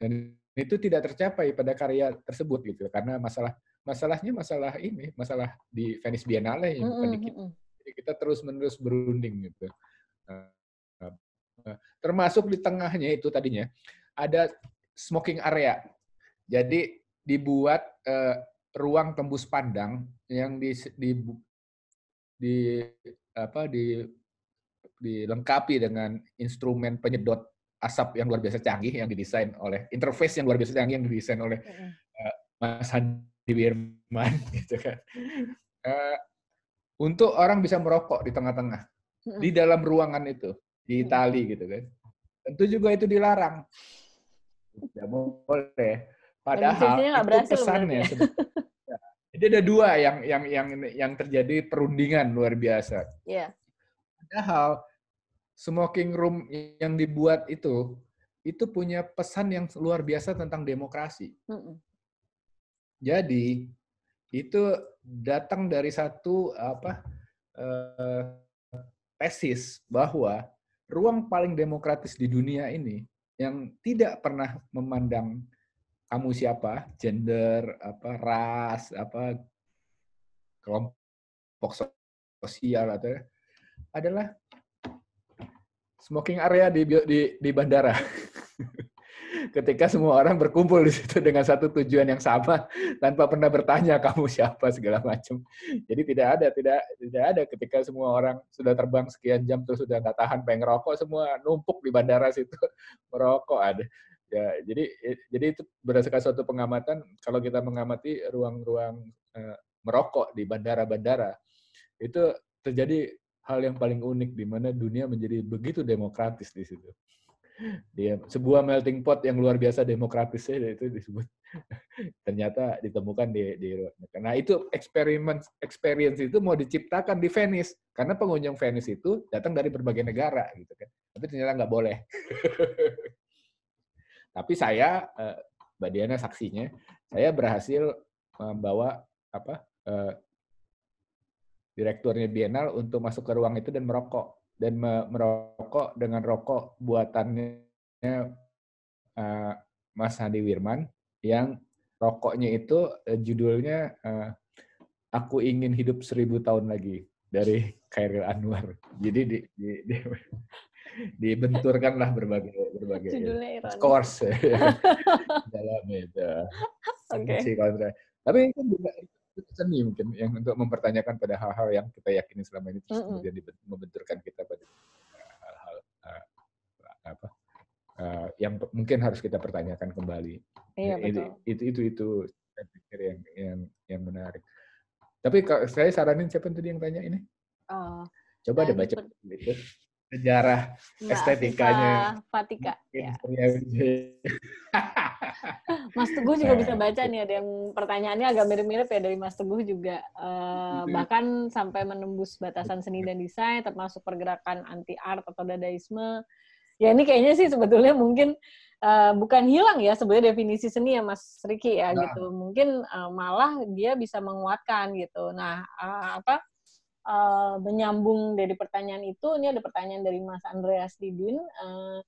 dan itu tidak tercapai pada karya tersebut gitu karena masalah masalahnya masalah ini masalah di Venice Biennale yang bukan mm -hmm. kita. kita terus menerus berunding gitu eh, Eh, termasuk di tengahnya itu tadinya ada smoking area. Jadi dibuat uh, ruang tembus pandang yang di, di di apa di dilengkapi dengan instrumen penyedot asap yang luar biasa canggih yang didesain oleh interface yang luar biasa canggih yang didesain oleh uh, Mas Handi Wirman [LAUGHS] gitu kan. Uh, untuk orang bisa merokok di tengah-tengah di dalam ruangan itu di Itali gitu kan. Tentu juga itu dilarang. Tidak boleh. Padahal itu berhasil, pesannya. Ya. Ya. Jadi ada dua yang yang yang yang terjadi perundingan luar biasa. Iya. Yeah. Padahal smoking room yang dibuat itu itu punya pesan yang luar biasa tentang demokrasi. Mm -mm. Jadi itu datang dari satu apa eh, tesis bahwa ruang paling demokratis di dunia ini yang tidak pernah memandang kamu siapa, gender, apa ras, apa kelompok sosial atau ya, adalah smoking area di di, di bandara. [LAUGHS] ketika semua orang berkumpul di situ dengan satu tujuan yang sama tanpa pernah bertanya kamu siapa segala macam. Jadi tidak ada tidak tidak ada ketika semua orang sudah terbang sekian jam terus sudah nggak tahan pengen rokok semua numpuk di bandara situ [LAUGHS] merokok ada. Ya, jadi jadi itu berdasarkan suatu pengamatan kalau kita mengamati ruang-ruang e, merokok di bandara-bandara itu terjadi hal yang paling unik di mana dunia menjadi begitu demokratis di situ dia sebuah melting pot yang luar biasa demokratis ya itu disebut ternyata ditemukan di di Nah itu eksperimen experience itu mau diciptakan di Venice karena pengunjung Venice itu datang dari berbagai negara gitu kan. Tapi ternyata nggak boleh. Tapi saya eh, Mbak Diana saksinya, saya berhasil membawa apa eh, direkturnya Bienal untuk masuk ke ruang itu dan merokok dan merokok dengan rokok buatannya uh, Mas Hadi Wirman yang rokoknya itu uh, judulnya uh, Aku Ingin Hidup Seribu Tahun Lagi dari [LAUGHS] Khairil Anwar. Jadi di, di, di [LAUGHS] dibenturkanlah berbagai berbagai scores [LAUGHS] dalam itu. Okay. Tapi itu juga seni mungkin yang untuk mempertanyakan pada hal-hal yang kita yakini selama ini terus kemudian membenturkan kita pada eh, hal-hal uh, apa uh, yang mungkin harus kita pertanyakan kembali. Iya, Itu, itu itu itu saya pikir yang yang yang menarik. Tapi kalau saya saranin siapa tadi yang tanya ini? Uh, Coba deh baca itu sejarah Mbak estetikanya. Fatika. Ya. [LAUGHS] Mas Teguh juga nah, bisa baca nih ada yang pertanyaannya agak mirip-mirip ya dari Mas Teguh juga eh, iya. bahkan sampai menembus batasan seni dan desain termasuk pergerakan anti art atau dadaisme. Ya ini kayaknya sih sebetulnya mungkin uh, bukan hilang ya sebenarnya definisi seni ya Mas Riki ya nah. gitu. Mungkin uh, malah dia bisa menguatkan gitu. Nah, uh, apa uh, menyambung dari pertanyaan itu, ini ada pertanyaan dari Mas Andreas Didin. Uh,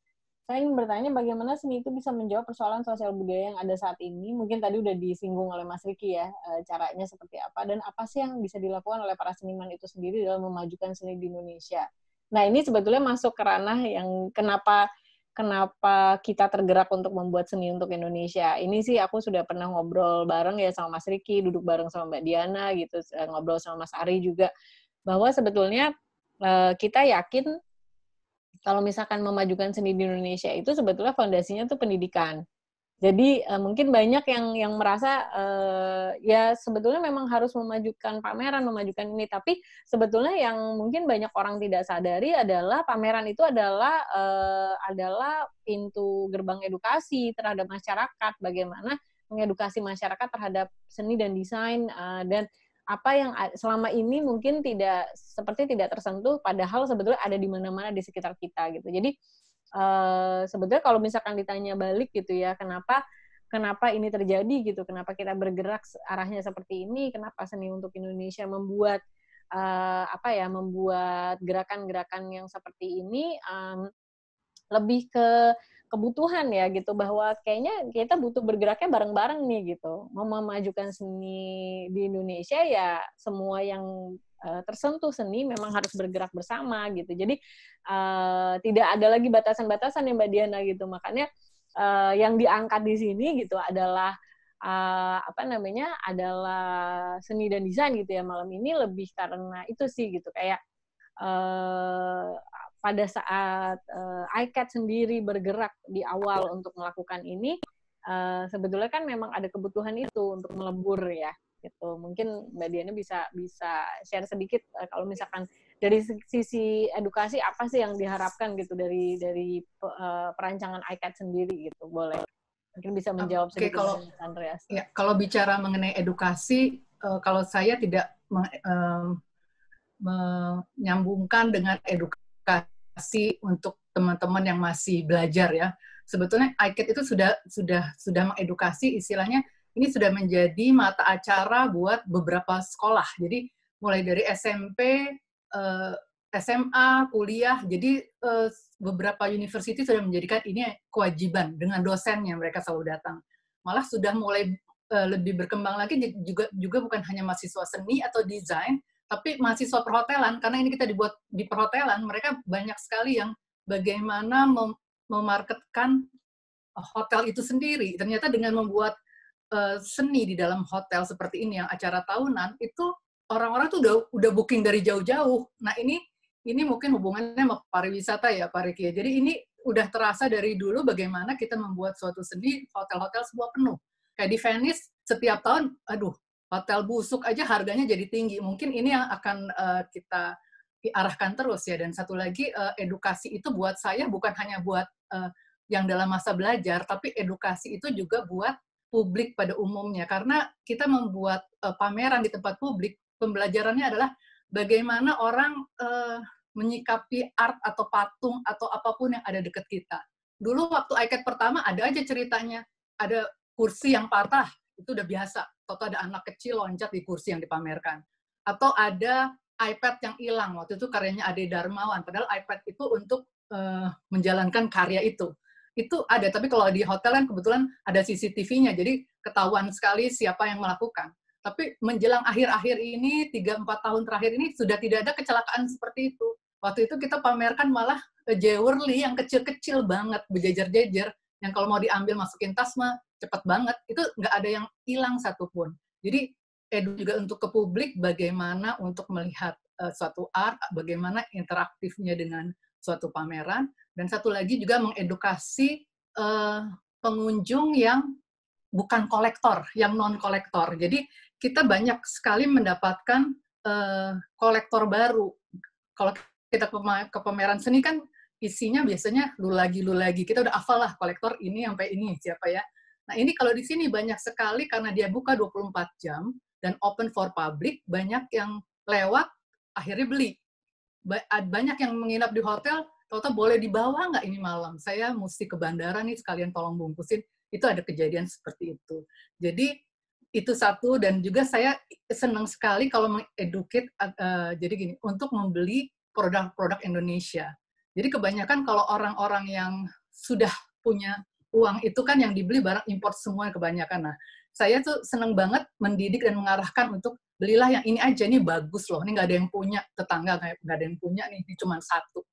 saya ingin bertanya bagaimana seni itu bisa menjawab persoalan sosial budaya yang ada saat ini. Mungkin tadi udah disinggung oleh Mas Riki ya, uh, caranya seperti apa dan apa sih yang bisa dilakukan oleh para seniman itu sendiri dalam memajukan seni di Indonesia. Nah ini sebetulnya masuk ke ranah yang kenapa kenapa kita tergerak untuk membuat seni untuk Indonesia. Ini sih aku sudah pernah ngobrol bareng ya sama Mas Riki, duduk bareng sama Mbak Diana gitu, ngobrol sama Mas Ari juga bahwa sebetulnya eh, kita yakin kalau misalkan memajukan seni di Indonesia itu sebetulnya fondasinya itu pendidikan. Jadi eh, mungkin banyak yang yang merasa eh, ya sebetulnya memang harus memajukan pameran, memajukan ini, tapi sebetulnya yang mungkin banyak orang tidak sadari adalah pameran itu adalah adalah pintu gerbang edukasi terhadap masyarakat, bagaimana mengedukasi masyarakat terhadap seni dan desain dan apa yang selama ini mungkin tidak seperti tidak tersentuh padahal sebetulnya ada di mana-mana di sekitar kita gitu. Jadi uh, sebetulnya kalau misalkan ditanya balik gitu ya, kenapa kenapa ini terjadi gitu, kenapa kita bergerak arahnya seperti ini, kenapa seni untuk Indonesia membuat uh, apa ya, membuat gerakan-gerakan yang seperti ini um, lebih ke kebutuhan ya gitu bahwa kayaknya kita butuh bergeraknya bareng-bareng nih gitu mau memajukan seni di Indonesia ya semua yang uh, tersentuh seni memang harus bergerak bersama gitu jadi uh, tidak ada lagi batasan-batasan ya mbak Diana gitu makanya uh, yang diangkat di sini gitu adalah uh, apa namanya adalah seni dan desain gitu ya malam ini lebih karena itu sih gitu kayak uh, pada saat uh, iCat sendiri bergerak di awal untuk melakukan ini uh, sebetulnya kan memang ada kebutuhan itu untuk melebur ya gitu mungkin mbak Diana bisa bisa share sedikit uh, kalau misalkan dari sisi edukasi apa sih yang diharapkan gitu dari dari uh, perancangan iCat sendiri gitu boleh mungkin bisa menjawab okay, sedikit kalau Andreas ya kalau bicara mengenai edukasi uh, kalau saya tidak menyambungkan dengan edukasi edukasi untuk teman-teman yang masih belajar ya. Sebetulnya IKET itu sudah sudah sudah mengedukasi istilahnya ini sudah menjadi mata acara buat beberapa sekolah. Jadi mulai dari SMP, eh, SMA, kuliah. Jadi eh, beberapa universitas sudah menjadikan ini kewajiban dengan dosennya mereka selalu datang. Malah sudah mulai eh, lebih berkembang lagi juga juga bukan hanya mahasiswa seni atau desain, tapi mahasiswa perhotelan, karena ini kita dibuat di perhotelan, mereka banyak sekali yang bagaimana mem memarketkan eh, hotel itu sendiri. Ternyata dengan membuat uh, seni di dalam hotel seperti ini yang acara tahunan itu orang-orang tuh udah udah booking dari jauh-jauh. Nah, ini ini mungkin hubungannya sama pariwisata ya, Pak Riki. Ya. Jadi ini udah terasa dari dulu bagaimana kita membuat suatu seni hotel-hotel sebuah penuh. Kayak di Venice setiap tahun, aduh hotel busuk aja harganya jadi tinggi. Mungkin ini yang akan uh, kita diarahkan terus ya. Dan satu lagi uh, edukasi itu buat saya bukan hanya buat uh, yang dalam masa belajar, tapi edukasi itu juga buat publik pada umumnya. Karena kita membuat uh, pameran di tempat publik, pembelajarannya adalah bagaimana orang uh, menyikapi art atau patung atau apapun yang ada dekat kita. Dulu waktu iCat pertama ada aja ceritanya, ada kursi yang patah, itu udah biasa atau ada anak kecil loncat di kursi yang dipamerkan. Atau ada iPad yang hilang, waktu itu karyanya Ade Darmawan, padahal iPad itu untuk uh, menjalankan karya itu. Itu ada, tapi kalau di hotel kan kebetulan ada CCTV-nya, jadi ketahuan sekali siapa yang melakukan. Tapi menjelang akhir-akhir ini, 3-4 tahun terakhir ini, sudah tidak ada kecelakaan seperti itu. Waktu itu kita pamerkan malah jewelry yang kecil-kecil banget, berjejer-jejer, yang kalau mau diambil masukin tas mah cepat banget itu nggak ada yang hilang satupun jadi edu eh, juga untuk ke publik bagaimana untuk melihat uh, suatu art bagaimana interaktifnya dengan suatu pameran dan satu lagi juga mengedukasi uh, pengunjung yang bukan kolektor yang non kolektor jadi kita banyak sekali mendapatkan uh, kolektor baru kalau kita ke pameran seni kan isinya biasanya lu lagi lu lagi kita udah hafal lah kolektor ini sampai ini siapa ya Nah, ini kalau di sini banyak sekali karena dia buka 24 jam dan open for public, banyak yang lewat akhirnya beli. Banyak yang menginap di hotel, Toto boleh dibawa nggak ini malam? Saya mesti ke bandara nih, sekalian tolong bungkusin. Itu ada kejadian seperti itu. Jadi itu satu dan juga saya senang sekali kalau mengeduket uh, eh, eh, jadi gini untuk membeli produk-produk Indonesia. Jadi kebanyakan kalau orang-orang yang sudah punya uang itu kan yang dibeli barang impor semua kebanyakan. Nah, saya tuh seneng banget mendidik dan mengarahkan untuk belilah yang ini aja, ini bagus loh, ini nggak ada yang punya, tetangga nggak ada yang punya nih, ini cuma satu.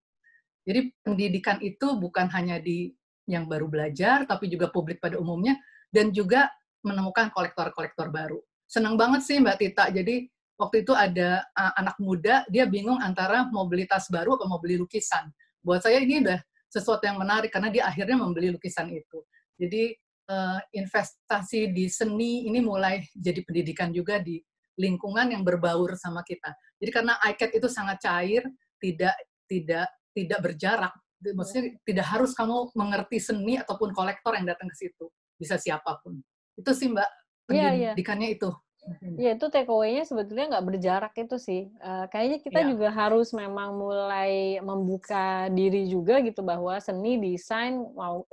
Jadi pendidikan itu bukan hanya di yang baru belajar, tapi juga publik pada umumnya, dan juga menemukan kolektor-kolektor baru. Seneng banget sih Mbak Tita, jadi waktu itu ada eh, anak muda, dia bingung antara mau beli tas baru atau mau beli lukisan. Buat saya ini udah sesuatu yang menarik karena dia akhirnya membeli lukisan itu. Jadi eh, investasi di seni ini mulai jadi pendidikan juga di lingkungan yang berbaur sama kita. Jadi karena iCat itu sangat cair, tidak tidak tidak berjarak. Maksudnya tidak harus kamu mengerti seni ataupun kolektor yang datang ke situ, bisa siapapun. Itu sih Mbak iya, iya. pendidikannya yeah, yeah. itu Mm-hmm. Ya itu takeaway-nya sebetulnya nggak berjarak itu sih. Uh, kayaknya kita ya. juga harus memang mulai membuka diri juga gitu bahwa seni, desain, mau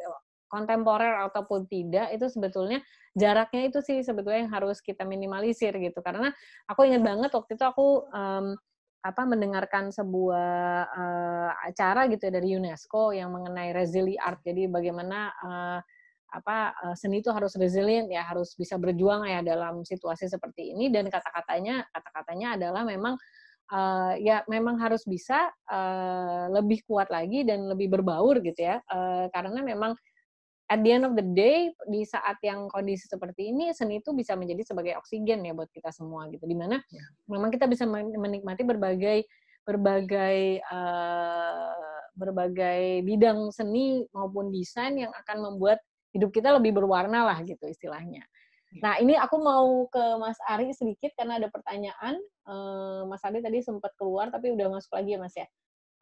kontemporer ataupun tidak itu sebetulnya jaraknya itu sih sebetulnya yang harus kita minimalisir gitu. Karena aku ingat banget waktu itu aku um, apa mendengarkan sebuah uh, acara gitu ya dari UNESCO yang mengenai resilient art. Jadi bagaimana uh, apa eh, seni itu harus resilient ya harus bisa berjuang ya dalam situasi seperti ini dan kata-katanya kata-katanya adalah memang uh, ya memang harus bisa uh, lebih kuat lagi dan lebih berbaur gitu ya uh, karena memang at the end of the day di saat yang kondisi seperti ini seni itu bisa menjadi sebagai oksigen ya buat kita semua gitu dimana ya. memang kita bisa menikmati berbagai berbagai uh, berbagai bidang seni maupun desain yang akan membuat hidup kita lebih berwarna lah gitu istilahnya. Iya. Nah, ini aku mau ke Mas Ari sedikit karena ada pertanyaan. Eh, Mas Ari tadi sempat keluar tapi udah masuk lagi ya Mas ya.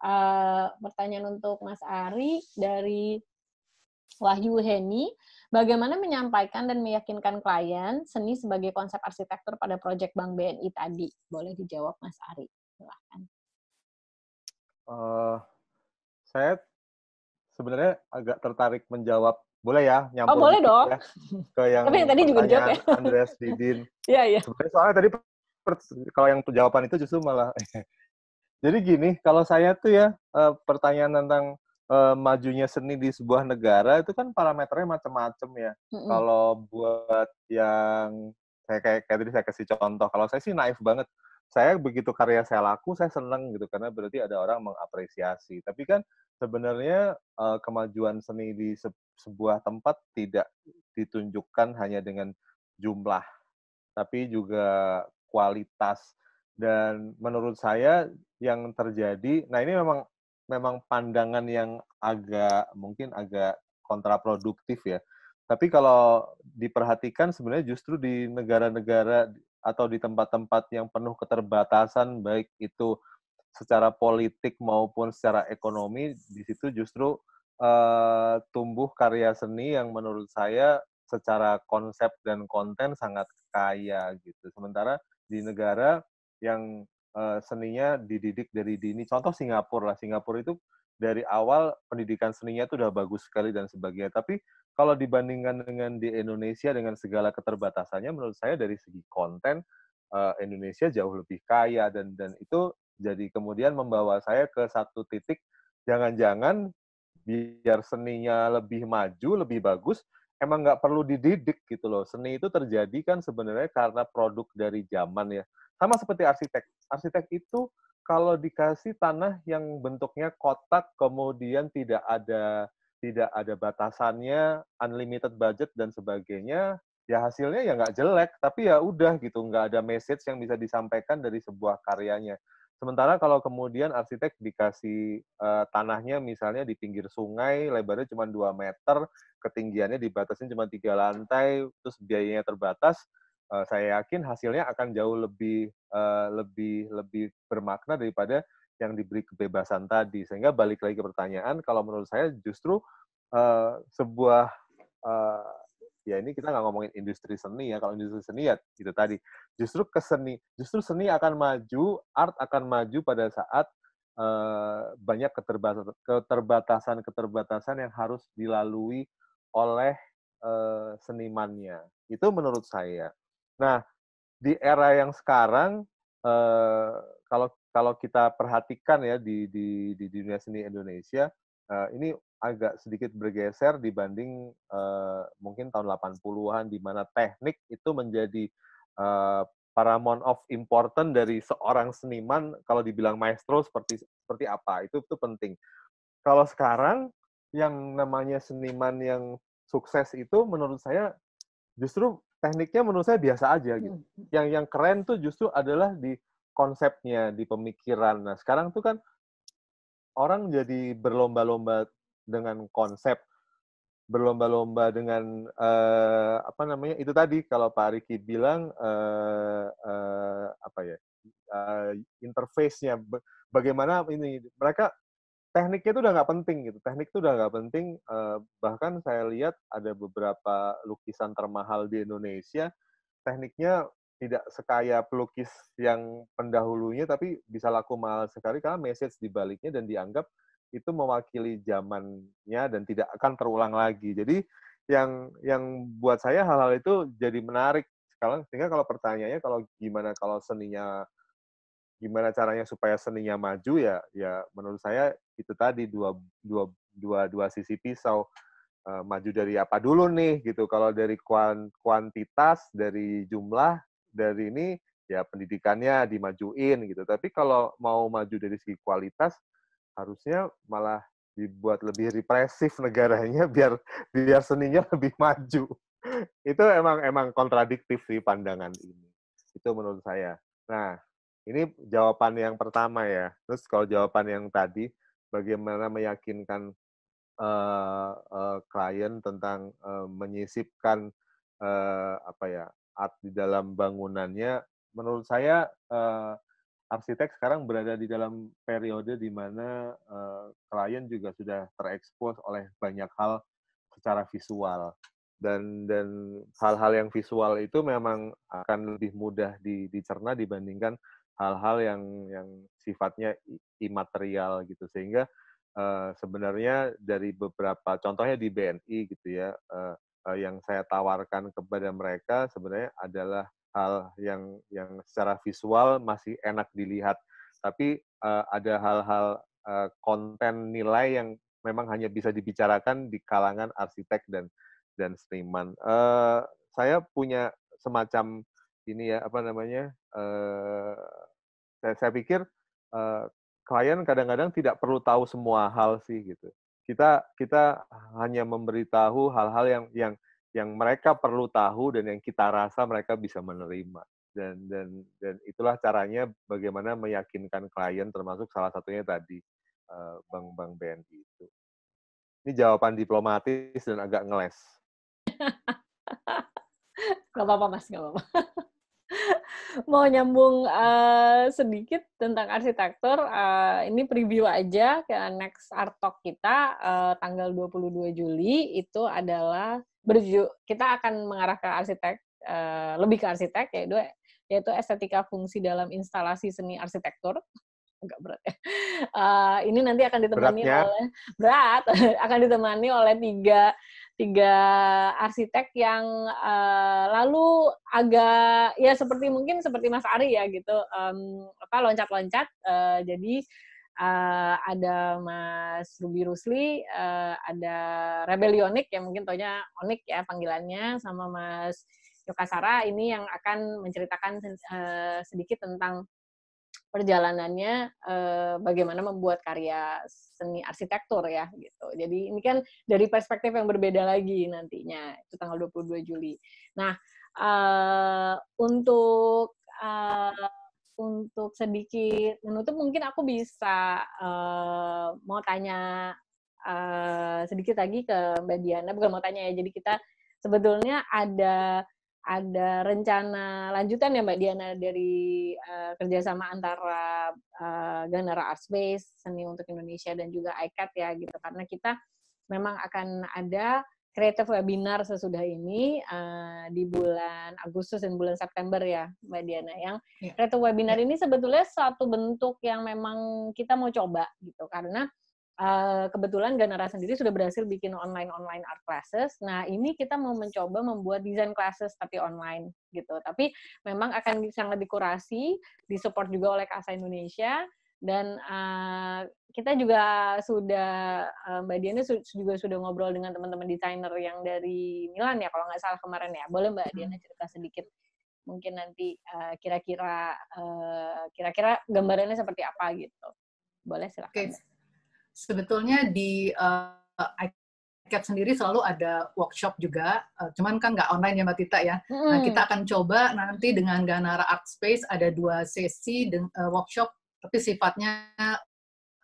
Eh, pertanyaan untuk Mas Ari dari Wahyu Heni, bagaimana menyampaikan dan meyakinkan klien seni sebagai konsep arsitektur pada proyek Bank BNI tadi? Boleh dijawab Mas Ari, silahkan. Uh, eh, saya sebenarnya agak tertarik menjawab boleh ya nyambung oh, boleh dong. Ya, ke yang tapi tadi juga dijawab ya Andreas Didin [LAUGHS] iya iya sebenarnya soalnya tadi kalau yang jawaban itu justru malah [LAUGHS] jadi gini kalau saya tuh ya eh, pertanyaan tentang uh, majunya seni di sebuah negara itu kan parameternya macam-macam ya mm-hmm. kalau buat yang saya kayak, kayak tadi saya kasih contoh kalau saya sih naif banget saya begitu karya saya laku saya seneng gitu karena berarti ada orang mengapresiasi tapi kan sebenarnya uh, kemajuan seni di sebuah tempat tidak ditunjukkan hanya dengan jumlah, tapi juga kualitas. Dan menurut saya yang terjadi, nah ini memang memang pandangan yang agak mungkin agak kontraproduktif ya. Tapi kalau diperhatikan sebenarnya justru di negara-negara atau di tempat-tempat yang penuh keterbatasan baik itu secara politik maupun secara ekonomi di situ justru Eh, tumbuh karya seni yang menurut saya secara konsep dan konten sangat kaya gitu. Sementara di negara yang eh, seninya dididik dari dini, contoh Singapura lah. Singapura itu dari awal pendidikan seninya itu udah bagus sekali dan sebagainya. Tapi kalau dibandingkan dengan di Indonesia dengan segala keterbatasannya, menurut saya dari segi konten eh, Indonesia jauh lebih kaya dan dan itu jadi kemudian membawa saya ke satu titik jangan-jangan biar seninya lebih maju, lebih bagus, emang nggak perlu dididik gitu loh. Seni itu terjadi kan sebenarnya karena produk dari zaman ya. Sama seperti arsitek. Arsitek itu kalau dikasih tanah yang bentuknya kotak, kemudian tidak ada tidak ada batasannya, unlimited budget dan sebagainya, ya hasilnya ya nggak jelek, tapi ya udah gitu, nggak ada message yang bisa disampaikan dari sebuah karyanya. Sementara kalau kemudian arsitek dikasih uh, tanahnya misalnya di pinggir sungai, lebarnya cuma 2 meter, ketinggiannya dibatasi cuma tiga lantai, terus biayanya terbatas, uh, saya yakin hasilnya akan jauh lebih uh, lebih lebih bermakna daripada yang diberi kebebasan tadi. Sehingga balik lagi ke pertanyaan, kalau menurut saya justru uh, sebuah uh, ya ini kita nggak ngomongin industri seni ya kalau industri seni ya itu tadi justru ke seni justru seni akan maju art akan maju pada saat uh, banyak keterbatasan keterbatasan keterbatasan yang harus dilalui oleh uh, senimannya itu menurut saya nah di era yang sekarang uh, kalau kalau kita perhatikan ya di di di dunia seni Indonesia uh, ini agak sedikit bergeser dibanding uh, mungkin tahun 80-an di mana teknik itu menjadi uh, paramount of important dari seorang seniman kalau dibilang maestro seperti seperti apa itu itu penting. Kalau sekarang yang namanya seniman yang sukses itu menurut saya justru tekniknya menurut saya biasa aja gitu. Hmm, hmm. Yang yang keren tuh justru adalah di konsepnya, di pemikiran. Nah, sekarang tuh kan orang jadi berlomba-lomba dengan konsep berlomba-lomba dengan uh, apa namanya itu tadi kalau Pak Riki bilang uh, uh, apa ya uh, interface-nya bagaimana ini mereka tekniknya itu udah nggak penting gitu teknik itu udah nggak penting uh, bahkan saya lihat ada beberapa lukisan termahal di Indonesia tekniknya tidak sekaya pelukis yang pendahulunya tapi bisa laku mahal sekali karena message dibaliknya dan dianggap itu mewakili zamannya dan tidak akan terulang lagi. Jadi yang yang buat saya hal-hal itu jadi menarik sekarang sehingga kalau pertanyaannya kalau gimana kalau seninya gimana caranya supaya seninya maju ya ya menurut saya itu tadi dua dua dua dua sisi pisau eh, maju dari apa dulu nih gitu kalau dari kuantitas dari jumlah dari ini ya pendidikannya dimajuin gitu. Tapi kalau mau maju dari segi kualitas harusnya malah dibuat lebih represif [LAUGHS] negaranya biar biar seninya [LAUGHS] lebih maju. Itu emang emang kontradiktif sih pandangan ini. Itu menurut saya. Nah, ini jawaban yang pertama ya. Terus kalau jawaban yang tadi bagaimana meyakinkan uh, uh, klien tentang uh, menyisipkan uh, apa ya art di dalam bangunannya menurut saya uh, arsitek sekarang berada di dalam periode di mana uh, klien juga sudah terekspos oleh banyak hal secara visual dan dan hal-hal yang visual itu memang akan lebih mudah di, dicerna dibandingkan hal-hal yang yang sifatnya imaterial gitu sehingga uh, sebenarnya dari beberapa contohnya di BNI gitu ya uh, Eh, yang saya tawarkan kepada mereka sebenarnya adalah hal yang yang secara visual masih enak dilihat tapi uh, ada hal-hal uh, konten nilai yang memang hanya bisa dibicarakan di kalangan arsitek dan dan seniman uh, saya punya semacam ini ya apa namanya uh, saya, saya pikir uh, klien kadang-kadang tidak perlu tahu semua hal sih gitu kita kita hanya memberitahu hal-hal yang yang yang mereka perlu tahu dan yang kita rasa mereka bisa menerima dan dan dan itulah caranya bagaimana meyakinkan klien termasuk salah satunya tadi eh, bang bang BNI itu ini jawaban diplomatis dan agak ngeles [LAUGHS] Gak apa-apa mas, gak apa-apa mau nyambung uh, sedikit tentang arsitektur, uh, ini preview aja ke next art talk kita uh, tanggal 22 Juli itu adalah berju kita akan mengarah ke arsitek uh, lebih ke arsitek yaitu yaitu estetika fungsi dalam instalasi seni arsitektur Enggak berat ya. Uh, ini nanti akan ditemani Beratnya. oleh berat [LAUGHS] akan ditemani oleh tiga tiga arsitek yang uh, lalu agak ya seperti mungkin seperti Mas Ari ya gitu um, apa loncat-loncat uh, jadi uh, ada Mas Ruby Rusli uh, ada Rebellionik yang mungkin tonya Onik ya panggilannya sama Mas Sara ini yang akan menceritakan uh, sedikit tentang perjalanannya eh, bagaimana membuat karya seni arsitektur ya gitu. Jadi ini kan dari perspektif yang berbeda lagi nantinya itu tanggal 22 Juli. Nah, eh, untuk eh, untuk sedikit menutup mungkin aku bisa eh, mau tanya eh, sedikit lagi ke Mbak Diana, bukan mau tanya ya. Jadi kita sebetulnya ada ada rencana lanjutan ya Mbak Diana dari uh, kerjasama antara uh, eh, Ganara Art Space Seni untuk Indonesia dan juga ICAT ya gitu karena kita memang akan ada creative webinar sesudah ini uh, di bulan Agustus dan bulan September ya Mbak Diana yang yeah. creative webinar yeah. ini sebetulnya satu bentuk yang memang kita mau coba gitu karena Uh, kebetulan Ganara sendiri sudah berhasil bikin online-online art classes. Nah, ini kita mau mencoba membuat design classes tapi online gitu. Tapi memang akan sangat dikurasi, disupport juga oleh Kasa Indonesia dan uh, kita juga sudah eh, Mbak Diana juga sudah ngobrol dengan teman-teman desainer yang dari Milan ya kalau nggak salah kemarin ya. Boleh Mbak Diana hmm. cerita sedikit mungkin nanti kira-kira uh, uh, gambarannya seperti apa gitu. Boleh silahkan. Okay sebetulnya di uh, ICAT sendiri selalu ada workshop juga, uh, cuman kan nggak online ya Mbak Tita ya. Mm. Nah, kita akan coba nanti dengan Ganara Art Space ada dua sesi uh, workshop, tapi sifatnya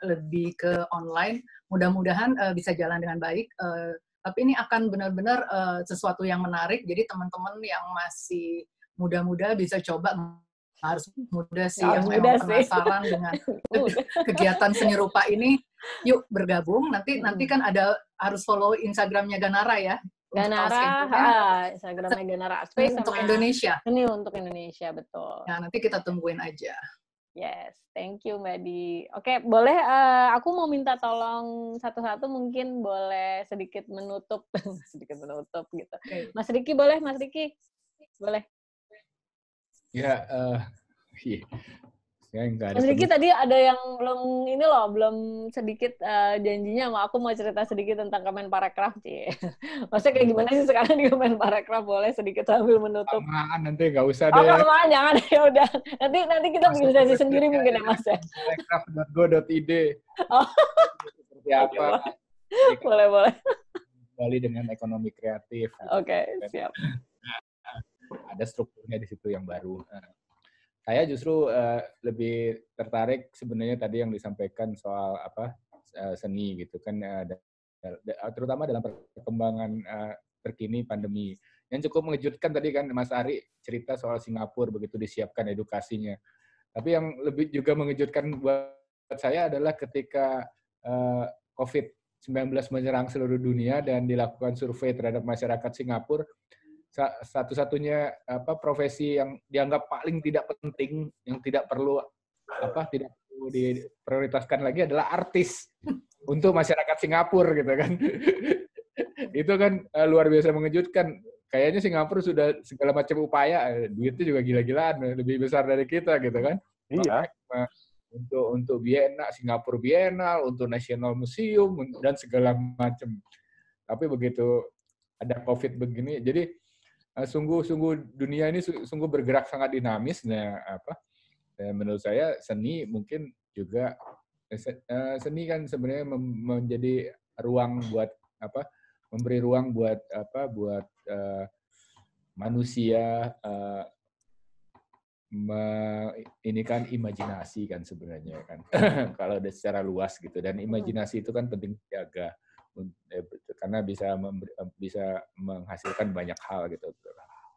lebih ke online. Mudah-mudahan uh, bisa jalan dengan baik. Uh, tapi ini akan benar-benar uh, sesuatu yang menarik. Jadi teman-teman yang masih muda-muda bisa coba harus muda sih oh, yang muda memang sih. penasaran dengan [LAUGHS] [LAUGHS] kegiatan rupa ini yuk bergabung nanti hmm. nanti kan ada harus follow Instagramnya Ganara ya Ganara, ha, Instagramnya Ganara Space ini untuk Indonesia. Ini untuk Indonesia betul. ya nanti kita tungguin aja. Yes, thank you Mbak Di. Oke, boleh uh, aku mau minta tolong satu-satu mungkin boleh sedikit menutup, [LAUGHS] sedikit menutup gitu. Okay. Mas Riki boleh, Mas Riki boleh. Ya, yeah, uh, iya ya enggak ada sedikit tadi ada yang belum ini loh belum sedikit uh, janjinya mau aku mau cerita sedikit tentang kemen paragraf sih [LAUGHS] maksudnya kayak gimana sih sekarang di kemen paragraf boleh sedikit sambil menutup kamaan nanti nggak usah oh, deh oh, kamaan jangan [LAUGHS] ya udah nanti nanti kita bikin sesi sendiri ya, ya, mungkin ya, ya mas ya paragraf.go.id oh. seperti apa kan boleh boleh kembali dengan ekonomi kreatif oke siap nah, ada strukturnya di situ yang baru eh, saya justru uh, lebih tertarik sebenarnya tadi yang disampaikan soal apa uh, seni gitu kan uh, terutama dalam perkembangan uh, terkini pandemi yang cukup mengejutkan tadi kan Mas Ari cerita soal Singapura begitu disiapkan edukasinya tapi yang lebih juga mengejutkan buat saya adalah ketika uh, COVID 19 menyerang seluruh dunia dan dilakukan survei terhadap masyarakat Singapura satu-satunya apa profesi yang dianggap paling tidak penting yang tidak perlu apa tidak perlu diprioritaskan lagi adalah artis [LAUGHS] untuk masyarakat Singapura gitu kan [LAUGHS] itu kan eh, luar biasa mengejutkan kayaknya Singapura sudah segala macam upaya eh, duitnya juga gila-gilaan lebih besar dari kita gitu kan iya untuk untuk Bienal Singapura Vienna untuk National Museum dan segala macam tapi begitu ada COVID begini jadi Eh, sungguh-sungguh dunia ini sungguh bergerak sangat dinamis nah apa dan menurut saya seni mungkin juga eh, eh, seni kan sebenarnya menjadi ruang buat apa memberi ruang buat apa buat uh, manusia uh, me, ini kan imajinasi kan sebenarnya kan [LAUGHS] kalau secara luas gitu dan imajinasi itu kan penting uh, Eh, karena bisa bisa menghasilkan banyak hal gitu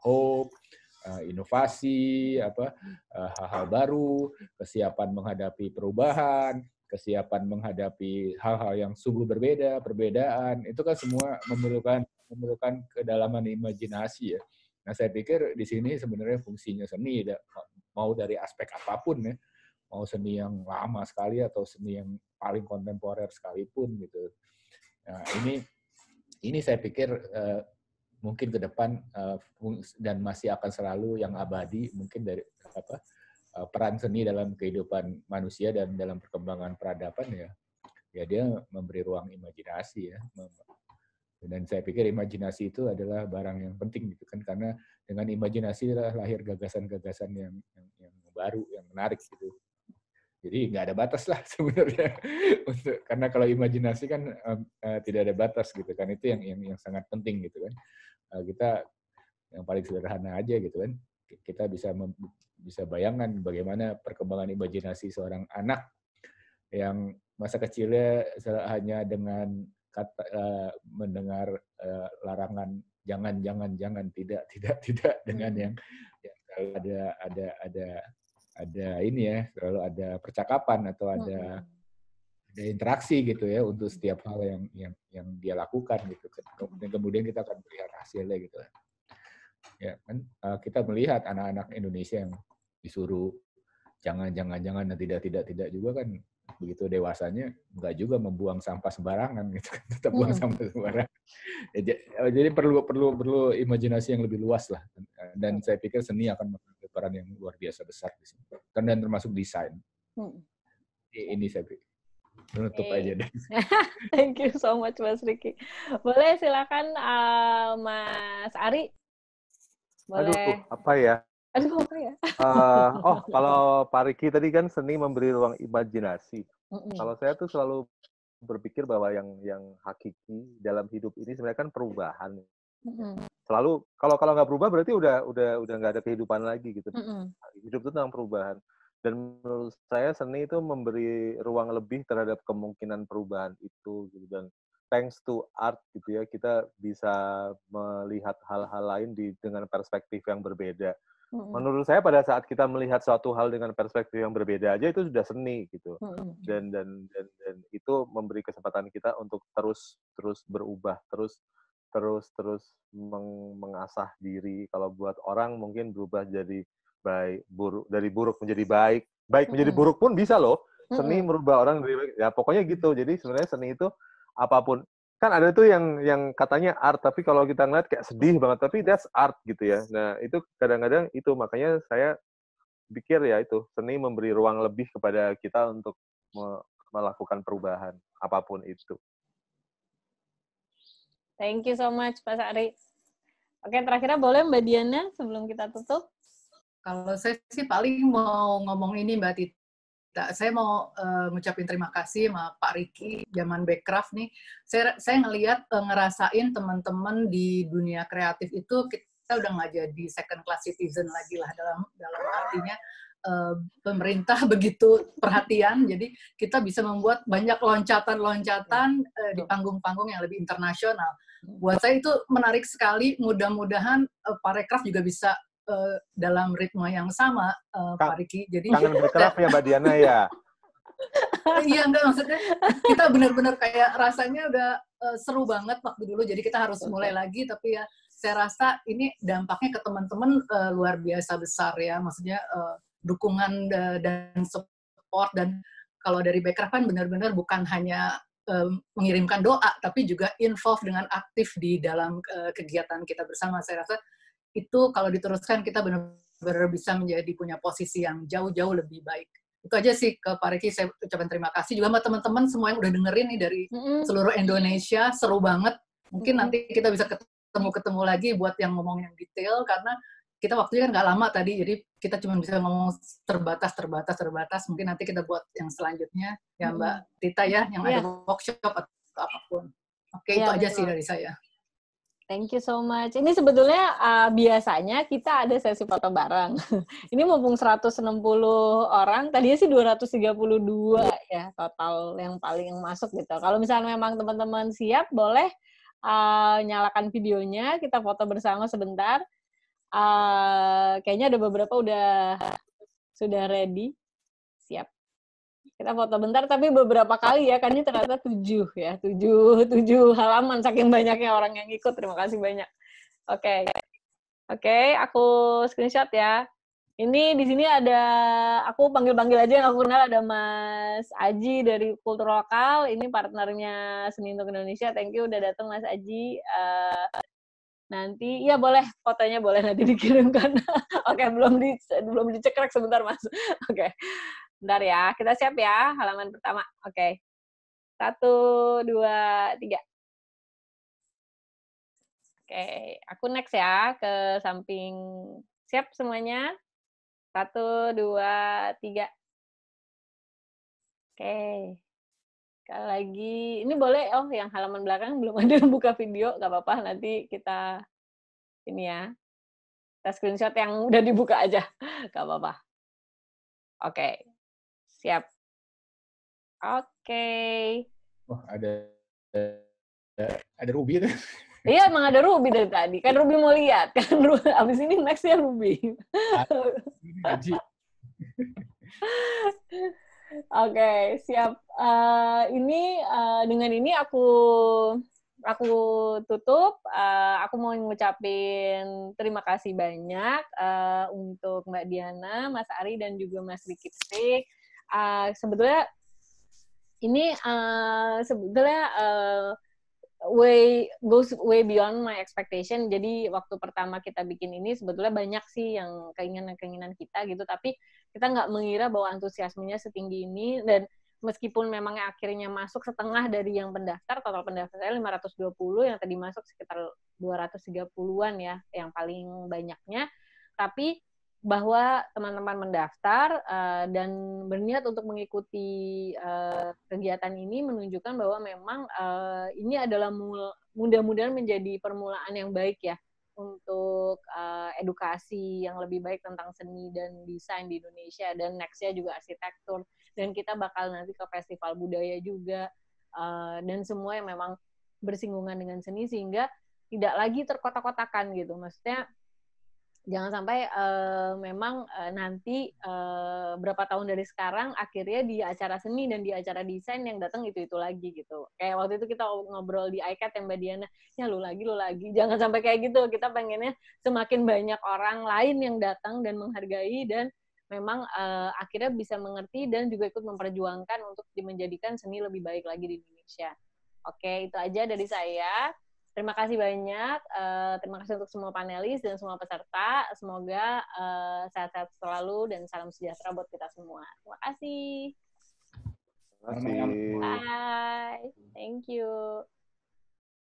hope eh, inovasi apa eh, hal-hal baru kesiapan menghadapi perubahan kesiapan menghadapi hal-hal yang sungguh berbeda perbedaan itu kan semua memerlukan memerlukan kedalaman imajinasi ya nah saya pikir di sini sebenarnya fungsinya seni mau dari aspek apapun ya mau seni yang lama sekali atau seni yang paling kontemporer sekalipun gitu Nah, ini ini saya pikir uh, mungkin ke depan uh, dan masih akan selalu yang abadi mungkin dari apa uh, peran seni dalam kehidupan manusia dan dalam perkembangan peradaban ya ya dia memberi ruang imajinasi ya dan saya pikir imajinasi itu adalah barang yang penting gitu kan karena dengan imajinasi lahir gagasan-gagasan yang, yang yang baru yang menarik gitu jadi nggak ada batas lah [LAUGHS] sebenarnya untuk karena kalau imajinasi kan uh, uh, tidak ada batas gitu kan itu yang yang, yang sangat penting gitu kan uh, kita yang paling sederhana aja gitu kan kita bisa mem, bisa bayangkan bagaimana perkembangan imajinasi seorang anak yang masa kecilnya hanya dengan kata uh, mendengar uh, larangan jangan jangan jangan tidak tidak tidak dengan hmm. yang yang ada ada ada ada ini ya selalu ada percakapan atau ada hmm. ada interaksi gitu ya untuk setiap hal yang yang yang dia lakukan gitu kemudian kemudian kita akan melihat hasilnya gitu ya kan eh, kita melihat anak-anak Indonesia yang disuruh jangan jangan jangan dan tidak tidak tidak juga kan begitu dewasanya nggak juga membuang sampah sembarangan gitu kan [LAUGHS] tetap buang hmm. sampah sembarangan eh, eh, jadi perlu perlu perlu imajinasi yang lebih luas lah dan saya pikir seni akan peran yang luar biasa besar di sini. Kan dan termasuk desain. Hmm. Ini saya Menutup okay. aja deh. [LAUGHS] Thank you so much Mas Riki. Boleh silakan uh, Mas Ari. Boleh. Aduh, apa ya? Aduh, apa ya? uh, oh, kalau Pak Riki tadi kan seni memberi ruang imajinasi. Mm-hmm. Kalau saya tuh selalu berpikir bahwa yang yang hakiki dalam hidup ini sebenarnya kan perubahan selalu kalau kalau nggak berubah berarti udah udah udah nggak ada kehidupan lagi gitu mm-hmm. hidup itu tentang perubahan dan menurut saya seni itu memberi ruang lebih terhadap kemungkinan perubahan itu gitu dan thanks to art gitu ya kita bisa melihat hal-hal lain di dengan perspektif yang berbeda menurut saya pada saat kita melihat suatu hal dengan perspektif yang berbeda aja itu sudah seni gitu dan, dan dan dan itu memberi kesempatan kita untuk terus terus berubah terus terus terus meng mengasah diri kalau buat orang mungkin berubah jadi baik buruk dari buruk menjadi baik baik menjadi buruk pun bisa loh seni merubah orang dari baik ya pokoknya gitu jadi sebenarnya seni itu apapun kan ada tuh yang yang katanya art tapi kalau kita ngeliat kayak sedih banget tapi that's art gitu ya nah itu kadang-kadang itu makanya saya pikir ya itu seni memberi ruang lebih kepada kita untuk melakukan perubahan apapun itu Thank you so much, Pak Sari. Oke, terakhirnya boleh Mbak Diana sebelum kita tutup? Kalau saya sih paling mau ngomong ini Mbak Tita saya mau uh, ngucapin terima kasih sama Pak Riki zaman Backcraft nih. Saya saya ngelihat uh, eh, ngerasain teman-teman di dunia kreatif itu kita udah nggak jadi second class citizen lagi lah dalam dalam artinya uh, pemerintah [LAUGHS] begitu perhatian jadi kita bisa membuat banyak loncatan-loncatan uh, di panggung-panggung yang lebih internasional buat saya itu menarik sekali. Mudah-mudahan uh, parekraf juga bisa uh, dalam ritme yang sama, uh, Pak Riki. Jadi kangen [LAUGHS] berkeraf ya Mbak Diana ya. [LAUGHS] Iya enggak maksudnya kita benar-benar kayak rasanya udah uh, seru banget waktu dulu. Jadi kita harus mulai lagi tapi ya saya rasa ini dampaknya ke teman-teman uh, luar biasa besar ya. Maksudnya uh, dukungan dan support dan kalau dari Bekraf kan benar-benar bukan hanya mengirimkan doa, tapi juga involve dengan aktif di dalam eh, kegiatan kita bersama. Saya rasa itu kalau diteruskan kita benar-benar bisa menjadi punya posisi yang jauh-jauh lebih baik. Itu aja sih ke Pak Riki, saya ucapkan terima kasih juga sama teman-teman semua yang udah dengerin nih dari seluruh Indonesia, seru banget. Mungkin nanti kita bisa ketemu-ketemu lagi buat yang ngomong yang detail, karena kita waktunya kan nggak lama tadi, jadi kita cuma bisa ngomong terbatas, terbatas, terbatas. Mungkin nanti kita buat yang selanjutnya, ya Mbak Tita ya, yang yeah. ada iya. workshop atau apapun. Oke, okay, iya, yeah, itu betul. aja sih dari saya. Thank you so much. Ini sebetulnya uh, biasanya kita ada sesi foto bareng. [LAUGHS] Ini mumpung 160 orang, tadinya sih 232 ya total yang paling yang masuk gitu. Kalau misalnya memang teman-teman siap, boleh uh, nyalakan videonya, kita foto bersama sebentar. Uh, kayaknya ada beberapa udah sudah ready. Siap. Kita foto bentar, tapi beberapa kali ya, kan ini ternyata tujuh ya, tujuh, tujuh halaman, saking banyaknya orang yang ikut. Terima kasih banyak. Oke. Okay. Oke, okay, aku screenshot ya. Ini di sini ada aku panggil-panggil aja yang aku kenal ada Mas Aji dari Kultur Lokal, ini partnernya Seni Untuk Indonesia. Thank you udah datang Mas Aji. Uh, nanti ya boleh fotonya boleh nanti dikirimkan [LAUGHS] oke okay, belum di belum dicekrek sebentar mas [LAUGHS] oke okay. bentar ya kita siap ya halaman pertama oke okay. satu dua tiga oke okay. aku next ya ke samping siap semuanya satu dua tiga oke okay. Sekali lagi, ini boleh oh yang halaman belakang belum ada buka video, nggak apa-apa nanti kita ini ya. Kita screenshot yang udah dibuka aja, [LAUGHS] nggak apa-apa. Oke, siap. Oke. Okay. Oh, ada ada Ruby tuh. [LAUGHS] Iya, emang ada Ruby dari tadi. Kan Ruby mau lihat. Kan abis ini next ya Ruby. Ah, [LAUGHS] okay, siap. Uh, ini uh, dengan ini aku aku tutup. Uh, aku mau ngucapin terima kasih banyak uh, untuk Mbak Diana, Mas Ari, dan juga Mas Riki Petik. Uh, sebetulnya ini uh, sebetulnya uh, way goes way beyond my expectation. Jadi waktu pertama kita bikin ini sebetulnya banyak sih yang keinginan-keinginan kita gitu, tapi kita nggak mengira bahwa antusiasmenya setinggi ini dan meskipun memang akhirnya masuk setengah dari yang pendaftar, total pendaftar saya 520, yang tadi masuk sekitar 230-an ya, yang paling banyaknya. Tapi bahwa teman-teman mendaftar uh, dan berniat untuk mengikuti uh, kegiatan ini menunjukkan bahwa memang uh, ini adalah mudah-mudahan menjadi permulaan yang baik ya untuk uh, edukasi yang lebih baik tentang seni dan desain di Indonesia dan nextnya juga arsitektur dan kita bakal nanti ke festival budaya juga uh, dan semua yang memang bersinggungan dengan seni sehingga tidak lagi terkotak-kotakan gitu maksudnya jangan sampai uh, memang uh, nanti uh, berapa tahun dari sekarang akhirnya di acara seni dan di acara desain yang datang itu itu lagi gitu kayak waktu itu kita ngobrol di iCat yang mbak Diana ya lu lagi lu lagi [LAUGHS] jangan sampai kayak gitu kita pengennya semakin banyak orang lain yang datang dan menghargai dan memang uh, akhirnya bisa mengerti dan juga ikut memperjuangkan untuk menjadikan seni lebih baik lagi di Indonesia oke itu aja dari saya Terima kasih banyak. Uh, terima kasih untuk semua panelis dan semua peserta. Semoga sehat sehat-sehat selalu dan salam sejahtera buat kita semua. Terima kasih. Terima kasih. Bye. Thank you.